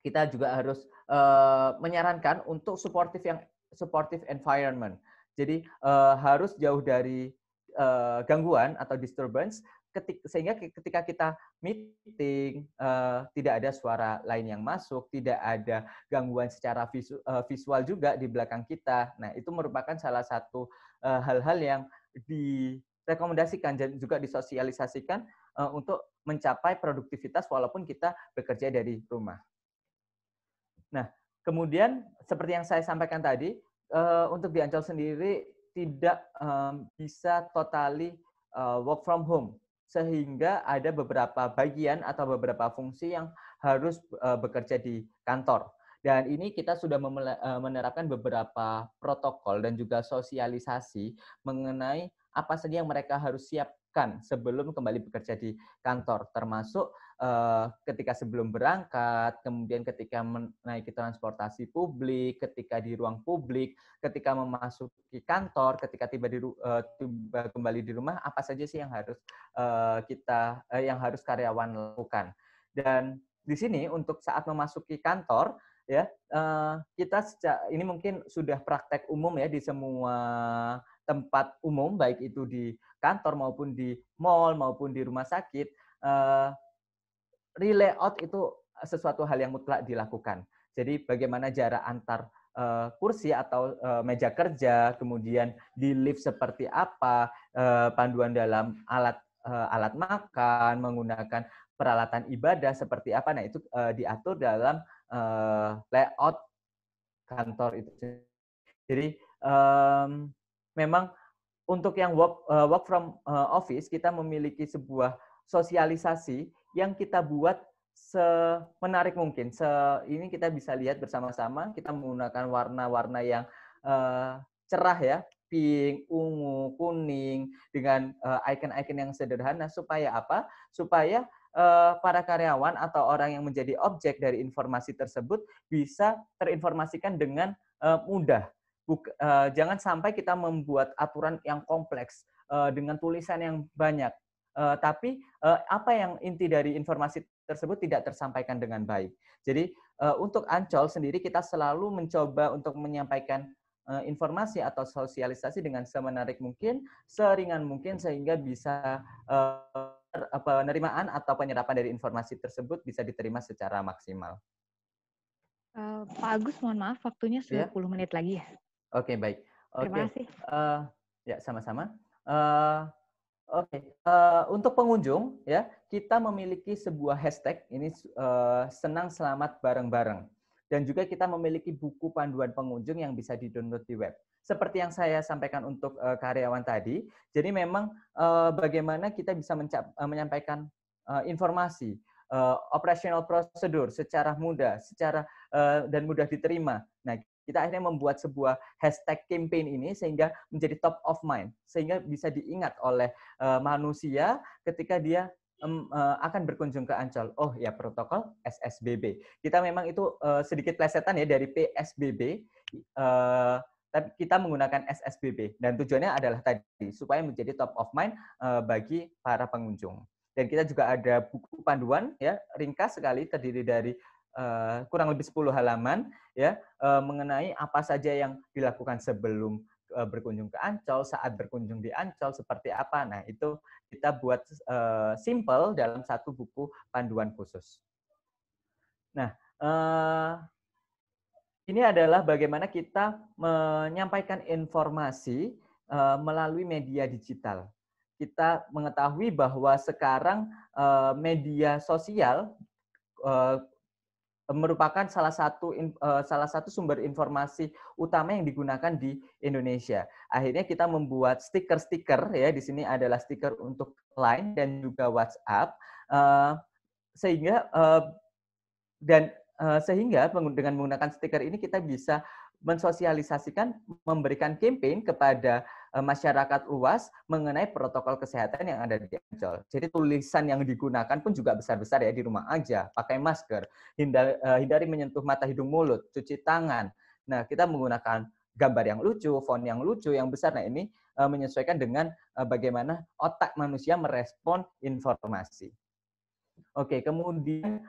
kita juga harus uh, menyarankan untuk supportive yang supportive environment. Jadi uh, harus jauh dari uh, gangguan atau disturbance ketik, sehingga ketika kita meeting uh, tidak ada suara lain yang masuk, tidak ada gangguan secara visu, uh, visual juga di belakang kita. Nah, itu merupakan salah satu hal-hal uh, hal -hal yang direkomendasikan dan juga disosialisasikan Eh, untuk mencapai produktivitas walaupun kita bekerja dari rumah. Nah, kemudian seperti yang saya sampaikan tadi, eh, untuk di Ancol sendiri tidak bisa totally eh, work from home sehingga ada beberapa bagian atau beberapa fungsi yang harus bekerja di kantor. Dan ini kita sudah menerapkan beberapa protokol dan juga sosialisasi mengenai apa saja yang mereka harus siap lakukan sebelum kembali bekerja di kantor, termasuk eh, ketika sebelum berangkat, kemudian ketika menaiki transportasi publik, ketika di ruang publik, ketika memasuki kantor, ketika tiba di eh, tiba kembali di rumah, apa saja sih yang harus eh, kita yang harus karyawan lakukan? Dan di sini untuk saat memasuki kantor ya kita sejak ini mungkin sudah praktek umum ya di semua tempat umum baik itu di kantor maupun di mall maupun di rumah sakit uh, relay out itu sesuatu hal yang mutlak dilakukan. Jadi bagaimana jarak antar uh, kursi atau uh, meja kerja, kemudian di lift seperti apa, uh, panduan dalam alat uh, alat makan, menggunakan peralatan ibadah seperti apa. Nah, itu uh, diatur dalam uh, layout kantor itu. Jadi um, memang untuk yang work uh, work from uh, office kita memiliki sebuah sosialisasi yang kita buat semenarik mungkin. Se ini kita bisa lihat bersama-sama kita menggunakan warna-warna yang uh, cerah ya, pink, ungu, kuning dengan icon-icon uh, yang sederhana supaya apa? Supaya uh, para karyawan atau orang yang menjadi objek dari informasi tersebut bisa terinformasikan dengan uh, mudah Buk, uh, jangan sampai kita membuat aturan yang kompleks uh, dengan tulisan yang banyak, uh, tapi uh, apa yang inti dari informasi tersebut tidak tersampaikan dengan baik. Jadi uh, untuk Ancol sendiri kita selalu mencoba untuk menyampaikan uh, informasi atau sosialisasi dengan semenarik mungkin, seringan mungkin sehingga bisa uh, penerimaan atau penyerapan dari informasi tersebut bisa diterima secara maksimal. Uh, Pak Agus, mohon maaf, waktunya iya. sudah yeah. menit lagi ya. Oke, okay, baik. Okay. Terima kasih. Uh, ya, sama-sama. Uh, Oke, okay. uh, eh, untuk pengunjung ya kita memiliki sebuah hashtag ini uh, senang selamat bareng-bareng dan juga kita memiliki buku panduan pengunjung yang bisa didownload di web. Seperti yang saya sampaikan untuk uh, karyawan tadi, jadi memang uh, bagaimana kita bisa mencap, menyampaikan uh, informasi uh, operational prosedur secara mudah, secara uh, dan mudah diterima. Nah, kita akhirnya membuat sebuah hashtag campaign ini sehingga menjadi top of mind, sehingga bisa diingat oleh uh, manusia ketika dia um, uh, akan berkunjung ke Ancol. Oh ya protokol SSBB. Kita memang itu uh, sedikit plesetan ya dari PSBB, uh, tapi kita menggunakan SSBB dan tujuannya adalah tadi supaya menjadi top of mind bagi para pengunjung. Dan kita juga ada buku panduan ya ringkas sekali terdiri dari Eh, kurang lebih 10 halaman ya eh, mengenai apa saja yang dilakukan sebelum eh, berkunjung ke Ancol, saat berkunjung di Ancol seperti apa. Nah, itu kita buat uh, simple dalam satu buku panduan khusus. Nah, ini adalah bagaimana kita menyampaikan informasi melalui media digital. Kita mengetahui bahwa sekarang media sosial merupakan salah satu uh, salah satu sumber informasi utama yang digunakan di Indonesia. Akhirnya kita membuat stiker-stiker ya di sini adalah stiker untuk Line dan juga WhatsApp uh, sehingga uh, dan uh, sehingga dengan menggunakan stiker ini kita bisa mensosialisasikan memberikan campaign kepada Eh, masyarakat luas mengenai protokol kesehatan yang ada di Ancol. Jadi tulisan yang digunakan pun juga besar-besar ya di rumah aja, pakai masker, eh, hindari, menyentuh mata, hidung, mulut, cuci tangan. Nah, kita menggunakan gambar yang lucu, font yang lucu, yang besar. Nah, ini eh, menyesuaikan dengan bagaimana otak manusia merespon informasi. Oke, kemudian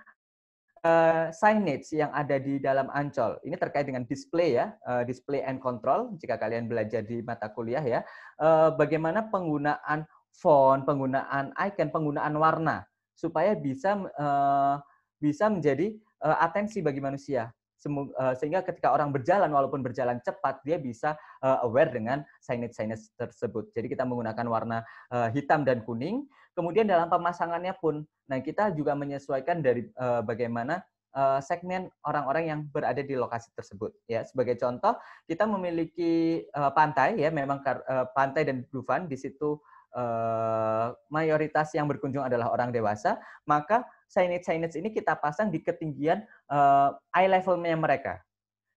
uh, signage yang ada di dalam Ancol. Ini terkait dengan display ya, uh, display and control jika kalian belajar di mata kuliah ya. Uh, bagaimana penggunaan font, penggunaan icon, penggunaan warna supaya bisa uh, bisa menjadi uh, atensi bagi manusia. Semoga, uh, sehingga ketika orang berjalan walaupun berjalan cepat dia bisa uh, aware dengan signage signage tersebut. Jadi kita menggunakan warna hitam dan kuning Kemudian dalam pemasangannya pun, nah kita juga menyesuaikan dari uh, bagaimana uh, segmen orang-orang yang berada di lokasi tersebut. Ya, sebagai contoh, kita memiliki uh, pantai ya, memang uh, pantai dan Dufan di situ uh, mayoritas yang berkunjung adalah orang dewasa, maka signage signage ini kita pasang di ketinggian uh, eye levelnya mereka.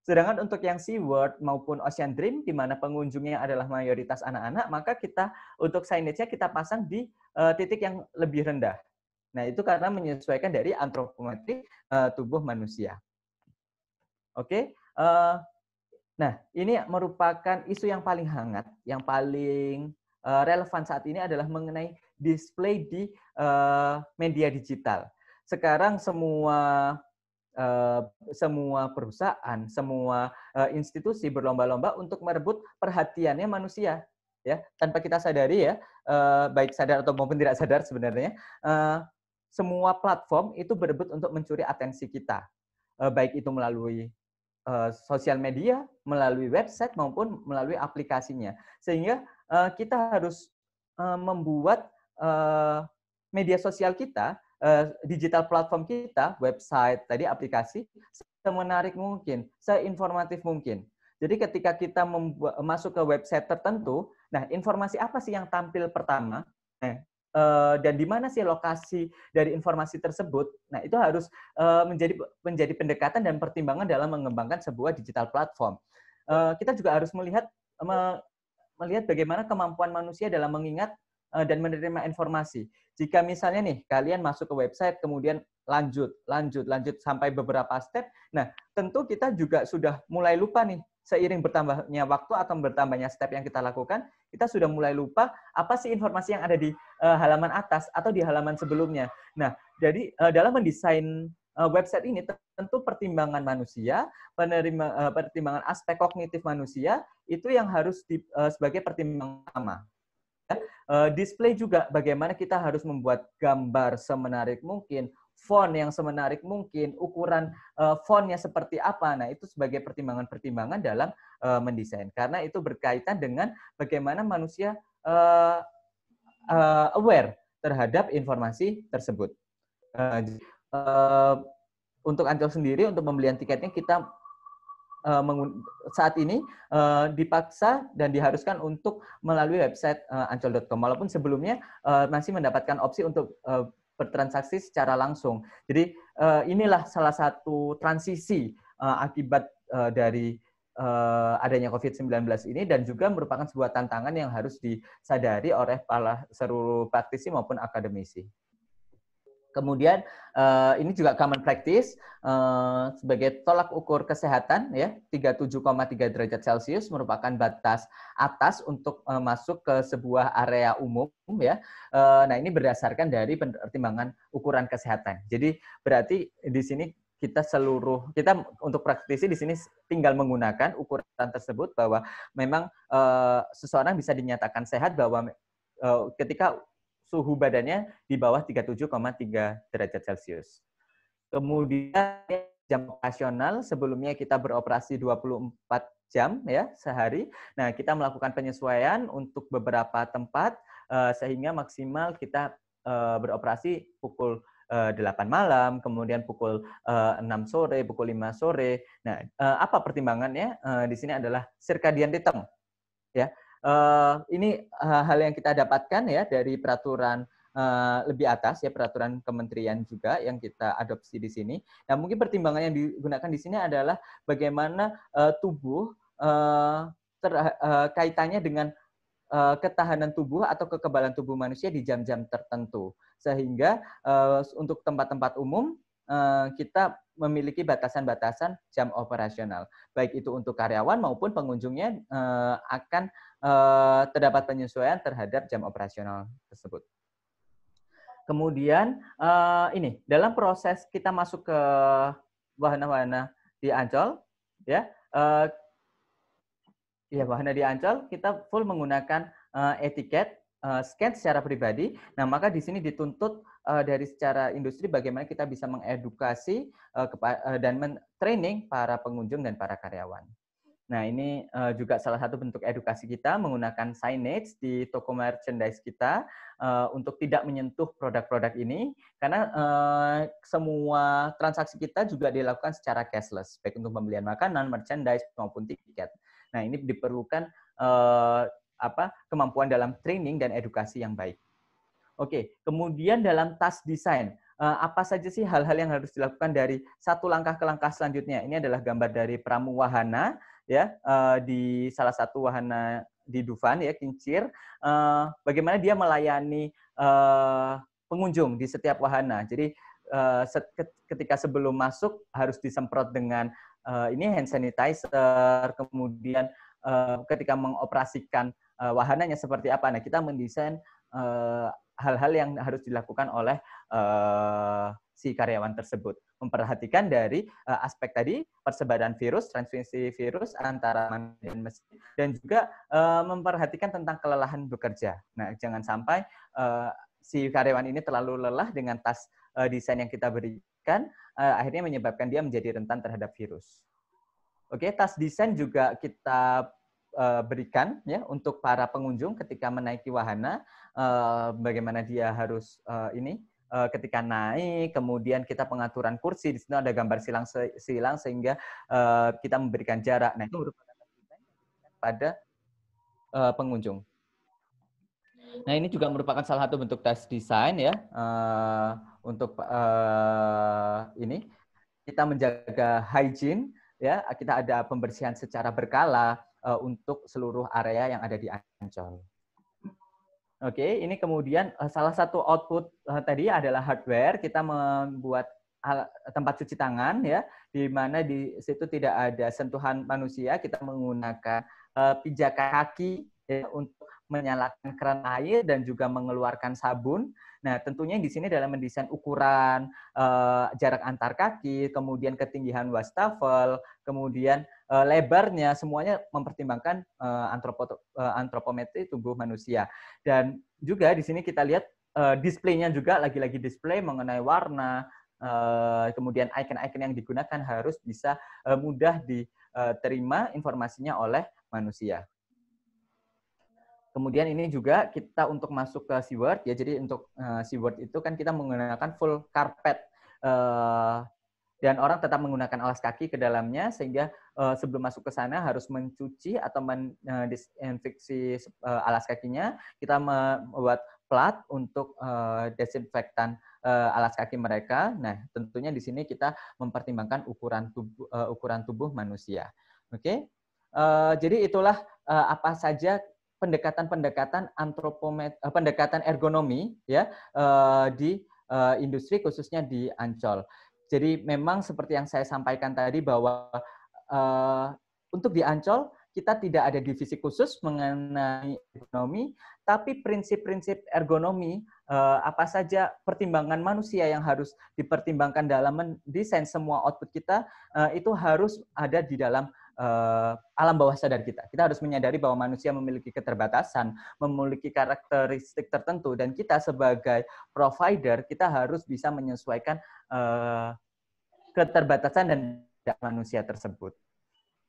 Sedangkan untuk yang SeaWorld maupun Ocean Dream, di mana pengunjungnya adalah mayoritas anak-anak, maka kita untuk signage-nya kita pasang di uh, titik yang lebih rendah. Nah, itu karena menyesuaikan dari antropometri uh, tubuh manusia. Oke, okay? uh, eh, nah ini merupakan isu yang paling hangat, yang paling uh, relevan saat ini adalah mengenai display di uh, media digital. Sekarang semua Eh, semua perusahaan, semua eh, institusi berlomba-lomba untuk merebut perhatiannya manusia, ya tanpa kita sadari ya, eh, baik sadar atau maupun tidak sadar sebenarnya, semua platform itu berebut untuk mencuri atensi kita, baik itu melalui sosial media, melalui website maupun melalui aplikasinya, sehingga kita harus membuat media sosial kita Eh, digital platform kita, website tadi aplikasi semenarik mungkin, seinformatif mungkin. Jadi ketika kita masuk ke website tertentu, nah informasi apa sih yang tampil pertama? Nah, eh, dan di mana sih lokasi dari informasi tersebut? Nah, itu harus eh, menjadi menjadi pendekatan dan pertimbangan dalam mengembangkan sebuah digital platform. kita juga harus melihat melihat bagaimana kemampuan manusia dalam mengingat Eh, dan menerima informasi. Jika misalnya nih kalian masuk ke website kemudian lanjut, lanjut, lanjut sampai beberapa step, nah tentu kita juga sudah mulai lupa nih seiring bertambahnya waktu atau bertambahnya step yang kita lakukan, kita sudah mulai lupa apa sih informasi yang ada di uh, halaman atas atau di halaman sebelumnya. Nah, jadi uh, dalam mendesain uh, website ini tentu pertimbangan manusia, penerima, uh, pertimbangan aspek kognitif manusia itu yang harus di, uh, sebagai pertimbangan utama. Eh, display juga bagaimana kita harus membuat gambar semenarik mungkin, font yang semenarik mungkin, ukuran eh, fontnya seperti apa. Nah, itu sebagai pertimbangan-pertimbangan dalam eh, mendesain. Karena itu berkaitan dengan bagaimana manusia aware terhadap informasi tersebut. untuk Ancol sendiri, untuk pembelian tiketnya kita uh, saat ini eh, dipaksa dan diharuskan untuk melalui website eh, ancol.com walaupun sebelumnya masih mendapatkan opsi untuk bertransaksi secara langsung. Jadi inilah salah satu transisi akibat dari adanya COVID-19 ini dan juga merupakan sebuah tantangan yang harus disadari oleh para seluruh praktisi maupun akademisi. Kemudian uh, ini juga common practice uh, sebagai tolak ukur kesehatan ya 37,3 derajat Celcius merupakan batas atas untuk uh, masuk ke sebuah area umum ya. Uh, nah, ini berdasarkan dari pertimbangan ukuran kesehatan. Jadi berarti di sini kita seluruh kita untuk praktisi di sini tinggal menggunakan ukuran tersebut bahwa memang uh, seseorang bisa dinyatakan sehat bahwa uh, ketika suhu badannya di bawah 37,3 derajat Celcius. Kemudian jam operasional sebelumnya kita beroperasi 24 jam ya sehari. Nah, kita melakukan penyesuaian untuk beberapa tempat eh, sehingga maksimal kita eh, beroperasi pukul 8 eh, malam, kemudian pukul 6 sore, pukul 5 sore. Nah, apa pertimbangannya? Di sini adalah circadian rhythm. Ya, Eh, ini eh, hal yang kita dapatkan ya dari peraturan eh, lebih atas ya peraturan kementerian juga yang kita adopsi di sini. Nah mungkin pertimbangan yang digunakan di sini adalah bagaimana tubuh uh, kaitannya dengan ketahanan tubuh atau kekebalan tubuh manusia di jam-jam tertentu sehingga untuk tempat-tempat umum kita memiliki batasan-batasan jam operasional baik itu untuk karyawan maupun pengunjungnya akan Eh, terdapat penyesuaian terhadap jam operasional tersebut. Kemudian eh, ini dalam proses kita masuk ke wahana-wahana di Ancol, ya, eh, ya wahana di Ancol kita full menggunakan etiket scan secara pribadi. Nah maka di sini dituntut dari secara industri bagaimana kita bisa mengedukasi dan men training para pengunjung dan para karyawan. Nah, ini eh, juga salah satu bentuk edukasi kita menggunakan signage di toko merchandise kita eh, untuk tidak menyentuh produk-produk ini karena eh, semua transaksi kita juga dilakukan secara cashless, baik untuk pembelian makanan, merchandise maupun tiket. Nah, ini diperlukan apa kemampuan dalam training dan edukasi yang baik. Oke, kemudian dalam task design apa saja sih hal-hal yang harus dilakukan dari satu langkah ke langkah selanjutnya? Ini adalah gambar dari pramu wahana ya uh, di salah satu wahana di Dufan ya Kincir uh, bagaimana dia melayani uh, pengunjung di setiap wahana. Jadi uh, ketika sebelum masuk harus disemprot dengan uh, ini hand sanitizer, kemudian uh, ketika mengoperasikan uh, wahananya seperti apa. Nah, kita mendesain hal-hal uh, yang harus dilakukan oleh uh, si karyawan tersebut. Memperhatikan dari uh, aspek tadi persebaran virus, transmisi virus antara manusia dan mesin, dan juga uh, memperhatikan tentang kelelahan bekerja. Nah, jangan sampai uh, si karyawan ini terlalu lelah dengan tas uh, desain yang kita berikan, uh, akhirnya menyebabkan dia menjadi rentan terhadap virus. Oke, okay, tas desain juga kita berikan ya untuk para pengunjung ketika menaiki wahana, bagaimana dia harus ini Eh, ketika naik, kemudian kita pengaturan kursi di sini ada gambar silang silang sehingga eh, kita memberikan jarak. Nah itu merupakan pada eh, pengunjung. Nah ini juga merupakan salah satu bentuk tes desain ya untuk ini kita menjaga hygiene ya kita ada pembersihan secara berkala untuk seluruh area yang ada di Ancol. Oke, okay, ini kemudian eh, salah satu output eh, tadi adalah hardware. Kita membuat tempat cuci tangan ya, di mana di situ tidak ada sentuhan manusia. Kita menggunakan eh, pijakan kaki ya, untuk menyalakan keran air dan juga mengeluarkan sabun. Nah, tentunya di sini dalam mendesain ukuran, jarak antar kaki, kemudian ketinggian wastafel, kemudian uh, lebarnya semuanya mempertimbangkan uh, eh, antropo, uh, eh, antropometri tubuh manusia. Dan juga di sini kita lihat uh, displaynya juga lagi-lagi display mengenai warna, uh, kemudian icon-icon yang digunakan harus bisa uh, mudah diterima informasinya oleh manusia. Kemudian ini juga kita untuk masuk ke SeaWorld ya. Jadi untuk uh, SeaWorld itu kan kita menggunakan full carpet uh, dan orang tetap menggunakan alas kaki ke dalamnya sehingga uh, sebelum masuk ke sana harus mencuci atau mendisinfeksi eh, uh, eh, alas kakinya. Kita membuat plat untuk uh, desinfektan uh, alas kaki mereka. Nah, tentunya di sini kita mempertimbangkan ukuran tubuh uh, ukuran tubuh manusia. Oke. Okay? Uh, jadi itulah uh, apa saja pendekatan-pendekatan antropomet uh, pendekatan ergonomi ya uh, di uh, industri khususnya di Ancol. Jadi memang seperti yang saya sampaikan tadi bahwa Eh, untuk di Ancol kita tidak ada divisi khusus mengenai ergonomi, tapi prinsip-prinsip ergonomi eh, apa saja pertimbangan manusia yang harus dipertimbangkan dalam mendesain semua output kita eh, itu harus ada di dalam alam bawah sadar kita. Kita harus menyadari bahwa manusia memiliki keterbatasan, memiliki karakteristik tertentu, dan kita sebagai provider kita harus bisa menyesuaikan keterbatasan dan manusia tersebut.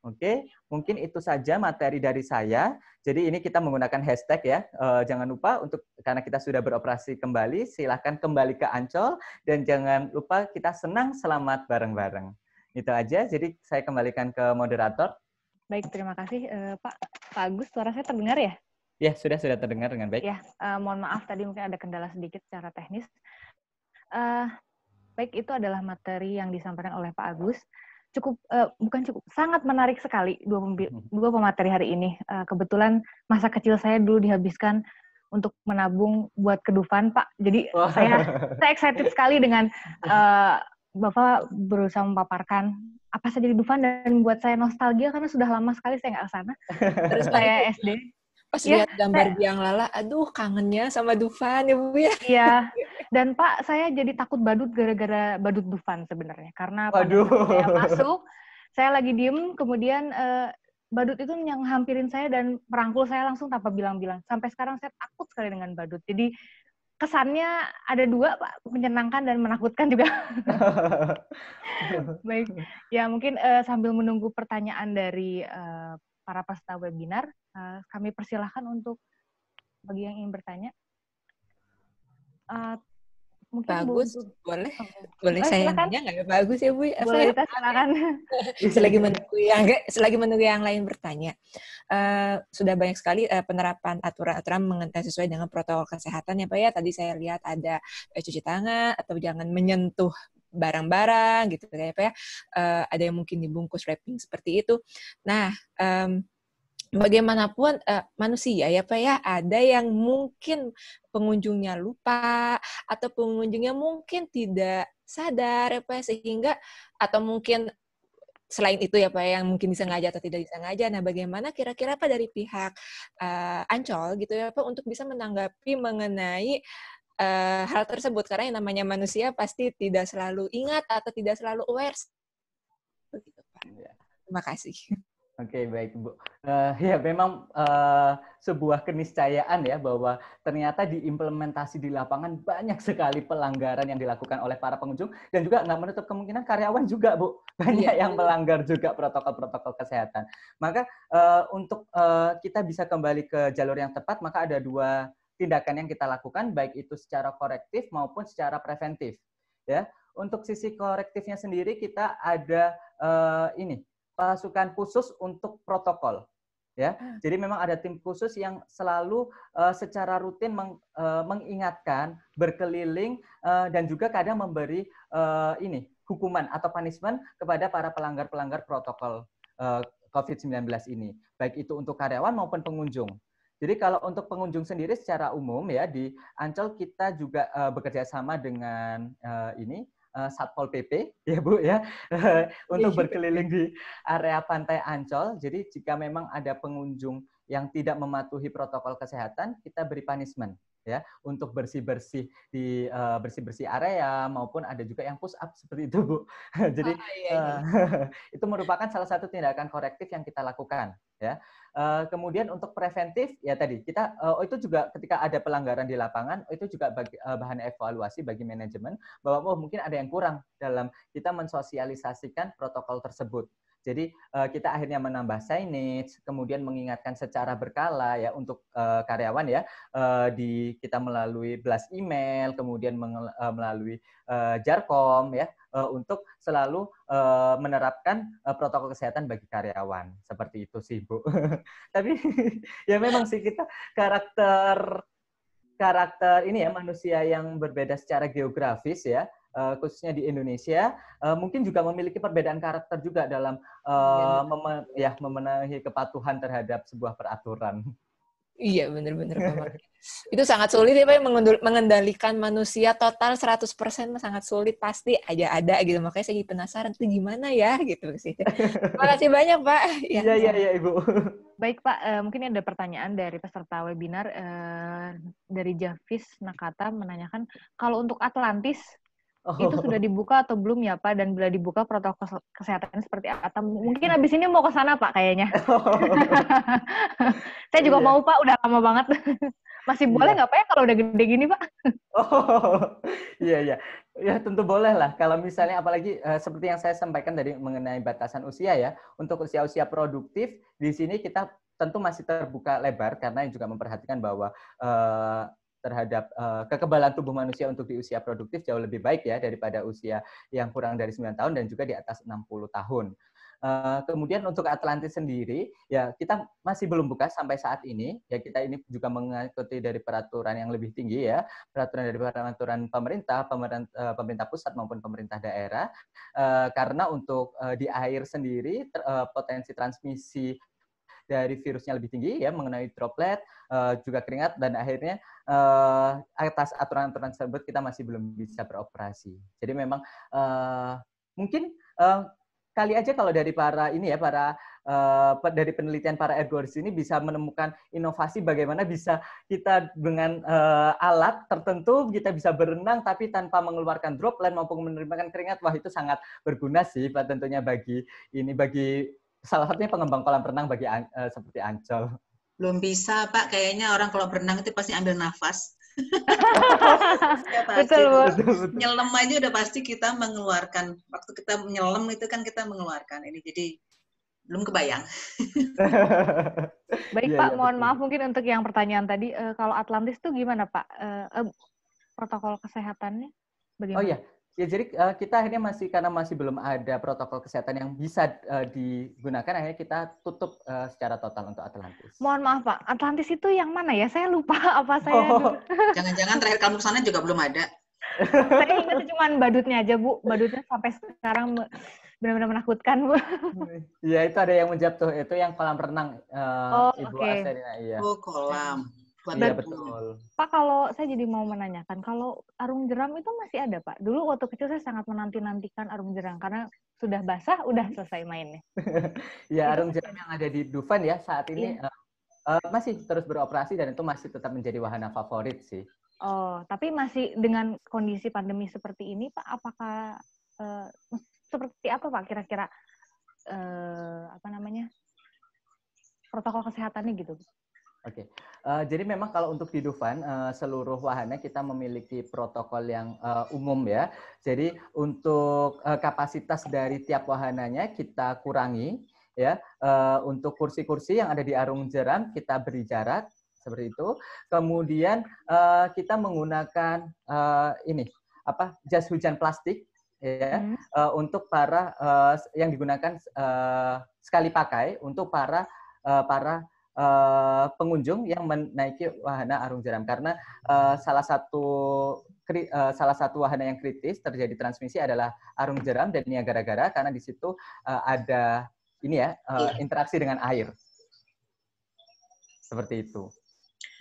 Oke, mungkin itu saja materi dari saya. Jadi ini kita menggunakan hashtag ya. E, jangan lupa untuk karena kita sudah beroperasi kembali, silahkan kembali ke Ancol dan jangan lupa kita senang selamat bareng-bareng. Itu aja. Jadi saya kembalikan ke moderator. Baik, terima kasih e, Pak. Pak Agus, suara saya terdengar ya? Ya, sudah sudah terdengar dengan baik. Ya, e, mohon maaf tadi mungkin ada kendala sedikit secara teknis. E, baik, itu adalah materi yang disampaikan oleh Pak Agus cukup uh, bukan cukup sangat menarik sekali dua hmm. dua pemateri hari ini. Uh, kebetulan masa kecil saya dulu dihabiskan untuk menabung buat kedufan, Pak. Jadi oh. saya saya excited sekali dengan uh, Bapak berusaha memaparkan apa saja di Dufan dan buat saya nostalgia karena sudah lama sekali saya nggak ke sana. Terus saya SD pas ya, lihat gambar saya, biang lala, aduh kangennya sama Dufan ya Bu ya. Iya. Dan Pak, saya jadi takut badut gara-gara badut Dufan sebenarnya karena Waduh. saya masuk, saya lagi diem, kemudian uh, badut itu yang hampirin saya dan merangkul saya langsung tanpa bilang-bilang. Sampai sekarang saya takut sekali dengan badut. Jadi kesannya ada dua pak menyenangkan dan menakutkan juga baik ya mungkin uh, sambil menunggu pertanyaan dari uh, para peserta webinar uh, kami persilahkan untuk bagi yang ingin bertanya. Uh, mungkin bagus bu, boleh oh, boleh eh, saya silakan. nanya nggak ya bagus ya bu ya. boleh kita silakan selagi menunggu yang selagi menunggu yang lain bertanya uh, sudah banyak sekali uh, penerapan aturan-aturan mengenai sesuai dengan protokol kesehatan ya pak ya tadi saya lihat ada uh, cuci tangan atau jangan menyentuh barang-barang gitu kayak apa ya uh, ada yang mungkin dibungkus wrapping seperti itu nah um, bagaimanapun uh, manusia ya Pak ya ada yang mungkin pengunjungnya lupa atau pengunjungnya mungkin tidak sadar ya Pak ya, sehingga atau mungkin selain itu ya Pak ya, yang mungkin disengaja atau tidak disengaja. Nah, bagaimana kira-kira Pak dari pihak uh, Ancol gitu ya Pak untuk bisa menanggapi mengenai uh, hal tersebut karena yang namanya manusia pasti tidak selalu ingat atau tidak selalu aware. Begitu Pak. Iya. Terima kasih. Oke okay, baik Bu. Uh, ya memang uh, sebuah keniscayaan ya bahwa ternyata diimplementasi di lapangan banyak sekali pelanggaran yang dilakukan oleh para pengunjung dan juga nggak menutup kemungkinan karyawan juga Bu banyak iya. yang melanggar juga protokol-protokol kesehatan. Maka uh, untuk uh, kita bisa kembali ke jalur yang tepat maka ada dua tindakan yang kita lakukan baik itu secara korektif maupun secara preventif ya. Untuk sisi korektifnya sendiri kita ada uh, ini pasukan khusus untuk protokol ya. Hmm. Jadi memang ada tim khusus yang selalu uh, secara rutin meng, uh, mengingatkan, berkeliling uh, dan juga kadang memberi uh, ini hukuman atau punishment kepada para pelanggar-pelanggar protokol uh, COVID-19 ini, baik itu untuk karyawan maupun pengunjung. Jadi kalau untuk pengunjung sendiri secara umum ya di Ancol kita juga uh, bekerja sama dengan uh, ini uh, Satpol PP ya Bu ya untuk iya. berkeliling di area pantai Ancol. Jadi jika memang ada pengunjung yang tidak mematuhi protokol kesehatan, kita beri punishment ya untuk bersih-bersih di uh, bersih-bersih area maupun ada juga yang push up seperti itu Bu. Jadi ah, iya, iya. Eh, itu merupakan salah satu tindakan korektif yang kita lakukan ya. Uh, kemudian untuk preventif ya tadi kita uh, itu juga ketika ada pelanggaran di lapangan itu juga bagi, uh, bahan evaluasi bagi manajemen bahwa oh mungkin ada yang kurang dalam kita mensosialisasikan protokol tersebut jadi uh, kita akhirnya menambah signage, kemudian mengingatkan secara berkala ya untuk uh, karyawan ya uh, di kita melalui blast email, kemudian uh, melalui uh, jarkom ya uh, untuk selalu uh, menerapkan uh, protokol kesehatan bagi karyawan. Seperti itu sih, Bu. Tapi ya memang sih kita karakter karakter ini ya manusia yang berbeda secara geografis ya uh, khususnya di Indonesia uh, mungkin juga memiliki perbedaan karakter juga dalam uh, eh, iya, mem ya memenuhi kepatuhan terhadap sebuah peraturan. Iya benar-benar Itu sangat sulit ya Pak mengendalikan manusia total 100% sangat sulit pasti aja ada gitu. Makanya saya jadi penasaran itu gimana ya gitu sih. Terima kasih banyak Pak. Iya iya iya ya, Ibu. Baik Pak, uh, mungkin ada pertanyaan dari peserta webinar uh, dari Javis Nakata menanyakan kalau untuk Atlantis Oh. Itu sudah dibuka atau belum ya Pak? Dan bila dibuka protokol kesehatan seperti apa? Iya. Mungkin habis ini mau ke sana Pak kayaknya. Oh. Saya juga yeah. mau Pak, udah lama banget. Masih iya. boleh nggak Pak ya kalau udah gede gini Pak? oh iya iya. Ya tentu boleh lah. Kalau misalnya apalagi eh, seperti yang saya sampaikan tadi mengenai batasan usia ya. Untuk usia-usia produktif di sini kita tentu masih terbuka lebar karena yang juga memperhatikan bahwa eh, terhadap uh, kekebalan tubuh manusia untuk di usia produktif jauh lebih baik ya daripada usia yang kurang dari 9 tahun dan juga di atas 60 tahun. Uh, kemudian untuk Atlantis sendiri, ya kita masih belum buka sampai saat ini. Ya kita ini juga mengikuti dari peraturan yang lebih tinggi ya, peraturan dari peraturan pemerintah, pemerintah, eh, pemerintah pusat maupun pemerintah daerah. Uh, karena untuk uh, di air sendiri ter, uh, potensi transmisi dari virusnya lebih tinggi ya mengenai droplet uh, juga keringat dan akhirnya uh, atas aturan-aturan tersebut kita masih belum bisa beroperasi. Jadi memang uh, mungkin uh, kali aja kalau dari para ini ya para uh, dari penelitian para ergoris ini bisa menemukan inovasi bagaimana bisa kita dengan uh, alat tertentu kita bisa berenang tapi tanpa mengeluarkan droplet maupun menerima keringat wah itu sangat berguna sih tentunya bagi ini bagi salah satunya pengembang kolam renang bagi uh, seperti Ancol belum bisa pak kayaknya orang kalau berenang itu pasti ambil nafas ya, pasti. betul, betul, nyelam aja udah pasti kita mengeluarkan waktu kita nyelam itu kan kita mengeluarkan ini jadi belum kebayang. Baik ya, Pak, ya, mohon betul. maaf mungkin untuk yang pertanyaan tadi, uh, kalau Atlantis tuh gimana Pak uh, uh, protokol kesehatannya? Bagaimana? Oh iya, Ya jadi eh, kita akhirnya masih karena masih belum ada protokol kesehatan yang bisa eh, digunakan akhirnya kita tutup eh, secara total untuk Atlantis. Mohon maaf Pak, Atlantis itu yang mana ya? Saya lupa apa saya. jangan oh. Jangan-jangan terakhir kamu sana juga belum ada. saya ingat cuma badutnya aja Bu, badutnya sampai sekarang benar-benar menakutkan Bu. Iya itu ada yang menjawab itu yang kolam renang uh, oh, Ibu okay. Iya. Oh kolam iya, betul. Pak kalau saya jadi mau menanyakan kalau arung jeram itu masih ada Pak. Dulu waktu kecil saya sangat menanti nantikan arung jeram karena sudah basah udah selesai mainnya. ya arung gitu. jeram yang ada di Dufan ya saat ini iya. uh, uh, masih terus beroperasi dan itu masih tetap menjadi wahana favorit sih. Oh tapi masih dengan kondisi pandemi seperti ini Pak apakah uh, seperti apa Pak kira-kira uh, apa namanya protokol kesehatannya gitu? Oke, okay. uh, eh, jadi memang kalau untuk di Dufan uh, seluruh wahana kita memiliki protokol yang uh, umum ya. Jadi untuk uh, kapasitas dari tiap wahananya kita kurangi ya. Uh, untuk kursi-kursi yang ada di arung jeram kita beri jarak seperti itu. Kemudian uh, kita menggunakan uh, ini apa jas hujan plastik ya mm. uh, untuk para uh, yang digunakan uh, sekali pakai untuk para uh, para uh, pengunjung yang menaiki wahana arung jeram karena uh, salah satu kri, uh, salah satu wahana yang kritis terjadi transmisi adalah arung jeram dan niagara-gara karena di situ uh, ada ini ya uh, interaksi dengan air seperti itu.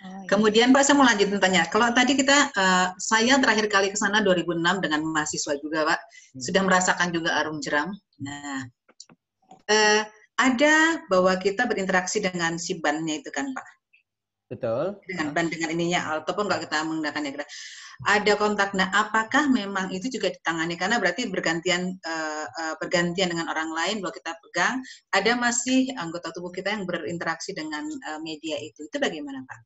Oh, iya. Kemudian Pak saya mau lanjut bertanya. Kalau tadi kita uh, saya terakhir kali ke sana 2006 dengan mahasiswa juga Pak, hmm. sudah merasakan juga arung jeram. Nah, uh, ada bahwa kita berinteraksi dengan si bannya itu kan Pak. Betul. Dengan nah. ban dengan ininya ataupun kalau kita menggunakan diagram. Ada kontak. Nah, apakah memang itu juga ditangani karena berarti bergantian uh, uh, bergantian dengan orang lain kalau kita pegang ada masih anggota tubuh kita yang berinteraksi dengan uh, media itu. Itu bagaimana, Pak?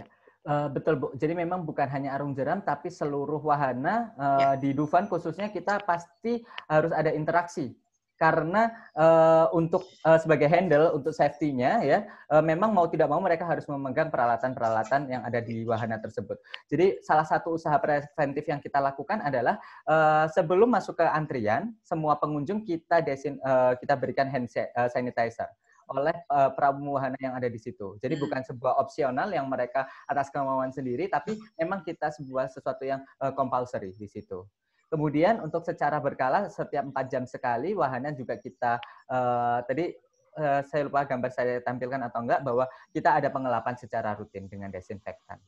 Ya. Uh, betul Bu. Jadi memang bukan hanya arung jeram tapi seluruh wahana uh, ya. di Dufan khususnya kita pasti harus ada interaksi karena uh, untuk uh, sebagai handle untuk safety-nya ya uh, memang mau tidak mau mereka harus memegang peralatan-peralatan yang ada di wahana tersebut. Jadi salah satu usaha preventif yang kita lakukan adalah uh, sebelum masuk ke antrian semua pengunjung kita desin, uh, kita berikan hand sanitizer oleh uh, pramu wahana yang ada di situ. Jadi hmm. bukan sebuah opsional yang mereka atas kemauan sendiri, tapi memang kita sebuah sesuatu yang uh, compulsory di situ. Kemudian untuk secara berkala setiap 4 jam sekali wahana juga kita uh, tadi uh, saya lupa gambar saya tampilkan atau enggak bahwa kita ada pengelapan secara rutin dengan desinfektan.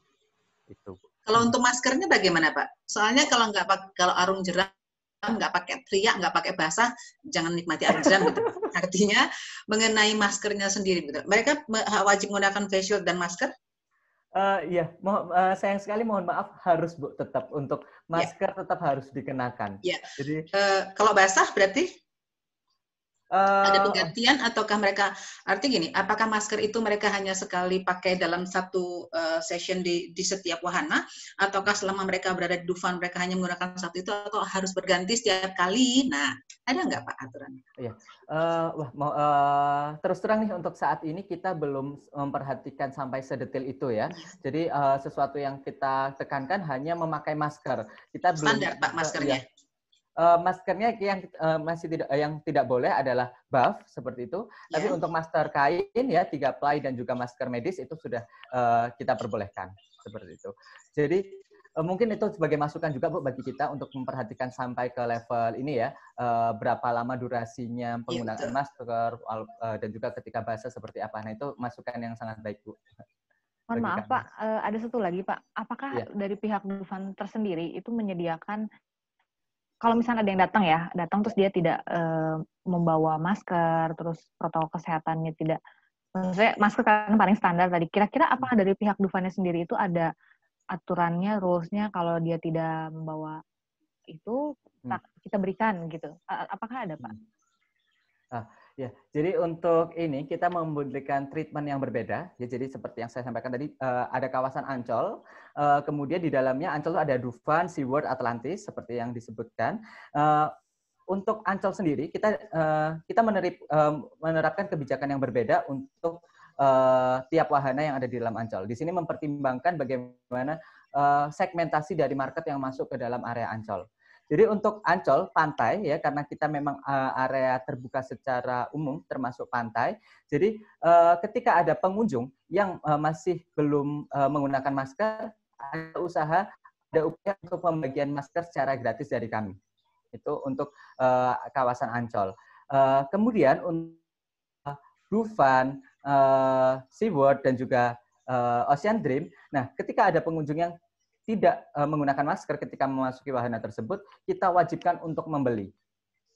Itu. Kalau untuk maskernya bagaimana Pak? Soalnya kalau enggak nggak kalau arung jeram enggak pakai teriak, enggak pakai basah, jangan nikmati arung jeram. Gitu. Artinya mengenai maskernya sendiri, gitu. Mereka wajib menggunakan face shield dan masker? Uh, eh, ya, mo- uh, eh, sayang sekali mohon maaf harus bu tetap untuk iya. masker yeah. tetap harus dikenakan. Yeah. Jadi uh, kalau basah berarti ada eh, penggantian ataukah mereka arti gini apakah masker itu mereka hanya sekali pakai dalam satu uh, session di di setiap wahana ataukah selama mereka berada di Dufan mereka hanya menggunakan satu itu atau harus berganti setiap kali nah ada nggak pak aturannya? Iya uh, wah mau uh, terus terang nih untuk saat ini kita belum memperhatikan sampai sedetail itu ya iya. jadi uh, sesuatu yang kita tekankan hanya memakai masker kita standar belum, pak maskernya. Uh, uh, maskernya yang uh, masih tidak eh, yang tidak boleh adalah buff seperti itu. Yeah. Tapi untuk masker kain ya tiga ply dan juga masker medis itu sudah uh, kita perbolehkan seperti itu. Jadi mungkin itu sebagai masukan juga Bu bagi kita untuk memperhatikan sampai ke level ini ya berapa lama durasinya ya, penggunaan yeah, masker dan juga ketika bahasa seperti apa. Nah itu masukan yang sangat baik Bu. Mohon maaf Pak, ada satu lagi Pak. Apakah ya. dari pihak Dufan tersendiri itu menyediakan kalau misalnya ada yang datang ya, datang terus dia tidak uh, membawa masker, terus protokol kesehatannya tidak, maksudnya masker kan paling standar tadi. Kira-kira apa hmm. dari pihak Dufannya sendiri itu ada aturannya, rules kalau dia tidak membawa itu hmm. kita, berikan gitu. Apakah ada Pak? Nah, Ya, jadi untuk ini kita memberikan treatment yang berbeda. Ya, jadi seperti yang saya sampaikan tadi, uh, ada kawasan Ancol. Uh, kemudian di dalamnya Ancol ada Dufan, SeaWorld, Atlantis, seperti yang disebutkan. Uh, untuk Ancol sendiri, kita uh, kita menerip, uh, menerapkan kebijakan yang berbeda untuk uh, tiap wahana yang ada di dalam Ancol. Di sini mempertimbangkan bagaimana uh, segmentasi dari market yang masuk ke dalam area Ancol. Jadi untuk Ancol pantai ya karena kita memang uh, area terbuka secara umum termasuk pantai. Jadi uh, ketika ada pengunjung yang uh, masih belum uh, menggunakan masker, ada usaha ada upaya untuk pembagian masker secara gratis dari kami. Itu untuk uh, kawasan Ancol. Uh, kemudian untuk uh, Dufan, uh, SeaWorld dan juga uh, Ocean Dream. Nah, ketika ada pengunjung yang tidak e, menggunakan masker ketika memasuki wahana tersebut, kita wajibkan untuk membeli.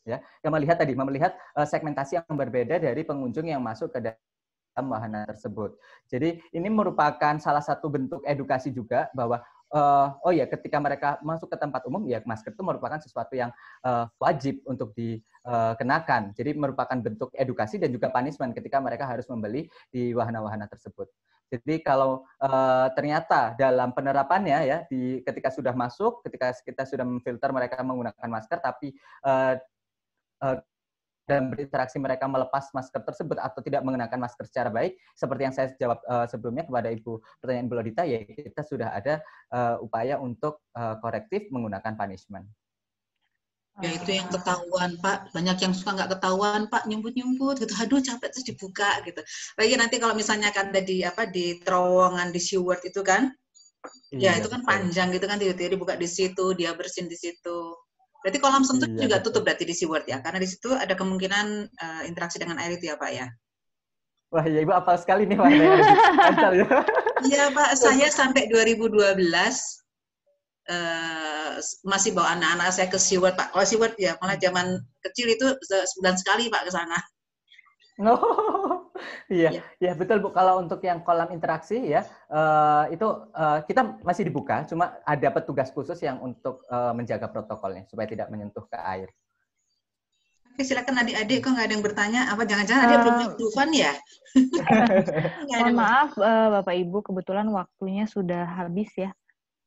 Ya, yang melihat tadi, melihat e, segmentasi yang berbeda dari pengunjung yang masuk ke dalam wahana tersebut. Jadi ini merupakan salah satu bentuk edukasi juga bahwa e, oh ya ketika mereka masuk ke tempat umum ya masker itu merupakan sesuatu yang wajib untuk dikenakan. Jadi merupakan bentuk edukasi dan juga punishment ketika mereka harus membeli di wahana-wahana tersebut. Jadi kalau e, ternyata dalam penerapannya ya di ketika sudah masuk, ketika kita sudah memfilter mereka menggunakan masker, tapi e, e, dan berinteraksi mereka melepas masker tersebut atau tidak mengenakan masker secara baik, seperti yang saya jawab uh, sebelumnya kepada Ibu pertanyaan Bu Lodita, ya kita sudah ada uh, upaya untuk uh, korektif menggunakan punishment ya itu yang ketahuan pak banyak yang suka nggak ketahuan pak nyumput nyumput gitu aduh capek terus dibuka gitu lagi nanti kalau misalnya kan di apa di terowongan di Seaworld itu kan iya, ya itu kan panjang gitu kan tiba-tiba dibuka di situ dia bersin di situ berarti kolam sentuh iya, juga tutup berarti di Seaworld ya karena di situ ada kemungkinan uh, interaksi dengan air itu ya pak ya Wah, ya Ibu apal sekali nih Pak. Ya. Iya, Pak. Saya sampai 2012 Eh, masih bawa anak-anak saya ke Seward Pak. Kalau Seward ya malah zaman kecil itu sebulan sekali Pak ke sana. Oh, iya, yeah. ya iya, betul Bu. Kalau untuk yang kolam interaksi ya, uh, itu uh, kita masih dibuka, cuma ada petugas khusus yang untuk uh, menjaga protokolnya supaya tidak menyentuh ke air. Oke, silakan adik-adik. Kok nggak ada yang bertanya? Apa jangan-jangan ada dia belum approval ya? Mohon maaf, uh, Bapak Ibu, kebetulan waktunya sudah habis ya.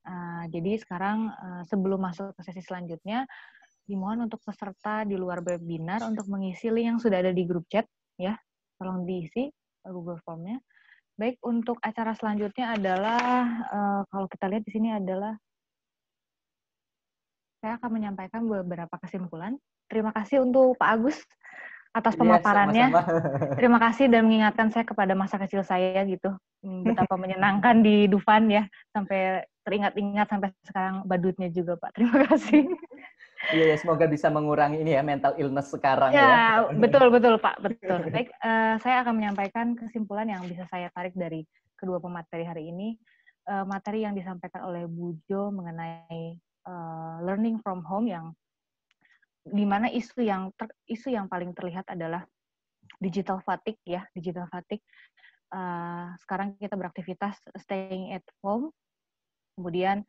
Ah, jadi sekarang uh, sebelum masuk ke sesi selanjutnya, dimohon untuk peserta di luar webinar untuk mengisi link yang sudah ada di grup chat, ya. Tolong diisi eh, Google formnya. Baik, untuk acara selanjutnya adalah, uh, kalau kita lihat di sini adalah, saya akan menyampaikan beberapa kesimpulan. Terima kasih untuk Pak Agus atas iya, pemaparannya. Ya, Terima kasih dan mengingatkan saya kepada masa kecil saya gitu. Hmm, betapa menyenangkan di Dufan ya sampai teringat-ingat sampai sekarang badutnya juga Pak. Terima kasih. Iya, ya, semoga bisa mengurangi ini ya mental illness sekarang ya. ya. Betul betul Pak, betul. Baik, uh, saya akan menyampaikan kesimpulan yang bisa saya tarik dari kedua pemateri hari ini. Uh, materi yang disampaikan oleh Bu Jo mengenai uh, learning from home yang di mana isu yang ter, isu yang paling terlihat adalah digital fatigue ya digital fatigue uh, sekarang kita beraktivitas staying at home kemudian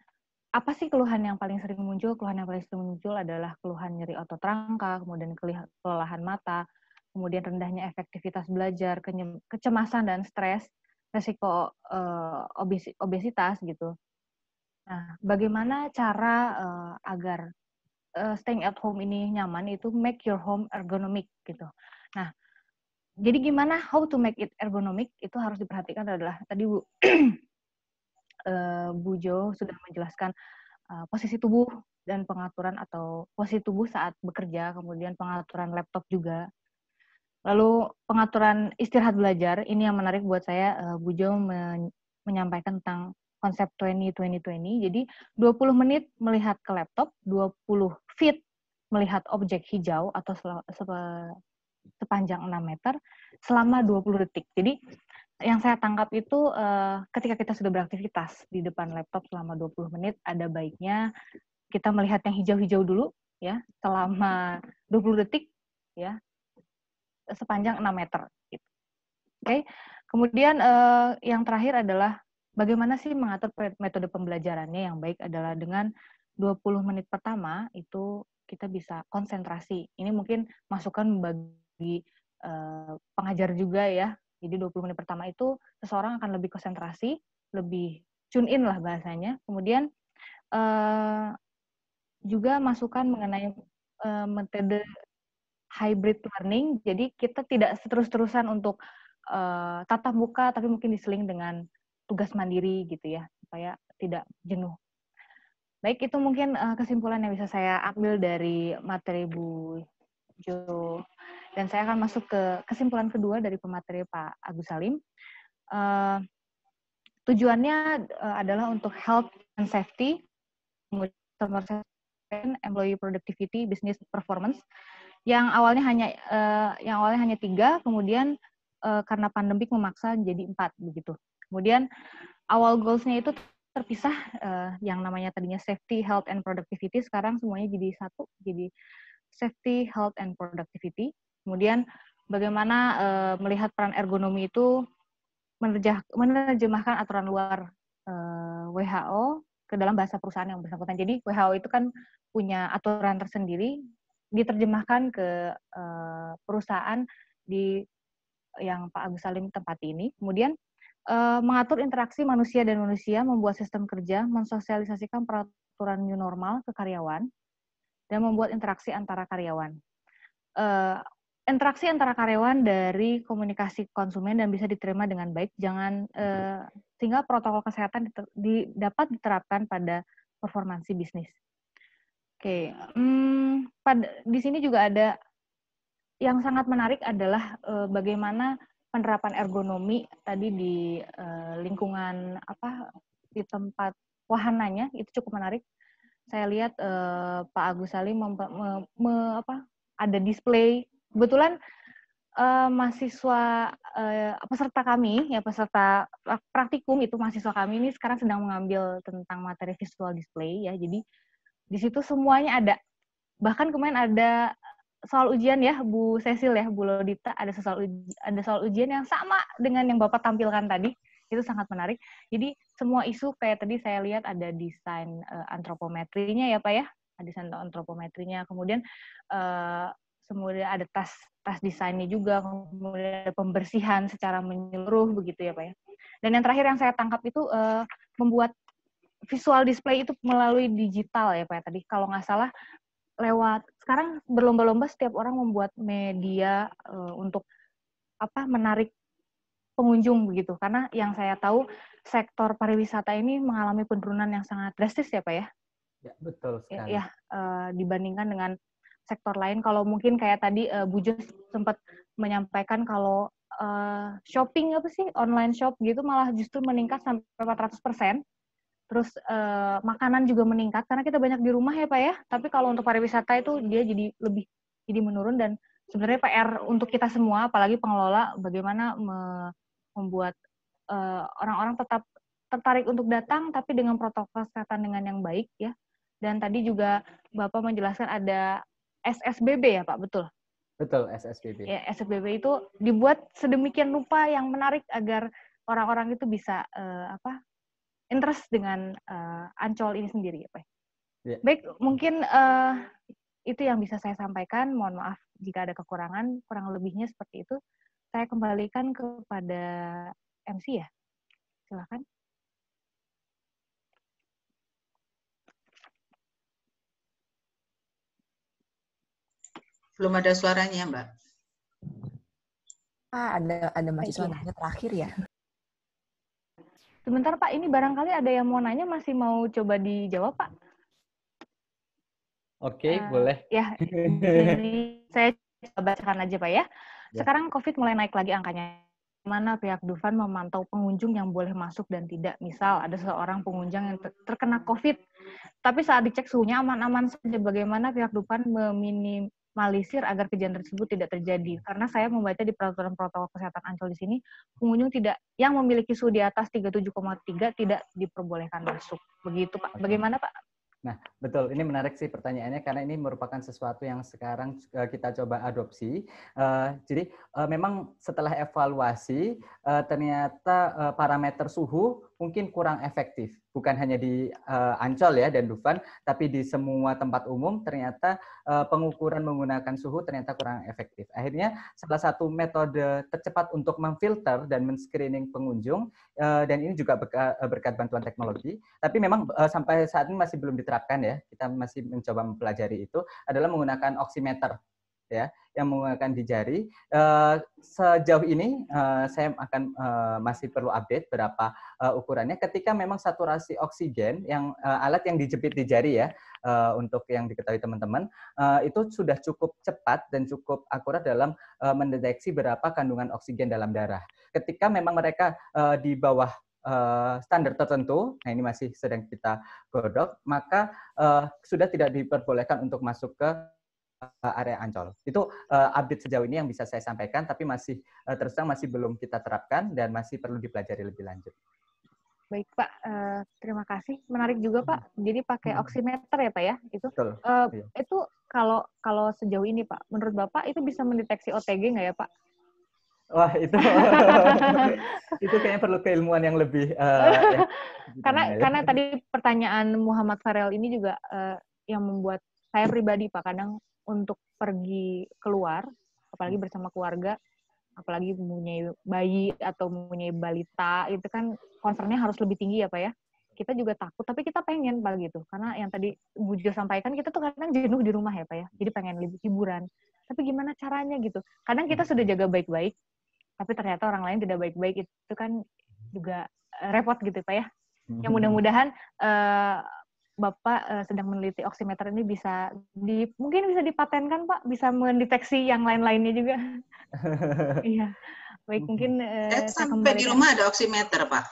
apa sih keluhan yang paling sering muncul keluhan yang paling sering muncul adalah keluhan nyeri otot rangka kemudian kelelahan mata kemudian rendahnya efektivitas belajar kecemasan dan stres resiko uh, obesitas gitu nah bagaimana cara uh, agar uh, staying at home ini nyaman itu make your home ergonomic gitu. Nah, jadi gimana how to make it ergonomic itu harus diperhatikan adalah tadi Bu uh, Bu Jo sudah menjelaskan uh, posisi tubuh dan pengaturan atau posisi tubuh saat bekerja, kemudian pengaturan laptop juga. Lalu pengaturan istirahat belajar, ini yang menarik buat saya, uh, Bu Jo men menyampaikan tentang konsep 20-20-20. Jadi 20 menit melihat ke laptop, 20 feet melihat objek hijau atau sepanjang 6 meter selama 20 detik. Jadi yang saya tangkap itu eh, ketika kita sudah beraktivitas di depan laptop selama 20 menit ada baiknya kita melihat yang hijau-hijau dulu ya selama 20 detik ya sepanjang 6 meter gitu. Oke. Okay. Kemudian uh, yang terakhir adalah Bagaimana sih mengatur metode pembelajarannya yang baik adalah dengan 20 menit pertama itu kita bisa konsentrasi. Ini mungkin masukan bagi uh, pengajar juga ya. Jadi 20 menit pertama itu seseorang akan lebih konsentrasi, lebih tune in lah bahasanya. Kemudian uh, juga masukan mengenai uh, metode hybrid learning. Jadi kita tidak terus-terusan untuk uh, tatap muka, tapi mungkin diseling dengan tugas mandiri gitu ya supaya tidak jenuh. Baik itu mungkin uh, kesimpulan yang bisa saya ambil dari materi Bu Jo dan saya akan masuk ke kesimpulan kedua dari pemateri Pak Agus Salim. Uh, tujuannya uh, adalah untuk health and safety, kemudian employee productivity, business performance. Yang awalnya hanya uh, yang awalnya hanya tiga, kemudian uh, karena pandemik memaksa jadi empat begitu. Kemudian awal goalsnya itu terpisah uh, yang namanya tadinya safety, health, and productivity. Sekarang semuanya jadi satu, jadi safety, health, and productivity. Kemudian bagaimana uh, melihat peran ergonomi itu menerjemahkan aturan luar uh, eh, WHO ke dalam bahasa perusahaan yang bersangkutan. Jadi WHO itu kan punya aturan tersendiri, diterjemahkan ke uh, perusahaan di yang Pak Agus Salim tempati ini. Kemudian Uh, mengatur interaksi manusia dan manusia, membuat sistem kerja, mensosialisasikan peraturan new normal ke karyawan, dan membuat interaksi antara karyawan. Uh, interaksi antara karyawan dari komunikasi konsumen dan bisa diterima dengan baik, jangan uh, eh, sehingga protokol kesehatan diter, di, dapat diterapkan pada performansi bisnis. Oke, okay. hmm, di sini juga ada yang sangat menarik adalah uh, bagaimana penerapan ergonomi tadi di uh, lingkungan apa di tempat wahananya itu cukup menarik. Saya lihat uh, Pak Agus Salim me, me, apa ada display. Kebetulan uh, mahasiswa uh, peserta kami ya peserta praktikum itu mahasiswa kami ini sekarang sedang mengambil tentang materi visual display ya. Jadi di situ semuanya ada. Bahkan kemarin ada soal ujian ya Bu Cecil ya Bu Lodita ada soal ujian, ada soal ujian yang sama dengan yang Bapak tampilkan tadi itu sangat menarik. Jadi semua isu kayak tadi saya lihat ada desain uh, antropometrinya ya Pak ya, ada desain antropometrinya. Kemudian uh, ada tas tas desainnya juga, kemudian ada pembersihan secara menyeluruh begitu ya Pak ya. Dan yang terakhir yang saya tangkap itu uh, membuat visual display itu melalui digital ya Pak ya tadi kalau nggak salah lewat sekarang berlomba-lomba setiap orang membuat media uh, untuk apa menarik pengunjung begitu karena yang saya tahu sektor pariwisata ini mengalami penurunan yang sangat drastis ya pak ya ya betul ya, sekali ya, uh, dibandingkan dengan sektor lain kalau mungkin kayak tadi uh, Bu Jos sempat menyampaikan kalau uh, shopping apa sih online shop gitu malah justru meningkat sampai 400 persen Terus uh, makanan juga meningkat karena kita banyak di rumah ya Pak ya. Tapi kalau untuk pariwisata itu dia jadi lebih jadi menurun dan sebenarnya PR untuk kita semua apalagi pengelola bagaimana me membuat orang eh, orang-orang tetap tertarik untuk datang tapi dengan protokol kesehatan dengan yang baik ya. Dan tadi juga Bapak menjelaskan ada SSBB ya Pak, betul? Betul, SSBB. Ya, SSBB itu dibuat sedemikian rupa yang menarik agar orang-orang itu bisa uh, apa interest dengan uh, Ancol ini sendiri, Pak. Ya. Baik, mungkin uh, itu yang bisa saya sampaikan. Mohon maaf jika ada kekurangan, kurang lebihnya seperti itu. Saya kembalikan kepada MC ya. Silakan. Belum ada suaranya, Mbak. Ah, ada ada mahasiswa iya. suaranya terakhir ya. Sebentar Pak, ini barangkali ada yang mau nanya masih mau coba dijawab Pak. Oke, okay, uh, eh, boleh. Ya, ini saya bacakan aja Pak ya. ya. Sekarang COVID mulai naik lagi angkanya. Mana pihak Dufan memantau pengunjung yang boleh masuk dan tidak? Misal ada seorang pengunjung yang terkena COVID, tapi saat dicek suhunya aman-aman saja. Bagaimana pihak Dufan meminim meminimalisir agar kejadian tersebut tidak terjadi. Karena saya membaca di peraturan protokol kesehatan Ancol di sini, pengunjung tidak yang memiliki suhu di atas 37,3 tidak diperbolehkan masuk. Begitu Pak. Bagaimana Pak? Nah, betul. Ini menarik sih pertanyaannya karena ini merupakan sesuatu yang sekarang eh, kita coba adopsi. Eh, jadi eh, memang setelah evaluasi ternyata parameter suhu mungkin kurang efektif. Bukan hanya di uh, Ancol ya dan Dufan, tapi di semua tempat umum ternyata uh, pengukuran menggunakan suhu ternyata kurang efektif. Akhirnya salah satu metode tercepat untuk memfilter dan men pengunjung uh, dan ini juga berkat, berkat bantuan teknologi, tapi memang uh, sampai saat ini masih belum diterapkan ya. Kita masih mencoba mempelajari itu adalah menggunakan oximeter ya yang menggunakan di jari. Uh, sejauh ini uh, saya akan uh, masih perlu update berapa uh, ukurannya. Ketika memang saturasi oksigen yang uh, alat yang dijepit di jari ya uh, untuk yang diketahui teman-teman uh, itu sudah cukup cepat dan cukup akurat dalam uh, mendeteksi berapa kandungan oksigen dalam darah. Ketika memang mereka uh, di bawah Uh, standar tertentu, nah ini masih sedang kita godok, maka uh, sudah tidak diperbolehkan untuk masuk ke Eh, area Ancol. Itu uh, update sejauh ini yang bisa saya sampaikan, tapi masih uh, eh, terserah masih belum kita terapkan dan masih perlu dipelajari lebih lanjut. Baik Pak, uh, terima kasih. Menarik juga Pak. Hmm. Jadi pakai hmm. oximeter ya Pak ya itu. Betul. Uh, iya. Itu kalau kalau sejauh ini Pak, menurut Bapak itu bisa mendeteksi OTG nggak ya Pak? Wah itu itu kayaknya perlu keilmuan yang lebih. Uh, ya. karena ya. karena tadi pertanyaan Muhammad Farel ini juga uh, yang membuat saya pribadi Pak kadang untuk pergi keluar, apalagi hmm. bersama keluarga, apalagi mempunyai bayi atau mempunyai balita, itu kan concernnya harus lebih tinggi ya Pak ya. Kita juga takut, tapi kita pengen Pak gitu. Karena yang tadi Bu juga sampaikan, kita tuh kadang jenuh di rumah ya Pak ya. Jadi pengen lebih hiburan. Tapi gimana caranya gitu. Kadang kita sudah jaga baik-baik, tapi ternyata orang lain tidak baik-baik. Itu kan juga eh, repot gitu Pak ya. Yang hmm. mudah-mudahan eh, Bapak uh, sedang meneliti oximeter ini bisa di mungkin bisa dipatenkan Pak, bisa mendeteksi yang lain-lainnya juga. iya. Baik, mungkin uh, saya sampai saya di rumah ada oximeter, Pak.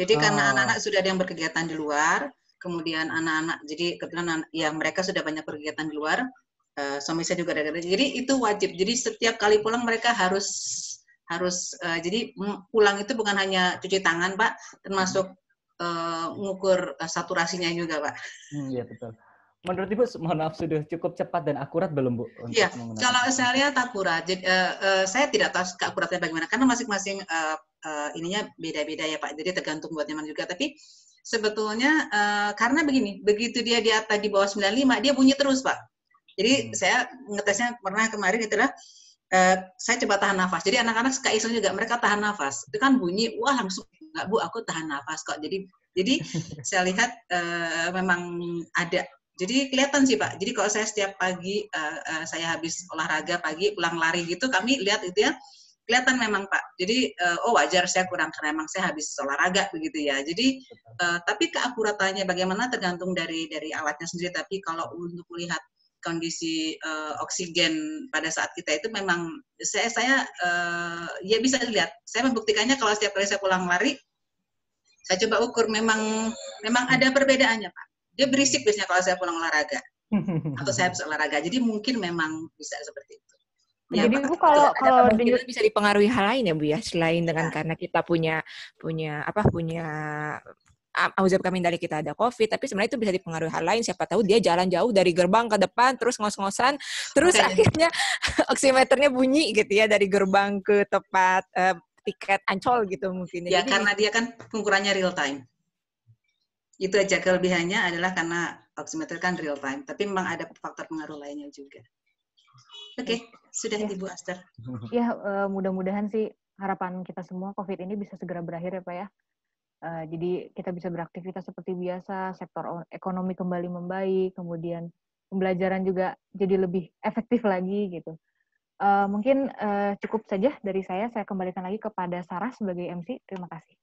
Jadi oh. karena ah. anak-anak sudah ada yang berkegiatan di luar, kemudian anak-anak jadi kebetulan ya mereka sudah banyak berkegiatan di luar, uh, suami saya juga ada. Jadi itu wajib. Jadi setiap kali pulang mereka harus harus uh, jadi mm, pulang itu bukan hanya cuci tangan pak termasuk uh, saturasinya juga, Pak. Hmm, iya, betul. Menurut Ibu, mohon maaf sudah cukup cepat dan akurat belum, Bu? Iya, kalau saya lihat akurat. Jadi, uh, uh, saya tidak tahu akuratnya bagaimana, karena masing-masing uh, uh, ininya beda-beda ya, Pak. Jadi tergantung buat nyaman juga. Tapi sebetulnya uh, karena begini, begitu dia di atas di bawah 95, dia bunyi terus, Pak. Jadi hmm. saya ngetesnya pernah kemarin itulah uh, saya coba tahan nafas. Jadi anak-anak suka iseng juga, mereka tahan nafas. Itu kan bunyi, wah langsung nggak bu aku tahan nafas kok jadi jadi saya lihat uh, memang ada jadi kelihatan sih Pak. Jadi kalau saya setiap pagi uh, uh, saya habis olahraga pagi pulang lari gitu, kami lihat itu ya kelihatan memang Pak. Jadi uh, oh wajar saya kurang karena memang saya habis olahraga begitu ya. Jadi uh, tapi keakuratannya bagaimana tergantung dari dari alatnya sendiri. Tapi kalau untuk melihat kondisi uh, oksigen pada saat kita itu memang saya saya uh, ya bisa dilihat saya membuktikannya kalau setiap kali saya pulang lari saya coba ukur memang memang ada perbedaannya pak dia berisik biasanya kalau saya pulang olahraga atau saya habis olahraga jadi mungkin memang bisa seperti itu Ya, Jadi Bu kalau kalau denyut bisa dipengaruhi hal lain ya Bu ya selain dengan ya. karena kita punya punya apa punya uzur kami dari kita ada COVID, tapi sebenarnya itu bisa dipengaruhi hal lain. Siapa tahu dia jalan jauh dari gerbang ke depan, terus ngos-ngosan, terus okay. akhirnya oksimeternya bunyi gitu ya dari gerbang ke tempat uh, tiket ancol gitu mungkin. Ya Jadi, karena dia kan pengukurannya real time. Itu aja kelebihannya adalah karena oximeter kan real time, tapi memang ada faktor pengaruh lainnya juga. Oke, okay, sudah ya. Ibu Aster. Ya, eh, mudah-mudahan sih harapan kita semua COVID ini bisa segera berakhir ya Pak ya. Eh, jadi kita bisa beraktivitas seperti biasa, sektor ekonomi kembali membaik, kemudian pembelajaran juga jadi lebih efektif lagi gitu. Uh, mungkin uh, cukup saja dari saya, saya kembalikan lagi kepada Sarah sebagai MC. Terima kasih.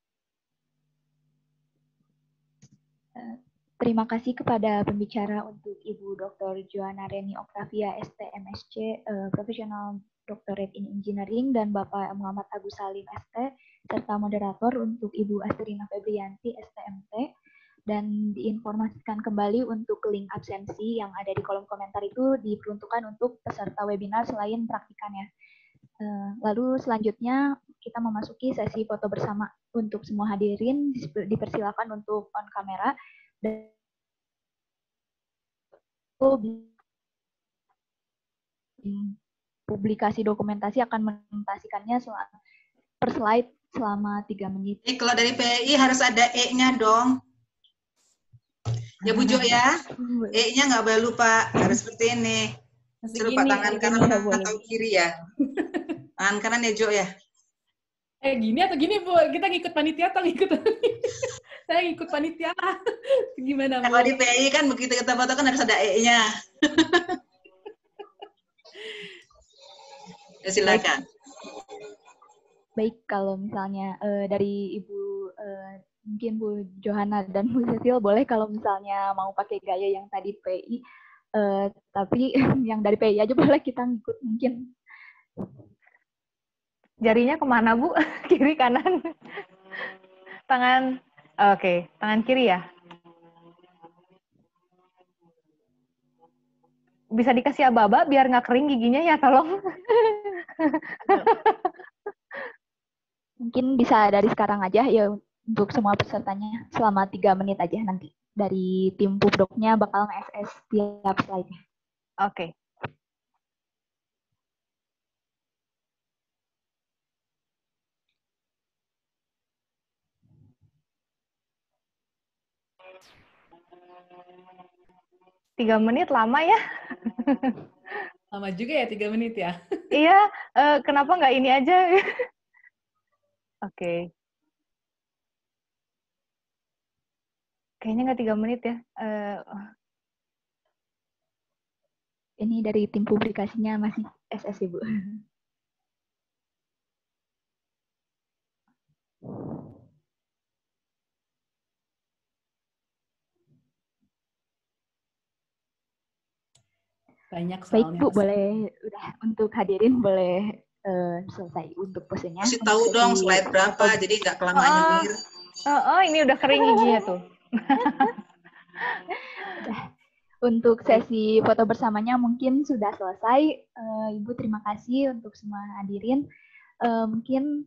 Terima kasih kepada pembicara untuk Ibu Dr. Joanna Reni Oktavia, STMSC, uh, Profesional Doctorate in Engineering, dan Bapak Muhammad Agus Salim, ST, serta moderator untuk Ibu Asterina Febrianti, STMT, dan diinformasikan kembali untuk link absensi yang ada di kolom komentar itu diperuntukkan untuk peserta webinar selain praktikannya. Eh, lalu selanjutnya kita memasuki sesi foto bersama untuk semua hadirin dipersilakan untuk on kamera dan publikasi dokumentasi akan menentasikannya per slide selama tiga menit. Eh, kalau dari PI harus ada E-nya dong. Ya Bu Jo ya, hmm. E-nya nggak boleh lupa, harus seperti ini. Serupa lupa tangan kanan atau kiri ya. tangan kanan ya Jo ya. Eh gini atau gini Bu, kita ngikut panitia atau ngikut Saya ngikut panitia lah. Gimana Bu? Kalau di PI kan begitu kita foto kan harus ada E-nya. ya, silakan baik kalau misalnya uh, dari Ibu uh, mungkin Bu Johanna dan Bu Cecil boleh kalau misalnya mau pakai gaya yang tadi PI uh, eh, tapi yang dari PI aja boleh kita ngikut mungkin. Jarinya kemana Bu? kiri kanan? tangan, oke, okay. tangan kiri ya. Bisa dikasih ababa biar nggak kering giginya ya, tolong. Mungkin bisa dari sekarang aja ya untuk semua pesertanya selama tiga menit aja nanti dari tim Pubdoknya bakal nge-SS tiap slide Oke. Okay. Tiga menit lama ya? Lama juga ya tiga menit ya? iya, eh, kenapa nggak ini aja? Oke. Kayaknya nggak tiga menit ya. Uh, ini dari tim publikasinya masih SS Ibu. Ya, Banyak soalnya. Baik Bu, boleh udah untuk hadirin boleh uh, selesai untuk pusingnya. Kasih tahu dong di... berapa, oh. jadi nggak kelamaan oh, Oh, oh, ini udah kering giginya tuh. untuk sesi foto bersamanya mungkin sudah selesai. Uh, Ibu terima kasih untuk semua hadirin. Uh, mungkin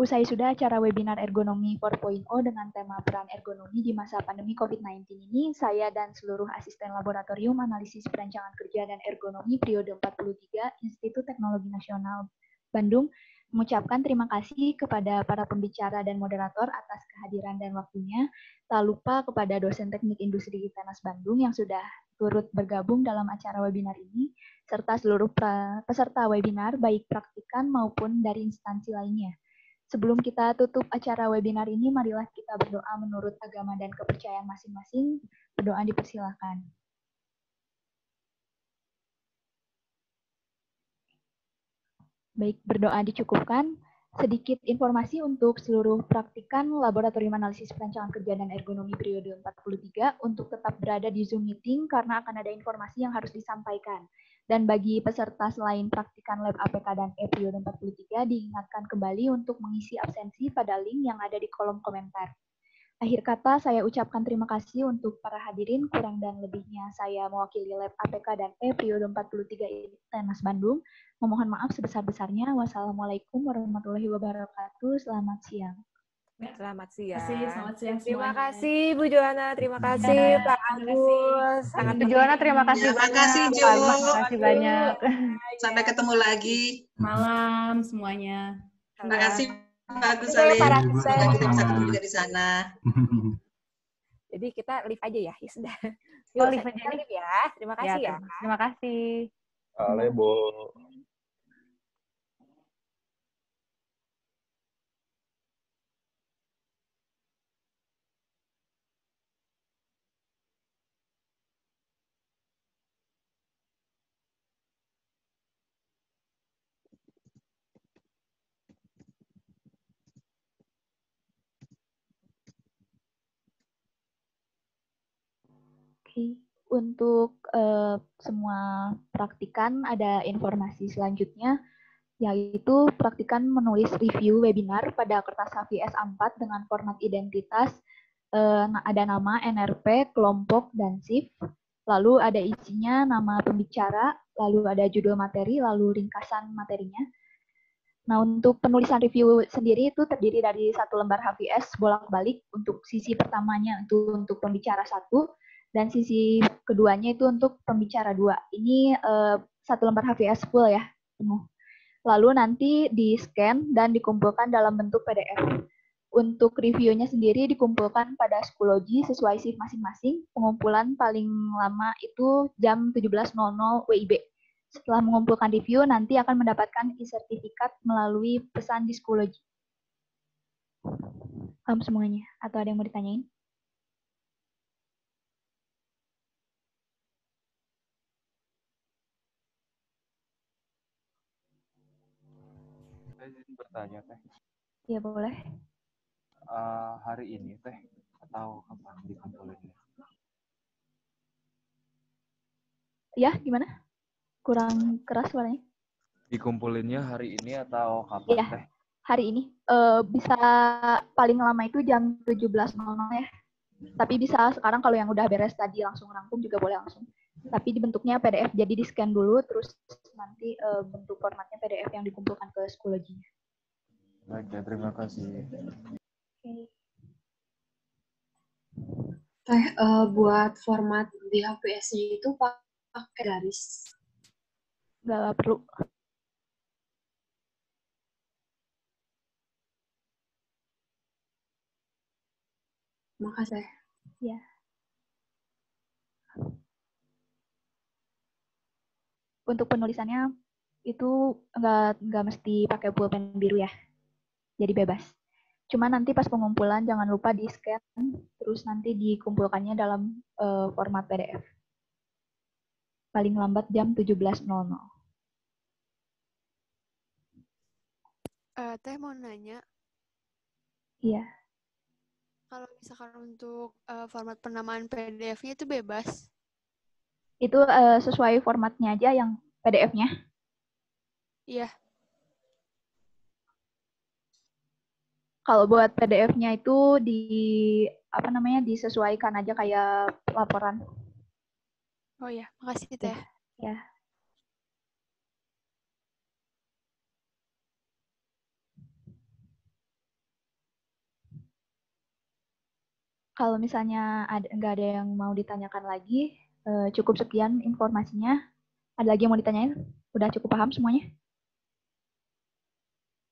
usai sudah acara webinar ergonomi 4.0 dengan tema peran ergonomi di masa pandemi COVID-19 ini, saya dan seluruh asisten laboratorium analisis perancangan kerja dan ergonomi periode 43 Institut Teknologi Nasional Bandung mengucapkan terima kasih kepada para pembicara dan moderator atas kehadiran dan waktunya. Tak lupa kepada dosen teknik industri ITENAS Bandung yang sudah turut bergabung dalam acara webinar ini, serta seluruh peserta webinar baik praktikan maupun dari instansi lainnya. Sebelum kita tutup acara webinar ini, marilah kita berdoa menurut agama dan kepercayaan masing-masing. Berdoa dipersilahkan. Baik, berdoa dicukupkan. Sedikit informasi untuk seluruh praktikan Laboratorium Analisis Perancangan Kerja dan Ergonomi periode 43 untuk tetap berada di Zoom meeting karena akan ada informasi yang harus disampaikan. Dan bagi peserta selain praktikan lab APK dan E periode 43 diingatkan kembali untuk mengisi absensi pada link yang ada di kolom komentar. Akhir kata, saya ucapkan terima kasih untuk para hadirin. Kurang dan lebihnya, saya mewakili Lab APK dan E periode 43 Tenas Bandung. Memohon maaf sebesar-besarnya. Wassalamualaikum warahmatullahi wabarakatuh. Selamat siang. Selamat siang. Terima kasih, selamat siang. Terima kasih Bu Joana, terima kasih ya, Pak Agus. Sangat Bu Joana terima kasih. Terima kasih Jo. Terima kasih banyak. Sampai ketemu lagi. Malam semuanya. Terima kasih. Kak Para Kita bisa ketemu juga di sana. Jadi kita live aja ya, ya sudah. Ya. Terima oh, live aja. ya. Terima kasih ya. ya. Terima kasih. Halo, Bu. kasih. Untuk uh, semua praktikan ada informasi selanjutnya yaitu praktikan menulis review webinar pada kertas HVS 4 dengan format identitas uh, ada nama NRP, kelompok, dan shift Lalu ada isinya nama pembicara, lalu ada judul materi, lalu ringkasan materinya. Nah, untuk penulisan review sendiri itu terdiri dari satu lembar HVS bolak-balik untuk sisi pertamanya itu untuk pembicara satu, dan sisi keduanya itu untuk pembicara dua. Ini uh, satu lembar HVS full ya, penuh. Lalu nanti di-scan dan dikumpulkan dalam bentuk PDF. Untuk reviewnya sendiri dikumpulkan pada psikologi sesuai shift masing-masing. Pengumpulan paling lama itu jam 17.00 WIB. Setelah mengumpulkan review, nanti akan mendapatkan e-sertifikat melalui pesan di psikologi. Paham semuanya? Atau ada yang mau ditanyain? jadi bertanya teh? Iya boleh. Uh, hari ini teh atau kapan dikumpulinnya? Ya gimana? Kurang keras suaranya. Dikumpulinnya hari ini atau kapan ya, teh? Hari ini uh, bisa paling lama itu jam 17.00 ya. Tapi bisa sekarang kalau yang udah beres tadi langsung rangkum juga boleh langsung tapi dibentuknya PDF jadi di scan dulu terus nanti uh, bentuk formatnya PDF yang dikumpulkan ke Schoology. Oke, terima kasih. Okay. Teh uh, buat format di HPS itu pakai garis. Gak perlu. Makasih. Ya. untuk penulisannya itu nggak nggak mesti pakai pulpen biru ya. Jadi bebas. Cuma nanti pas pengumpulan jangan lupa di scan terus nanti dikumpulkannya dalam uh, format PDF. Paling lambat jam 17.00. Uh, eh, teh mau nanya. Iya. Kalau misalkan untuk uh, format penamaan PDF-nya itu bebas? Itu uh, sesuai formatnya aja yang PDF-nya. Iya. Kalau buat PDF-nya itu di apa namanya disesuaikan aja kayak laporan. Oh iya, makasih Teh. Ya. ya. Kalau misalnya ada nggak ada yang mau ditanyakan lagi, uh, cukup sekian informasinya. Ada lagi yang mau ditanyain? Udah cukup paham semuanya?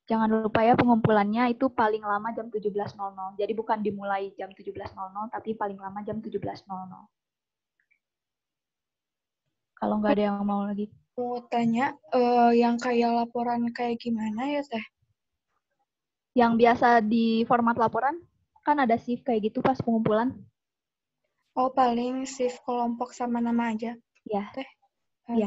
Jangan lupa ya pengumpulannya itu paling lama jam 17.00. Jadi bukan dimulai jam 17.00, tapi paling lama jam 17.00. Kalau nggak ada yang mau lagi. Mau tanya, uh, yang kayak laporan kayak gimana ya, Teh? Yang biasa di format laporan, kan ada shift kayak gitu pas pengumpulan. Oh, paling shift kelompok sama nama aja. Iya. Teh. Iya.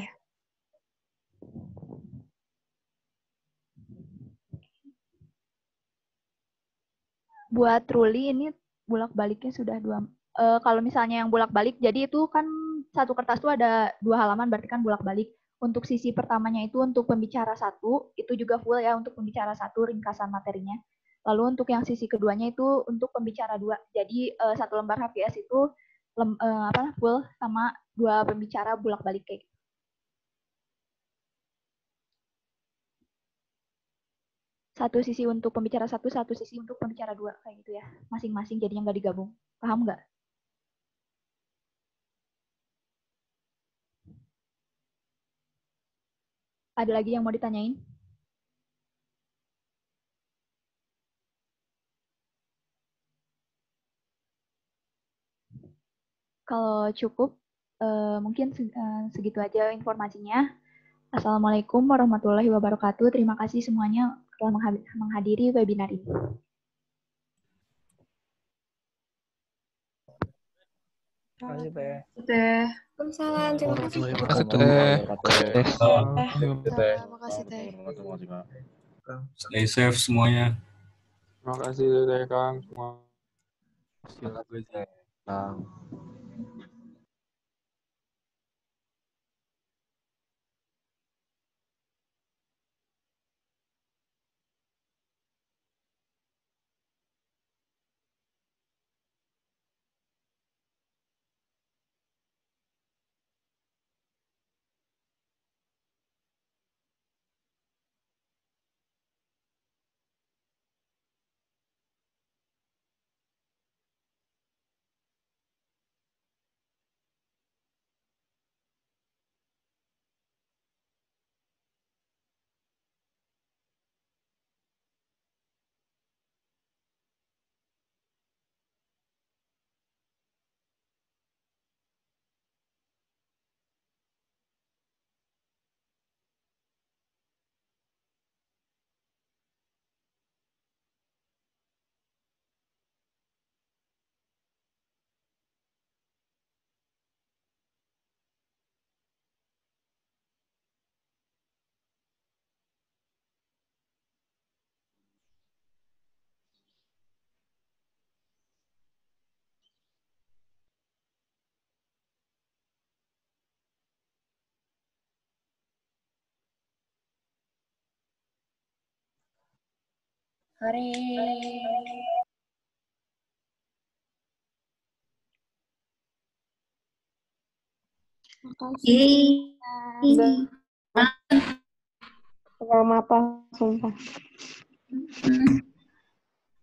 Buat Ruli ini bulak baliknya sudah dua. Uh, kalau misalnya yang bulak balik jadi itu kan satu kertas itu ada dua halaman, berarti kan bulak balik Untuk sisi pertamanya itu untuk pembicara satu, itu juga full ya untuk pembicara satu ringkasan materinya. Lalu untuk yang sisi keduanya itu untuk pembicara dua. Jadi eh, satu lembar HVS itu lem, uh, apa full sama dua pembicara bulak balik kayak gitu. Satu sisi untuk pembicara satu, satu sisi untuk pembicara dua kayak gitu ya. Masing-masing jadinya nggak digabung. Paham nggak? Ada lagi yang mau ditanyain? Kalau cukup, uh, mungkin se uh, segitu aja informasinya. Assalamualaikum warahmatullahi wabarakatuh. Terima kasih semuanya telah menghadiri webinar ini. Terima kasih, Teh. Teh. Terima kasih. Terima kasih, Teh. Terima kasih, Stay safe semuanya. Terima kasih, Teh Kang. Terima kasih, Teh Kang. Hari, Terima selamat apa, sumpah.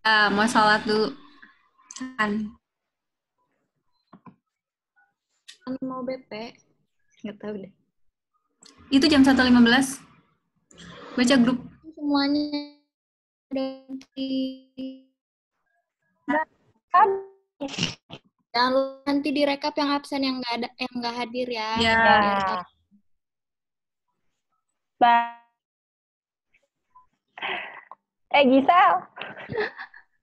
Uh, mau sholat dulu. Kan. kan mau BP? Nggak tahu deh. Itu jam 1.15. Baca grup. Semuanya nanti dan nanti direkap yang absen yang nggak ada yang nggak hadir ya. Ya. Yeah. eh Gisel.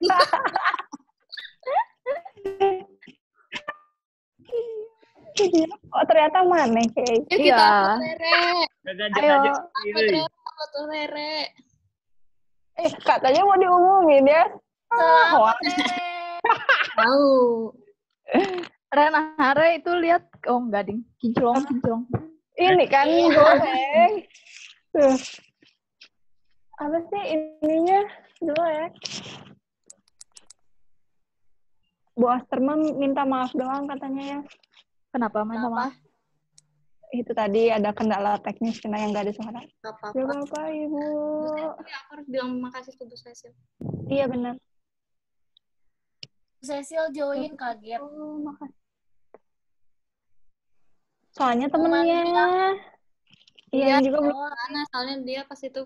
oh ternyata mana kayak iya. Kita foto Rere. Ayo. Foto Rere. Eh, katanya mau diumumin ya. Selamat. Tahu. Ren Hare itu lihat oh enggak ding, kinclong kinclong. Ini kan iya. goreng. Apa sih ininya? Dulu ya. Bu Asterman minta maaf doang katanya ya. Kenapa minta maaf? itu tadi ada kendala teknis karena yang nggak ada suara. Gak apa-apa. Gak apa-apa, Ibu. aku harus bilang makasih ke Bu Cecil. Iya, benar. Bu Cecil join kaget. Oh, makasih. Soalnya temennya. Iya, iya juga belum. Karena soalnya dia pas itu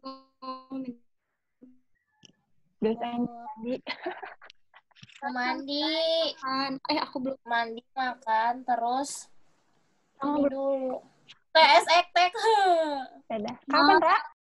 dosen mandi. mandi. Eh, aku belum mandi, makan, terus Oh, dulu. TS Ektek. Kapan, Ra?